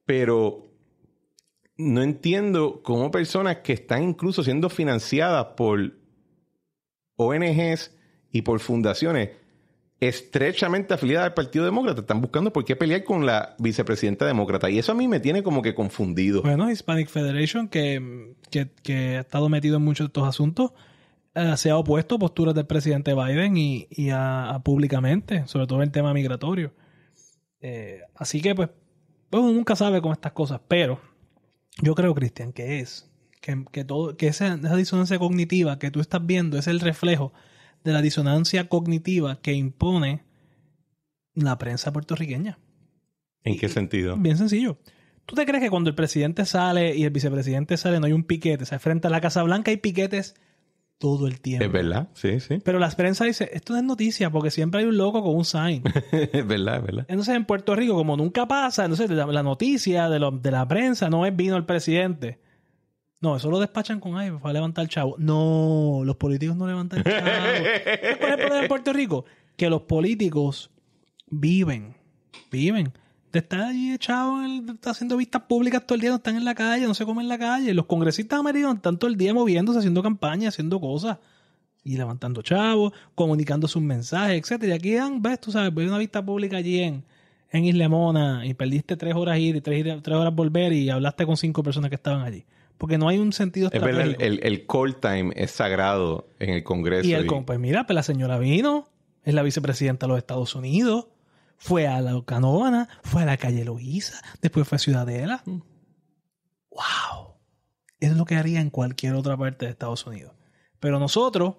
A: Pero no entiendo cómo personas que están incluso siendo financiadas por ONGs y por fundaciones estrechamente afiliada al Partido Demócrata. Están buscando por qué pelear con la vicepresidenta demócrata. Y eso a mí me tiene como que confundido.
B: Bueno, Hispanic Federation, que, ha estado metido en muchos de estos asuntos, eh, se ha opuesto a posturas del presidente Biden y, a, públicamente, sobre todo en el tema migratorio. Eh, así que, pues, pues, uno nunca sabe con estas cosas, pero yo creo, Cristian, que es que, todo, que esa disonancia cognitiva que tú estás viendo es el reflejo de la disonancia cognitiva que impone la prensa puertorriqueña.
A: ¿En qué sentido?
B: Bien sencillo. ¿Tú te crees que cuando el presidente sale y el vicepresidente sale no hay un piquete? O sea, frente a la Casa Blanca hay piquetes todo el tiempo.
A: Es verdad, sí, sí.
B: Pero la prensa dice, esto no es noticia porque siempre hay un loco con un sign. es verdad, es verdad. Entonces en Puerto Rico, como nunca pasa, la, la noticia de, lo, de la prensa no es vino el presidente no, eso lo despachan con ay, para levantar el chavo. No, los políticos no levantan chavo. ¿Cuál es el problema en Puerto Rico? Que los políticos viven, viven. De estar allí echados, está haciendo vistas públicas todo el día, no están en la calle, no se comen en la calle. Los congresistas americanos están todo el día moviéndose, haciendo campaña, haciendo cosas. Y levantando chavos, comunicando sus mensajes, etcétera. Y aquí dan, ves, tú sabes, a una vista pública allí en, en y perdiste tres horas ir y tres, tres horas volver y hablaste con cinco personas que estaban allí. Porque no hay un sentido es verdad,
A: el, call time es sagrado en el Congreso. Y el
B: pues mira, pues la señora vino, es la vicepresidenta de los Estados Unidos, fue a la Canovana fue a la calle Loíza, después fue a Ciudadela. Mm. ¡Wow! es lo que haría en cualquier otra parte de Estados Unidos. Pero nosotros,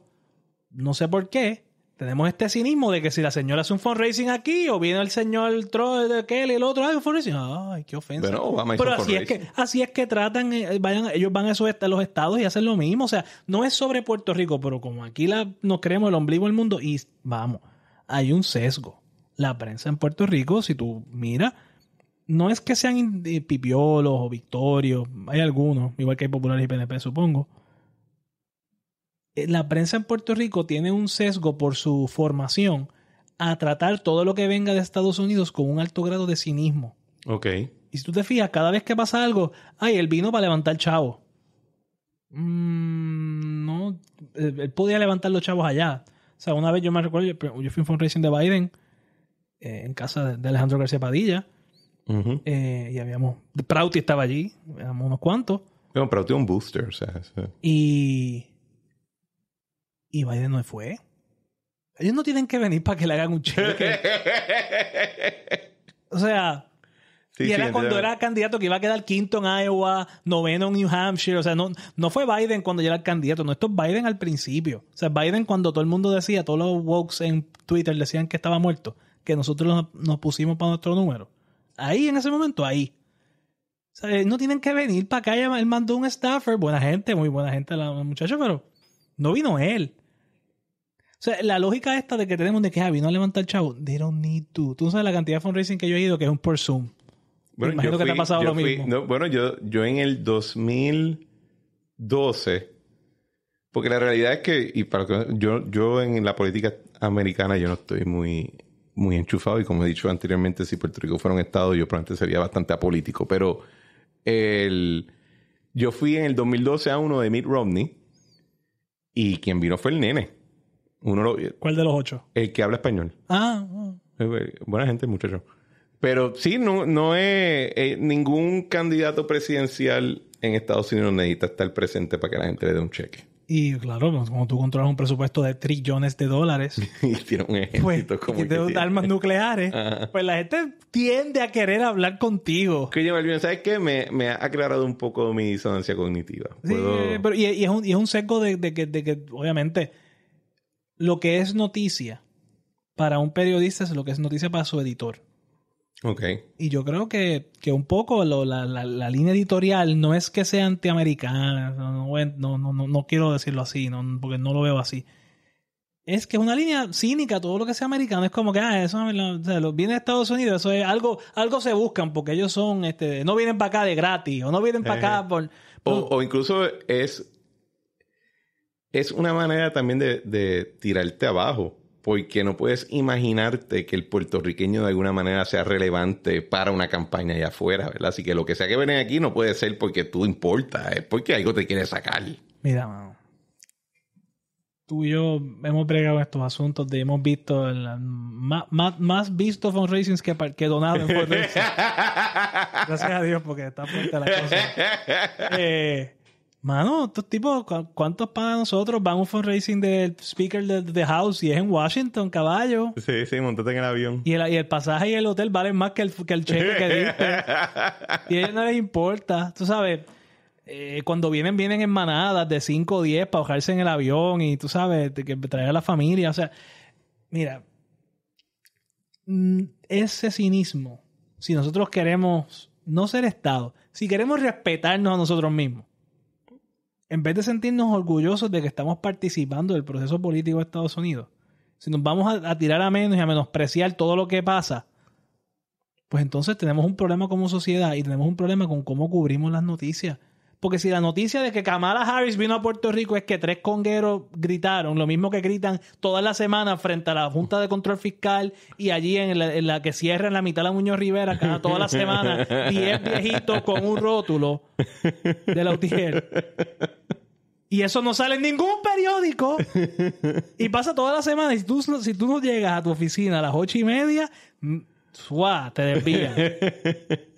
B: no sé por qué, tenemos este cinismo de que si la señora hace un fundraising aquí o viene el señor Troll de y el otro hace un fundraising, ay, qué ofensa. Pero así es que así es que tratan, eh, vayan, ellos van a, esos, los estados y hacen lo mismo. O sea, no es sobre Puerto Rico, pero como aquí la, nos creemos el ombligo del mundo y vamos, hay un sesgo. La prensa en Puerto Rico, si tú miras, no es que sean eh, pipiolos o victorios, hay algunos, igual que hay populares y PNP, supongo eh, la prensa en Puerto Rico tiene un sesgo por su formación a tratar todo lo que venga de Estados Unidos con un alto grado de cinismo. Ok. Y si tú te fijas, cada vez que pasa algo, ay, él vino para levantar chavo. Mm, no, él podía levantar los chavos allá. O sea, una vez yo me recuerdo, yo, fui en un fundraising de Biden eh, en casa de Alejandro García Padilla. Eh, y habíamos.
A: Prouty estaba allí, éramos unos cuantos. Pero Prouty un booster, o sea.
B: Y y Biden no fue. Ellos no tienen que venir para que le hagan un cheque. o sea, y era cuando era candidato que iba a quedar quinto en Iowa, noveno en New Hampshire. O sea, no, no fue Biden cuando ya era el candidato. No, esto es Biden al principio. O sea, Biden cuando todo el mundo decía, todos los wokes en Twitter decían que estaba muerto, que nosotros nos pusimos para nuestro número. Ahí, en ese momento, ahí. O sea, eh, no tienen que venir para acá. Él mandó un staffer, buena gente, muy buena gente la muchacha, pero no vino él. O sea, la lógica esta de que tenemos de que Javi no levanta el chavo, they don't need to. Tú no sabes la cantidad de fundraising que yo he ido que es un por Zoom.
A: Bueno, imagino yo que te ha pasado lo mismo. bueno, yo, en el 2012, porque la realidad es que, y para yo, yo en la política americana yo no estoy muy, muy enchufado y como he dicho anteriormente, si Puerto Rico fuera un estado, yo probablemente sería bastante apolítico, pero yo fui en el 2012 a uno de Mitt Romney y quien vino fue el nene. ¿Cuál de los ocho? El que habla español. Ah. ah. Eh, buena gente, muchacho. Pero sí, no, no es eh, ningún candidato presidencial en Estados Unidos necesita estar presente para que la gente le dé un cheque.
B: Y claro, como tú controlas un presupuesto de trillones de dólares
A: y tiene un ejército y pues, tiene armas nucleares, pues la gente tiende a querer hablar contigo. Que ¿sabes qué? Me, ha aclarado un poco mi disonancia cognitiva. Sí, pero
B: y, es un, seco sesgo de, de, que, de que, obviamente, lo que es noticia para un periodista es lo que es noticia para su editor. Ok. Y yo creo que, que un poco la, la, la, línea editorial no es que sea antiamericana, no, no, no, no quiero decirlo así, porque no lo veo así. Es que es una línea cínica, todo lo que sea americano es como que, ah, eso viene de Estados Unidos, eso es algo, algo se buscan porque ellos son, este, no vienen para acá de gratis, o no vienen para eh, acá por...
A: o, incluso es es una manera también de, tirarte abajo, porque no puedes imaginarte que el puertorriqueño de alguna manera sea relevante para una campaña allá afuera, ¿verdad? Así que lo que sea que venga aquí no puede ser porque tú importas, es porque algo te quiere sacar.
B: Mira, mano. Tú y yo hemos bregado estos asuntos hemos visto más, más, visto fundraisings que, que donado en fundraising. Gracias a Dios porque está fuerte la cosa.
A: Eh,
B: Mano, estos tipos, ¿cuántos para nosotros van a un fundraising del speaker de The House y es en Washington, caballo? Sí, sí, montate en el avión. Y el, pasaje y el hotel valen más que el, cheque que diste. y a ellos no les importa. Tú sabes, eh, cuando vienen, vienen en manadas de 5 o 10 para bajarse en el avión y tú sabes, que traer a la familia. O sea, mira, mm, ese cinismo, si nosotros queremos no ser Estado, si queremos respetarnos a nosotros mismos en vez de sentirnos orgullosos de que estamos participando del proceso político de Estados Unidos, si nos vamos a, tirar a menos y a menospreciar todo lo que pasa, pues entonces tenemos un problema como sociedad y tenemos un problema con cómo cubrimos las noticias porque si la noticia de que Kamala Harris vino a Puerto Rico es que tres congueros gritaron, lo mismo que gritan toda la semana frente a la Junta de Control Fiscal y allí en la, que cierra en la mitad la Muñoz Rivera, cada toda la semana, diez viejitos con un rótulo de la UTIER. Y eso no sale en ningún periódico. Y pasa toda la semana. Y si tú, si tú no llegas a tu oficina a las ocho y media, ¡suá! Mm, te desvías.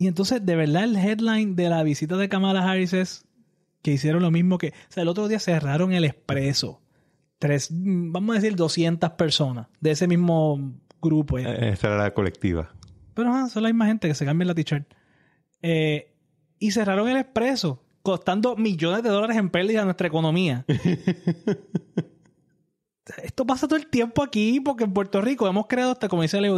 B: Y entonces, de verdad, el headline de la visita de Kamala Harris es que hicieron lo mismo que. O sea, el otro día cerraron el expreso. Tres, vamos a decir, 200 personas de ese mismo grupo. Eh,
A: Esta era la colectiva.
B: Pero son la misma gente que se cambia la t-shirt. Eh, y cerraron el expreso, costando millones de dólares en pérdida a nuestra economía. Esto pasa todo el tiempo aquí, porque en Puerto Rico hemos creado hasta, como dice Leo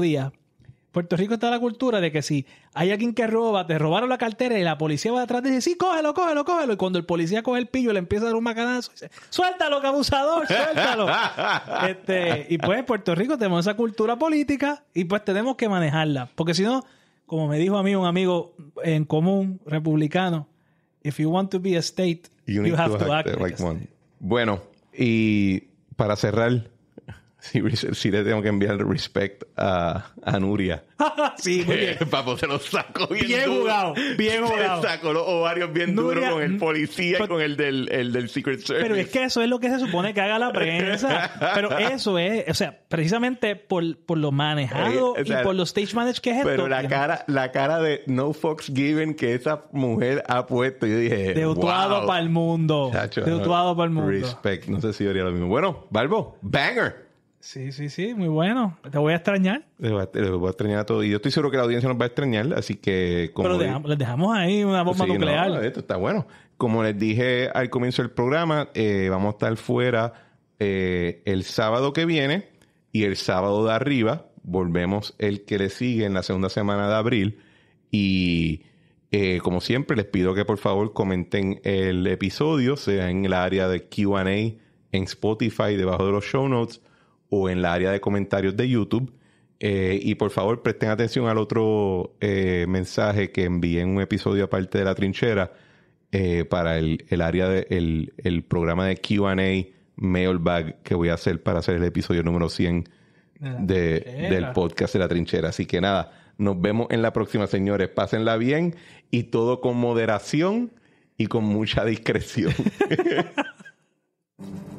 B: Puerto Rico está la cultura de que si hay alguien que roba, te robaron la cartera y la policía va atrás y dice, sí, cógelo, cógelo, cógelo. Y cuando el policía coge el pillo, le empieza a dar un macanazo y dice, suéltalo, abusador, suéltalo. este, y pues en Puerto Rico tenemos esa cultura política y pues tenemos que manejarla. Porque si no, como me dijo a mí un amigo en común, republicano, if you want to be a state,
A: you, have to act, like one. Bueno, y para cerrar Sí, le tengo que enviar el respect a, Nuria. sí, muy bien. Papo, se lo saco bien Bien jugado, bien jugado. Se sacó los ovarios bien duros con el policía y con el del, el del Secret Service. Pero es
B: que eso es lo que se supone que haga la prensa. Pero eso es, o sea, precisamente por, por lo manejado y por lo stage managed que es esto. Pero la
A: cara, la cara de No Fox Given que esa mujer ha puesto, yo dije. De para el mundo. Chacho, para el mundo. Respect. No sé si yo haría lo mismo. Bueno, Balbo, banger.
B: Sí, sí, sí, muy bueno. Te voy a extrañar.
A: Te voy a, extrañar a todos. Y yo estoy seguro que la audiencia nos va a extrañar, así que... Como Pero
B: les dejamos, ahí una bomba nuclear.
A: esto está bueno. Como les dije al comienzo del programa, eh, vamos a estar fuera eh, el sábado que viene y el sábado de arriba. Volvemos el que le sigue en la segunda semana de abril. Y eh, como siempre, les pido que por favor comenten el episodio, sea en el área de QA, en Spotify, debajo de los show notes o en la área de comentarios de YouTube. Eh, y por favor, presten atención al otro eh, mensaje que envié en un episodio aparte de la trinchera eh, para el, el, área de el, el programa de QA mailbag que voy a hacer para hacer el episodio número 100 del podcast de la trinchera. Así que nada, nos vemos en la próxima, señores. Pásenla bien y todo con moderación y con mucha discreción.